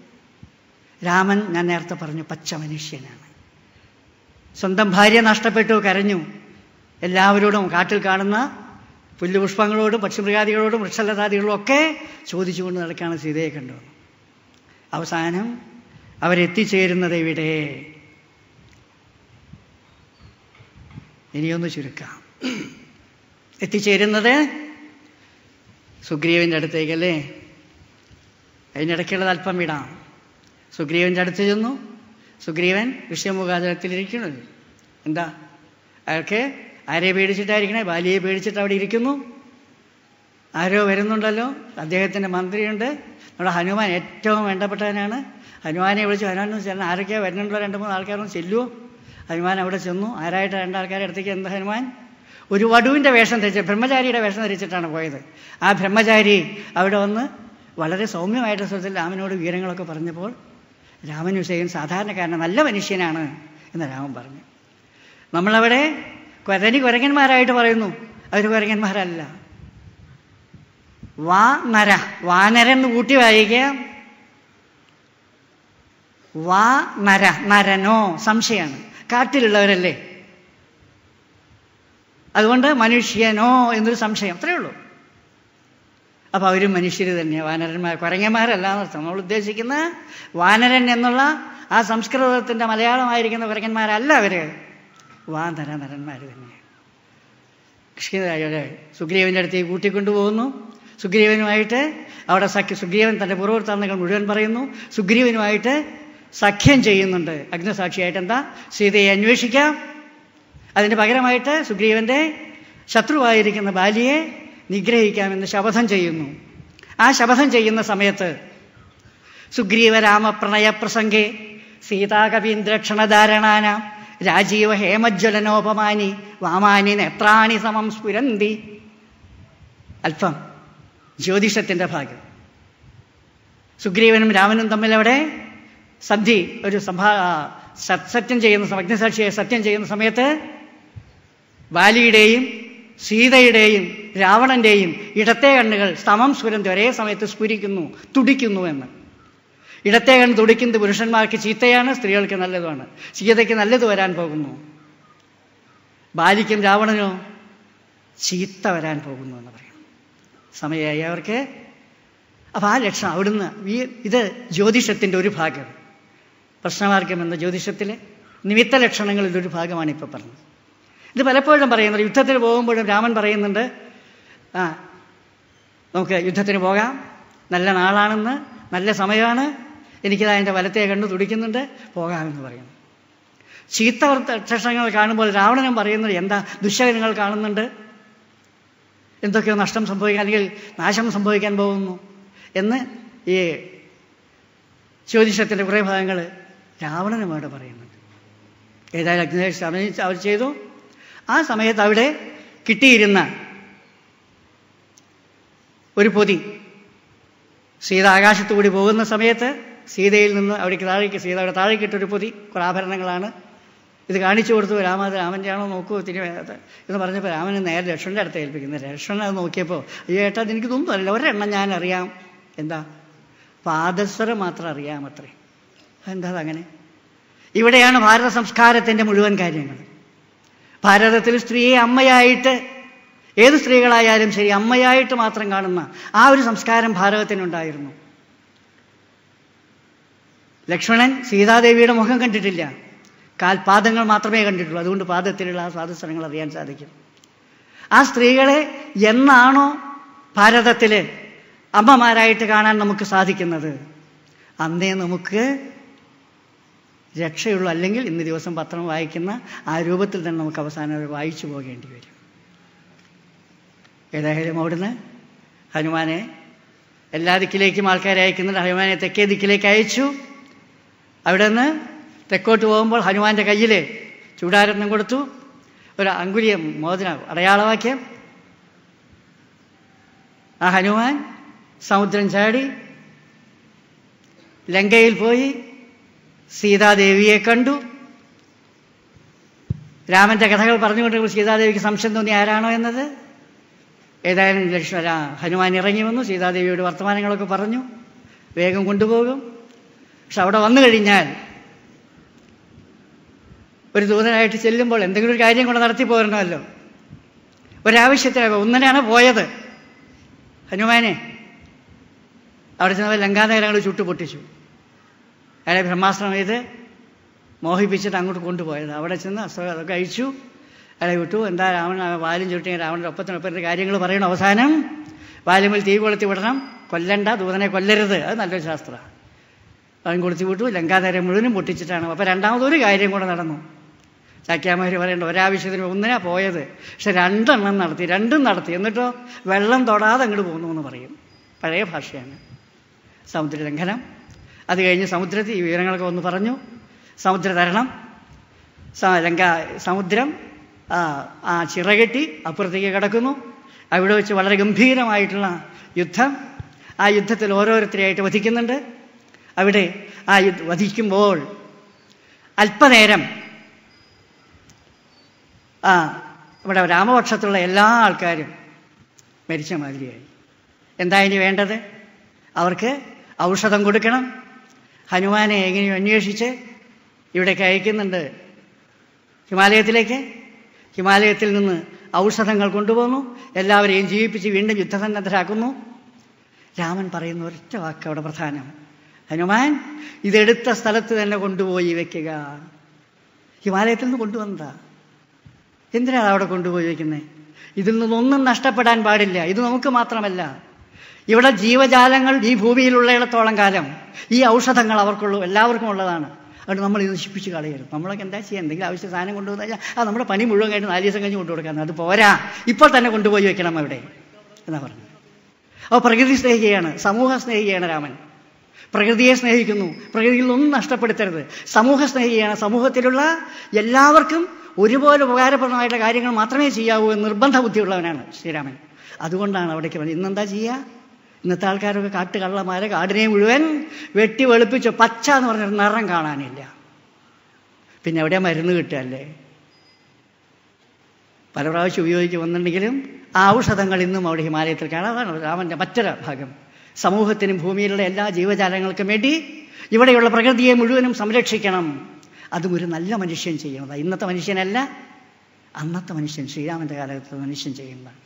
രാമൻ ഞാൻ നേരത്തെ പറഞ്ഞു പച്ച മനുഷ്യനാണ് സ്വന്തം ഭാര്യ നഷ്ടപ്പെട്ടു കരഞ്ഞു എല്ലാവരോടും കാട്ടിൽ കാണുന്ന പുല്ലുപുഷ്പങ്ങളോടും പക്ഷിമൃഗാദികളോടും വൃക്ഷലതാദികളോടും ഒക്കെ ചോദിച്ചുകൊണ്ട് നടക്കുകയാണ് സീതയെ കണ്ടു അവസാനം അവരെത്തിച്ചേരുന്നത് ഇവിടെ ഇനിയൊന്ന് ചുരുക്കാം എത്തിച്ചേരുന്നത് സുഗ്രീവൻ്റെ അടുത്തേക്കല്ലേ അതിനിടയ്ക്കുള്ളത് അല്പം വിടാം സുഗ്രീവൻ്റെ അടുത്ത് ചെന്നു സുഗ്രീവൻ വിഷയമുഖാചരത്തിലിരിക്കുന്നത് എന്താ അയാൾക്ക് ആരെ പേടിച്ചിട്ടായിരിക്കണേ ബാലിയെ പേടിച്ചിട്ട് അവിടെ ഇരിക്കുന്നു ആരോ വരുന്നുണ്ടല്ലോ അദ്ദേഹത്തിൻ്റെ മന്ത്രിയുണ്ട് നമ്മുടെ ഹനുമാൻ ഏറ്റവും വേണ്ടപ്പെട്ടവനാണ് ഹനുമാനെ വിളിച്ചു ഹനുമാനും ചെന്ന് ആരൊക്കെയാണ് വരുന്നുണ്ടോ രണ്ട് മൂന്ന് ആൾക്കാരൊന്നും ചെല്ലുമോ ഹനുമാൻ അവിടെ ചെന്നു ആരായിട്ട് രണ്ടാൾക്കാരെ ആൾക്കാരെ അടുത്തേക്ക് എന്ത് ഹനുമാൻ ഒരു വടുവിൻ്റെ വേഷം ധരിച്ച് ബ്രഹ്മചാരിയുടെ വേഷം ധരിച്ചിട്ടാണ് പോയത് ആ ബ്രഹ്മചാരി അവിടെ വന്ന് വളരെ സൗമ്യമായിട്ട് സ്വരത്തിൽ രാമനോട് വിവരങ്ങളൊക്കെ പറഞ്ഞപ്പോൾ രാമൻ വിഷയൻ സാധാരണക്കാരനെ നല്ല മനുഷ്യനാണ് എന്ന് രാമൻ പറഞ്ഞു നമ്മളവിടെ കൊരനി കുരങ്ങന്മാരായിട്ട് പറയുന്നു അവർ കുരങ്ങന്മാരല്ല വാ നര വാനരെന്ന് കൂട്ടി വായിക്കാം വാ നര നരനോ സംശയമാണ് കാട്ടിലുള്ളവരല്ലേ അതുകൊണ്ട് മനുഷ്യനോ എന്നൊരു സംശയം അത്രയേ ഉള്ളൂ അപ്പോൾ അവരും മനുഷ്യർ തന്നെയാണ് വാനരന്മാർ കുരങ്ങന്മാരല്ല എന്നർത്ഥം നമ്മൾ ഉദ്ദേശിക്കുന്ന വാനരൻ എന്നുള്ള ആ സംസ്കൃതത്തിന്റെ മലയാളമായിരിക്കുന്ന കുരങ്ങന്മാരല്ല അവർ വാനര നരന്മാർ തന്നെയാണ് കൃഷ്ണരാജയുടെ സുഗ്രീവൻ്റെ അടുത്തേക്ക് കൂട്ടിക്കൊണ്ടുപോകുന്നു സുഗ്രീവനുമായിട്ട് അവിടെ സഖ്യ സുഗ്രീവൻ തൻ്റെ പൂർവ്വവർത്താന്തങ്ങൾ മുഴുവൻ പറയുന്നു സുഗ്രീവനുമായിട്ട് സഖ്യം ചെയ്യുന്നുണ്ട് അഗ്നസാക്ഷിയായിട്ട് എന്താ സീതയെ അന്വേഷിക്കാം അതിന് പകരമായിട്ട് സുഗ്രീവന്റെ ശത്രുവായിരിക്കുന്ന ബാലിയെ നിഗ്രഹിക്കാമെന്ന് ശപഥം ചെയ്യുന്നു ആ ശപഥം ചെയ്യുന്ന സമയത്ത് സുഗ്രീവ രാമപ്രണയ പ്രസംഗേ സീതാകവീന്ദ്രക്ഷണധാരണാന രാജീവ ഹേമജ്വലനോപമാനി വാമാനി നേത്രാണി സമം സ്ഫുരന്തി അല്പം ജ്യോതിഷത്തിൻ്റെ ഭാഗം സുഗ്രീവനും രാമനും തമ്മിൽ അവിടെ സന്ധി ഒരു സംഭാ സത്യം ചെയ്യുന്ന അഗ്നിസാക്ഷിയെ സത്യം ചെയ്യുന്ന സമയത്ത് ബാലിയുടെയും സീതയുടെയും രാവണന്റെയും ഇടത്തെ കണ്ണുകൾ സ്തമം സ്ഫുരന്തി ഒരേ സമയത്ത് സ്ഫുരിക്കുന്നു തുടിക്കുന്നു എന്ന് ഇടത്തെ കണ്ണ് തുടിക്കുന്നത് പുരുഷന്മാർക്ക് ചീത്തയാണ് സ്ത്രീകൾക്ക് നല്ലതുമാണ് സീതയ്ക്ക് നല്ലത് വരാൻ പോകുന്നു ബാലിക്കും രാവണനോ ചീത്ത വരാൻ പോകുന്നു എന്ന് പറയും സമയമായി അവർക്ക് അപ്പൊ ആ ലക്ഷണം അവിടുന്ന് ഈ ഇത് ജ്യോതിഷത്തിൻ്റെ ഒരു ഭാഗം പ്രശ്നമാർഗം എന്ന ജ്യോതിഷത്തിലെ നിമിത്ത ലക്ഷണങ്ങളിൽ ഒരു ഭാഗമാണ് ഇപ്പോൾ പറഞ്ഞത് ഇത് പലപ്പോഴും പറയുന്നത് യുദ്ധത്തിന് പോകുമ്പോഴും രാമൻ പറയുന്നുണ്ട് ആ നമുക്ക് യുദ്ധത്തിന് പോകാം നല്ല നാളാണെന്ന് നല്ല സമയമാണ് എനിക്കത് അതിൻ്റെ വലത്തെ കണ്ടു തുടിക്കുന്നുണ്ട് പോകാമെന്ന് പറയുന്നു ചീത്ത ലക്ഷണങ്ങൾ കാണുമ്പോൾ രാവണനും പറയുന്നത് എന്താ ദുശ്ശകനങ്ങൾ കാണുന്നുണ്ട് എന്തൊക്കെയോ നഷ്ടം സംഭവിക്കാൻ അല്ലെങ്കിൽ നാശം സംഭവിക്കാൻ പോകുന്നു എന്ന് ഈ ജ്യോതിഷത്തിൻ്റെ കുറേ ഭാഗങ്ങൾ അവിടെ പറയുന്നത് ഏതായാലും അഗ്നിദേവ് ശ്രമിച്ച് അവർ ചെയ്തു ആ സമയത്ത് അവിടെ കിട്ടിയിരുന്ന ഒരു പൊതി സീത ആകാശത്തുകൂടി പോകുന്ന സമയത്ത് സീതയിൽ നിന്ന് അവിടേക്ക് താഴേക്ക് സീതയുടെ താഴേക്കിട്ടൊരു പൊതി കുറെ ആഭരണങ്ങളാണ് ഇത് കാണിച്ചു കൊടുത്തു രാമ അത് രാമൻ്റെ ആണോ നോക്കൂ തിരി എന്ന് പറഞ്ഞപ്പോൾ രാമന് നേരെ ലക്ഷ്മണൻ്റെ അടുത്ത് ഏൽപ്പിക്കുന്നത് ലക്ഷ്മണൻ അത് നോക്കിയപ്പോൾ അയ്യോ ഏട്ടാ എനിക്ക് തോന്നുന്നു അറിയില്ല ഒരെണ്ണം ഞാൻ അറിയാം എന്താ പാദസര മാത്രം അറിയാമത്രേ എന്താ അങ്ങനെ ഇവിടെയാണ് ഭാരത സംസ്കാരത്തിൻ്റെ മുഴുവൻ കാര്യങ്ങൾ ഭാരതത്തിൽ സ്ത്രീയെ അമ്മയായിട്ട് ഏത് സ്ത്രീകളായാലും ശരി അമ്മയായിട്ട് മാത്രം കാണുന്ന ആ ഒരു സംസ്കാരം ഭാരതത്തിനുണ്ടായിരുന്നു ലക്ഷ്മണൻ സീതാദേവിയുടെ മുഖം കണ്ടിട്ടില്ല കാൽപാദങ്ങൾ മാത്രമേ കണ്ടിട്ടുള്ളൂ അതുകൊണ്ട് പാദത്തിലുള്ള ആ സ്വാതസ്ത്രങ്ങൾ അറിയാൻ സാധിക്കും ആ സ്ത്രീകളെ എന്നാണോ ഭാരതത്തിലെ അമ്മമാരായിട്ട് കാണാൻ നമുക്ക് സാധിക്കുന്നത് അന്നേ നമുക്ക് രക്ഷയുള്ളൂ അല്ലെങ്കിൽ ഇന്ന് ദിവസം പത്രം വായിക്കുന്ന ആ രൂപത്തിൽ തന്നെ നമുക്ക് അവസാനം വായിച്ചു പോകേണ്ടി വരും ഏതായാലും അവിടുന്ന് ഹനുമാനെ എല്ലാ ദിക്കിലേക്കും ആൾക്കാരെ അയക്കുന്നുണ്ട് ഹനുമാനെ തെക്കേ ദിക്കിലേക്ക് അയച്ചു അവിടെ നിന്ന് തെക്കോട്ട് പോകുമ്പോൾ ഹനുമാന്റെ കയ്യിൽ ചൂടാരത്നം കൊടുത്തു ഒരു അങ്കുലിയം മോദന അടയാളവാക്യം ആ ഹനുമാൻ സമുദ്രം ചാടി ലങ്കയിൽ പോയി സീതാദേവിയെ കണ്ടു രാമന്റെ കഥകൾ പറഞ്ഞുകൊണ്ടിരിക്കുമ്പോൾ സീതാദേവിക്ക് സംശയം തോന്നി ആരാണോ എന്നത് ഏതായാലും ലക്ഷ്മണ ഹനുമാൻ ഇറങ്ങി വന്നു സീതാദേവിയുടെ വർത്തമാനങ്ങളൊക്കെ പറഞ്ഞു വേഗം കൊണ്ടുപോകും പക്ഷെ അവിടെ വന്നു കഴിഞ്ഞാൽ ഒരു ദൂതനായിട്ട് ചെല്ലുമ്പോൾ എന്തെങ്കിലും ഒരു കാര്യം കൂടെ നടത്തി പോരണമല്ലോ ഒരാവശ്യത്തിന് ഒന്നിനാണ് പോയത് ഹനുമാനെ അവിടെ ചെന്നപ്പോൾ ലങ്കാനഗരങ്ങൾ ചുട്ടുപൊട്ടിച്ചു അയാളെ ബ്രഹ്മാസ്ത്രം ചെയ്ത് മോഹിപ്പിച്ചിട്ട് അങ്ങോട്ട് കൊണ്ടുപോയത് അവിടെ ചെന്ന് അസ്ത്രം അതൊക്കെ അഴിച്ചു അയാളെ വിട്ടു എന്താ രാവണൻ വാലും ചുരുട്ടി രാവണൻ്റെ ഒപ്പത്തിനൊപ്പത്തിൻ്റെ കാര്യങ്ങൾ പറയണം അവസാനം വാലുമിൽ തീ കൊളുത്തി വിടണം കൊല്ലണ്ട ദൂതനെ കൊല്ലരുത് അത് നല്ലൊരു ശാസ്ത്രമാണ് അവൻ കൊളുത്തി വിട്ടു ലങ്കാനേരം മുഴുവനും പൊട്ടിച്ചിട്ടാണ് അപ്പോൾ രണ്ടാമതൊരു കാര്യം കൂടെ നടന്നു ചാക്യാമാര് പറയേണ്ട ഒരാവശ്യത്തിന് ഒന്നിനാ പോയത് പക്ഷെ രണ്ടെണ്ണം നടത്തി രണ്ടും നടത്തി എന്നിട്ടോ വെള്ളം തൊടാതെ അങ്ങോട്ട് പോകുന്നു എന്ന് പറയും പഴയ ഭാഷയാണ് സമുദ്രലംഘനം അത് കഴിഞ്ഞ് സമുദ്രത്തിൽ ഈ വിവരങ്ങളൊക്കെ ഒന്ന് പറഞ്ഞു സമുദ്ര തരണം ലങ്ക സമുദ്രം ആ ചിറകെട്ടി അപ്പുറത്തേക്ക് കിടക്കുന്നു അവിടെ വെച്ച് വളരെ ഗംഭീരമായിട്ടുള്ള യുദ്ധം ആ യുദ്ധത്തിൽ ഓരോരുത്തരെയായിട്ട് വധിക്കുന്നുണ്ട് അവിടെ ആ യുദ്ധ വധിക്കുമ്പോൾ അല്പനേരം ആ ഇവിടെ രാമപക്ഷത്തുള്ള എല്ലാ ആൾക്കാരും മരിച്ച മാതിരിയായി എന്താ ഇനി വേണ്ടത് അവർക്ക് ഔഷധം കൊടുക്കണം ഹനുമാനെ എങ്ങനെയും അന്വേഷിച്ച് ഇവിടേക്ക് അയക്കുന്നുണ്ട് ഹിമാലയത്തിലേക്ക് ഹിമാലയത്തിൽ നിന്ന് ഔഷധങ്ങൾ കൊണ്ടുപോകുന്നു എല്ലാവരെയും ജീവിപ്പിച്ച് വീണ്ടും യുദ്ധസന്നദ്ധരാക്കുന്നു രാമൻ പറയുന്ന ഒരൊറ്റ വാക്ക് അവിടെ പ്രധാനം ഹനുമാൻ ഇതെടുത്ത സ്ഥലത്ത് തന്നെ കൊണ്ടുപോയി വെക്കുക ഹിമാലയത്തിൽ നിന്ന് കൊണ്ടുവന്നതാ എന്തിനാണ് അവിടെ കൊണ്ടുപോയി വയ്ക്കുന്നത് ഇതിൽ നിന്നൊന്നും നഷ്ടപ്പെടാൻ പാടില്ല ഇത് നമുക്ക് മാത്രമല്ല ഇവിടെ ജീവജാലങ്ങൾ ഈ ഭൂമിയിലുള്ളയിടത്തോളം കാലം ഈ ഔഷധങ്ങൾ അവർക്കുള്ളൂ എല്ലാവർക്കും ഉള്ളതാണ് അതുകൊണ്ട് നമ്മൾ ഇത് നശിപ്പിച്ച് കളയരുത് നമ്മളൊക്കെ എന്താ ചെയ്യുക എന്തെങ്കിലും ആവശ്യ സാധനം കൊണ്ടുവന്നു കഴിഞ്ഞാൽ അത് നമ്മുടെ പനി മുഴുവൻ കഴിഞ്ഞ് നാല് ദിവസം കഴിഞ്ഞ് കൊണ്ടു കൊടുക്കാൻ അത് പോരാ ഇപ്പോൾ തന്നെ കൊണ്ടുപോയി വെക്കണം അവിടെ എന്നാ പറഞ്ഞു അപ്പോൾ പ്രകൃതി സ്നേഹിയാണ് സമൂഹ സ്നേഹിയാണ് രാമൻ പ്രകൃതിയെ സ്നേഹിക്കുന്നു പ്രകൃതിയിൽ ഒന്നും നഷ്ടപ്പെടുത്തരുത് സമൂഹ സ്നേഹിയാണ് സമൂഹത്തിലുള്ള എല്ലാവർക്കും ഒരുപോലെ ഉപകാരപ്രദമായിട്ടുള്ള കാര്യങ്ങൾ മാത്രമേ ചെയ്യാവൂ എന്ന് നിർബന്ധ ബുദ്ധിയുള്ളവനാണ് ശ്രീരാമൻ അതുകൊണ്ടാണ് അവിടേക്ക് ഇന്നെന്താ ചെയ്യുക ഇന്നത്തെ ആൾക്കാരൊക്കെ കാട്ട് കള്ളന്മാരെ കാടിനെ മുഴുവൻ വെട്ടി വെളുപ്പിച്ചു പച്ച എന്ന് പറഞ്ഞൊരു നിറം കാണാനില്ല പിന്നെ എവിടെ മരുന്ന് കിട്ടുകയല്ലേ പല പ്രാവശ്യം ഉപയോഗിച്ച് വന്നിട്ടുണ്ടെങ്കിലും ആ ഔഷധങ്ങൾ ഇന്നും അവിടെ ഹിമാലയത്തിൽ കാണാതാണ് രാമൻ്റെ മറ്റൊരു ഭാഗം സമൂഹത്തിനും ഭൂമിയിലുള്ള എല്ലാ ജീവജാലങ്ങൾക്കും വേണ്ടി ഇവിടെയുള്ള പ്രകൃതിയെ മുഴുവനും സംരക്ഷിക്കണം അതും ഒരു നല്ല മനുഷ്യൻ ചെയ്യുന്നത് ഇന്നത്തെ മനുഷ്യനല്ല അന്നത്തെ മനുഷ്യൻ ശ്രീരാമൻ്റെ കാലത്ത് മനുഷ്യൻ ചെയ്യുന്നതാണ്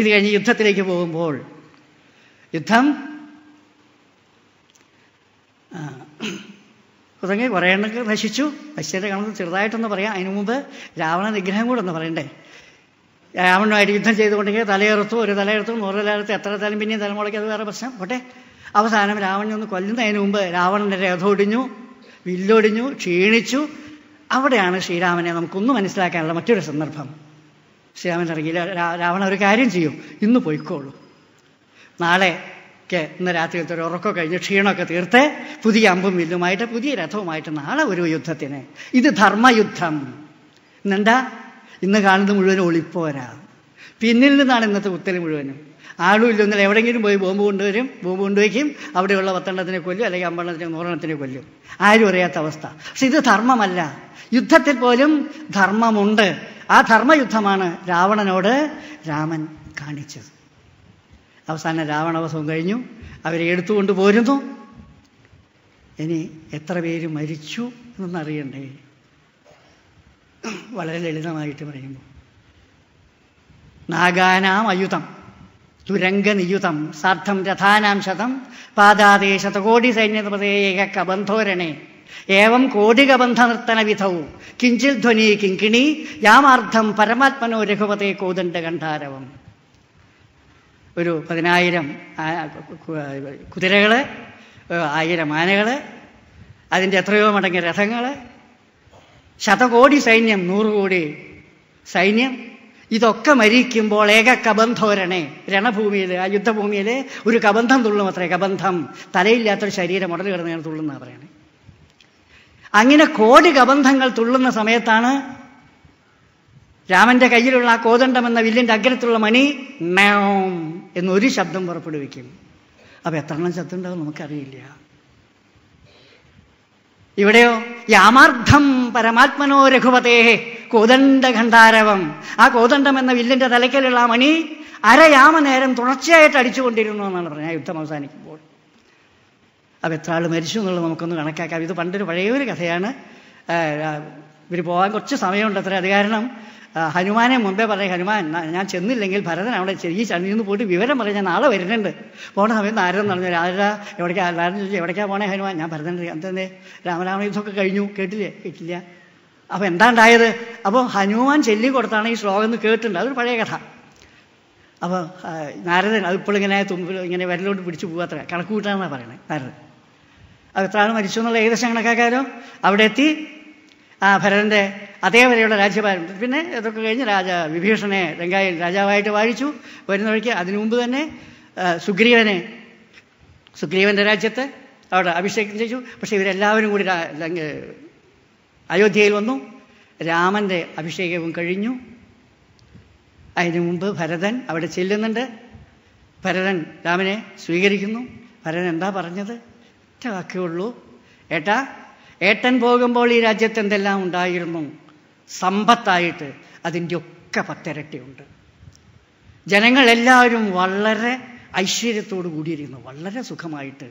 ഇത് കഴിഞ്ഞ് യുദ്ധത്തിലേക്ക് പോകുമ്പോൾ യുദ്ധം തുടങ്ങി കുറേ എണ്ണക്ക് നശിച്ചു നശിച്ചിട്ട് കാണുന്നത് ചെറുതായിട്ടൊന്ന് പറയാം അതിനു മുമ്പ് രാവണ നിഗ്രഹം കൂടെ ഒന്ന് പറയണ്ടേ രാവണുമായിട്ട് യുദ്ധം ചെയ്തുകൊണ്ടെങ്കിൽ തലയെറുത്തു ഒരു തലയെടുത്തും നൂറ് തലയെടുത്ത് എത്ര തലം പിന്നെയും തലമുളയ്ക്ക് അത് വേറെ പ്രശ്നം പോട്ടെ അവസാനം രാവണനെ ഒന്ന് കൊല്ലുന്നതിന് മുമ്പ് രാവണൻ്റെ രഥമൊടിഞ്ഞു വില്ലൊടിഞ്ഞു ക്ഷീണിച്ചു അവിടെയാണ് ശ്രീരാമനെ നമുക്കൊന്ന് മനസ്സിലാക്കാനുള്ള മറ്റൊരു സന്ദർഭം ശ്രീരാമൻ ഇറങ്ങിയില്ല രാവണ ഒരു കാര്യം ചെയ്യും ഇന്ന് പോയിക്കോളൂ നാളെക്ക് ഇന്ന് രാത്രിയിലത്തെ ഒരു ഉറക്കം കഴിഞ്ഞ് ക്ഷീണമൊക്കെ തീർത്ത് പുതിയ അമ്പും വില്ലുമായിട്ട് പുതിയ രഥവുമായിട്ട് നാളെ ഒരു യുദ്ധത്തിന് ഇത് ധർമ്മയുദ്ധം ഇന്നെന്താ ഇന്ന് കാണുന്നത് മുഴുവൻ ഒളിപ്പോരാ പിന്നിൽ നിന്നാണ് ഇന്നത്തെ കുത്തൽ മുഴുവനും ആളും ഇല്ല ഒന്നിൽ എവിടെയെങ്കിലും പോയി ബോംബ് കൊണ്ടുവരും ബോംബ് കൊണ്ടുവയ്ക്കും അവിടെയുള്ള പത്തെണ്ണത്തിനെ കൊല്ലും അല്ലെങ്കിൽ അമ്പണത്തിനെ നൂറെണ്ണത്തിനെ കൊല്ലും ആരും അറിയാത്ത അവസ്ഥ പക്ഷെ ഇത് ധർമ്മമല്ല യുദ്ധത്തിൽ പോലും ധർമ്മമുണ്ട് ആ ധർമ്മയുദ്ധമാണ് രാവണനോട് രാമൻ കാണിച്ചത് അവസാനം രാവണവസവും കഴിഞ്ഞു അവരെ എടുത്തുകൊണ്ട് പോരുന്നു ഇനി എത്ര പേര് മരിച്ചു എന്നറിയണ്ടേ വളരെ ലളിതമായിട്ട് പറയുമ്പോൾ നാഗാനാം അയുതം തുരങ്ക നിയുതം സാർത്ഥം രഥാനാം ശതം പാദാദേശതകോടി സൈന്യപതേ കബന്ധോരണേ ഏവം കോടികബന്ധനർത്തന വിധവും കിഞ്ചിൽ ധ്വനി കിങ്കിണി യാമാർത്ഥം പരമാത്മനോ രഘുപതേ കോദണ്ഡകണ്ഠാരവം ഒരു പതിനായിരം കുതിരകൾ ആയിരം ആനകൾ അതിൻ്റെ എത്രയോ മടങ്ങിയ രഥങ്ങൾ ശതകോടി സൈന്യം നൂറുകോടി സൈന്യം ഇതൊക്കെ മരിക്കുമ്പോൾ ഏക കബന്ധോരണേ രണഭൂമിയിൽ ആ യുദ്ധഭൂമിയിൽ ഒരു കബന്ധം തുള്ളും അത്രേ കബന്ധം തലയില്ലാത്തൊരു ശരീരം ഉടലുകിടന്നാണ് തുള്ളുന്ന പറയണേ അങ്ങനെ കോടി കബന്ധങ്ങൾ തുള്ളുന്ന സമയത്താണ് രാമന്റെ കയ്യിലുള്ള ആ കോതണ്ടം എന്ന വില്ലിന്റെ അഗ്രത്തുള്ള മണി മേം എന്നൊരു ശബ്ദം പുറപ്പെടുവിക്കും അപ്പൊ എത്ര എണ്ണം ശബ്ദം ഉണ്ടാവും നമുക്കറിയില്ല ഇവിടെയോ യാമാർത്ഥം പരമാത്മനോ രഘുപതേ കോദണ്ഡ ആ കോദണ്ഡം എന്ന വില്ലിന്റെ തലക്കലുള്ള ആ മണി അരയാമ നേരം തുടർച്ചയായിട്ട് അടിച്ചുകൊണ്ടിരുന്നു എന്നാണ് പറഞ്ഞത് ആ യുദ്ധം അവസാനിക്കുമ്പോൾ അപ്പൊ എത്ര ആൾ മരിച്ചു എന്നുള്ളത് നമുക്കൊന്ന് കണക്കാക്കാം ഇത് പണ്ടൊരു പഴയൊരു കഥയാണ് ഇവർ പോകാൻ കുറച്ച് സമയമുണ്ട് അത്ര അത് കാരണം ഹനുമാനെ മുമ്പേ പറയും ഹനുമാൻ ഞാൻ ചെന്നില്ലെങ്കിൽ ഭരതൻ അവിടെ ചെറിയ ചണ്ടി നിന്ന് പോയിട്ട് വിവരം പറയും ഞാൻ നാളെ വരുന്നുണ്ട് പോണ സമയത്ത് ആരെന്ന് പറഞ്ഞു രാജാ എവിടേക്കാ എവിടേക്കാ പോണേ ഹനുമാൻ ഞാൻ ഭരതൻ എന്തേ രാമരാമണ യുദ്ധമൊക്കെ കഴിഞ്ഞു കേട്ടില്ലേ കേട്ടില്ല അപ്പോൾ എന്താ ഉണ്ടായത് അപ്പോൾ ഹനുമാൻ ചെല്ലി കൊടുത്താണ് ഈ ശ്ലോകം എന്ന് കേട്ടിട്ടുണ്ട് അതൊരു പഴയ കഥ അപ്പോൾ നാരദൻ അതിപ്പോൾ ഇങ്ങനെ തുമ്പിൽ ഇങ്ങനെ വരലോട്ട് പിടിച്ചു പോകാത്ര കണക്ക് കൂട്ടാന്നാണ് പറയണേ നാരദൻ അത് എത്രയാണ് മരിച്ചു എന്നുള്ള ഏകദേശം കണക്കാക്കാരോ അവിടെ എത്തി ആ ഭരതൻ്റെ വരെയുള്ള രാജ്യഭാരം പിന്നെ ഇതൊക്കെ കഴിഞ്ഞ് രാജ വിഭീഷണനെ രംഗായി രാജാവായിട്ട് വാഴിച്ചു വരുന്ന വഴിക്ക് അതിനു മുമ്പ് തന്നെ സുഗ്രീവനെ സുഗ്രീവൻ്റെ രാജ്യത്ത് അവിടെ അഭിഷേകം ചെയ്തു പക്ഷേ ഇവരെല്ലാവരും കൂടി അയോധ്യയിൽ വന്നു രാമൻ്റെ അഭിഷേകവും കഴിഞ്ഞു അതിനു മുമ്പ് ഭരതൻ അവിടെ ചെല്ലുന്നുണ്ട് ഭരതൻ രാമനെ സ്വീകരിക്കുന്നു ഭരതൻ എന്താ പറഞ്ഞത് ഒറ്റ വാക്കേ ഉള്ളൂ ഏട്ടാ ഏട്ടൻ പോകുമ്പോൾ ഈ രാജ്യത്ത് എന്തെല്ലാം ഉണ്ടായിരുന്നു സമ്പത്തായിട്ട് അതിൻ്റെ ഒക്കെ പത്തിരട്ടിയുണ്ട് ജനങ്ങളെല്ലാവരും വളരെ ഐശ്വര്യത്തോടു കൂടിയിരിക്കുന്നു വളരെ സുഖമായിട്ട്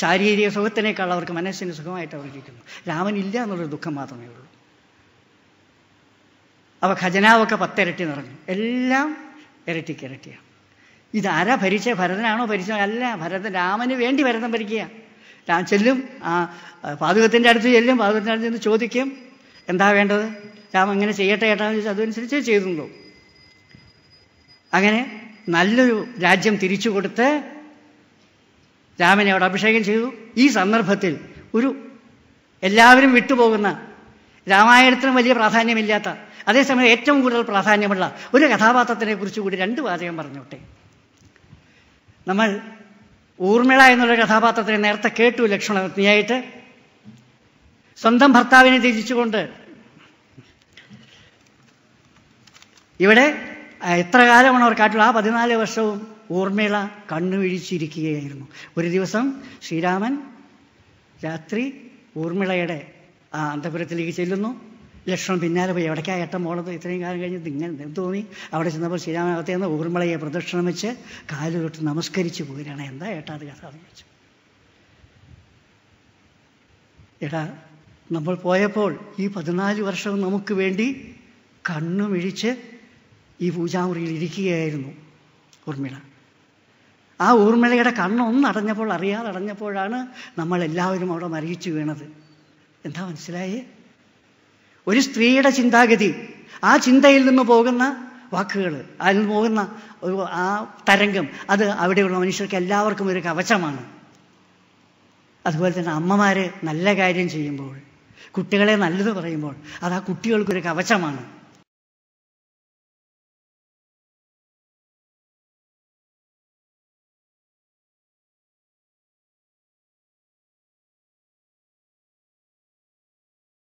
ശാരീരിക സുഖത്തിനേക്കാൾ അവർക്ക് മനസ്സിന് സുഖമായിട്ട് അവരിരിക്കുന്നു ഇല്ല എന്നുള്ളൊരു ദുഃഖം മാത്രമേ ഉള്ളൂ അവ ഖജനാവൊക്കെ പത്തിരട്ടി നിറഞ്ഞു എല്ലാം ഇരട്ടിക്ക് ഇരട്ടിയാണ് ഇതാരാ ഭരിച്ച ഭരതനാണോ ഭരിച്ചോ അല്ല ഭരതൻ രാമന് വേണ്ടി ഭരതം ഭരിക്കുക ഞാൻ ചെല്ലും ആ പാതകത്തിൻ്റെ അടുത്ത് ചെല്ലും പാതകത്തിൻ്റെ അടുത്ത് ചെന്ന് ചോദിക്കും എന്താ വേണ്ടത് രാമ എങ്ങനെ ചെയ്യട്ടെ ഏട്ടാന്ന് ചോദിച്ചാൽ അതനുസരിച്ച് ചെയ്തുള്ളൂ അങ്ങനെ നല്ലൊരു രാജ്യം തിരിച്ചു കൊടുത്ത് രാമനെ അവിടെ അഭിഷേകം ചെയ്തു ഈ സന്ദർഭത്തിൽ ഒരു എല്ലാവരും വിട്ടുപോകുന്ന രാമായണത്തിനും വലിയ പ്രാധാന്യമില്ലാത്ത അതേസമയം ഏറ്റവും കൂടുതൽ പ്രാധാന്യമുള്ള ഒരു കഥാപാത്രത്തിനെ കുറിച്ച് കൂടി രണ്ട് വാചകം പറഞ്ഞോട്ടെ നമ്മൾ ഊർമിള എന്നുള്ള കഥാപാത്രത്തിനെ നേരത്തെ കേട്ടു ലക്ഷ്മണരത്നിയായിട്ട് സ്വന്തം ഭർത്താവിനെ ത്യജിച്ചുകൊണ്ട് ഇവിടെ എത്ര കാലമാണ് അവർ കാട്ടുള്ളത് ആ പതിനാല് വർഷവും ഊർമിള കണ്ണുവിഴിച്ചിരിക്കുകയായിരുന്നു ഒരു ദിവസം ശ്രീരാമൻ രാത്രി ഊർമിളയുടെ ആ അന്തപുരത്തിലേക്ക് ചെല്ലുന്നു ലക്ഷണം പിന്നാലെ പോയി എവിടേക്കാ ഏട്ടം പോണത് ഇത്രയും കാലം കഴിഞ്ഞ് ഇങ്ങനെ തോന്നി അവിടെ ചെന്നപ്പോൾ ശ്രീരാമനകത്തേ നിന്ന് ഊർമ്മളയെ പ്രദക്ഷിണം വെച്ച് തൊട്ട് നമസ്കരിച്ച് പോരാണ് എന്താ ഏട്ടാ അത് കഥ ചോദിച്ചു എടാ നമ്മൾ പോയപ്പോൾ ഈ പതിനാല് വർഷവും നമുക്ക് വേണ്ടി കണ്ണുമിഴിച്ച് ഈ പൂജാമുറിയിൽ ഇരിക്കുകയായിരുന്നു ഊർമിള ആ ഊർമിളയുടെ കണ്ണൊന്നടഞ്ഞപ്പോൾ അറിയാതെ അടഞ്ഞപ്പോഴാണ് നമ്മളെല്ലാവരും അവിടെ മരിച്ചു വീണത് എന്താ മനസ്സിലായേ ഒരു സ്ത്രീയുടെ ചിന്താഗതി ആ ചിന്തയിൽ നിന്ന് പോകുന്ന വാക്കുകൾ അതിൽ നിന്ന് പോകുന്ന ആ തരംഗം അത് അവിടെയുള്ള മനുഷ്യർക്ക് എല്ലാവർക്കും ഒരു കവചമാണ് അതുപോലെ തന്നെ അമ്മമാർ നല്ല കാര്യം ചെയ്യുമ്പോൾ കുട്ടികളെ നല്ലത് പറയുമ്പോൾ അത് ആ കുട്ടികൾക്കൊരു കവചമാണ്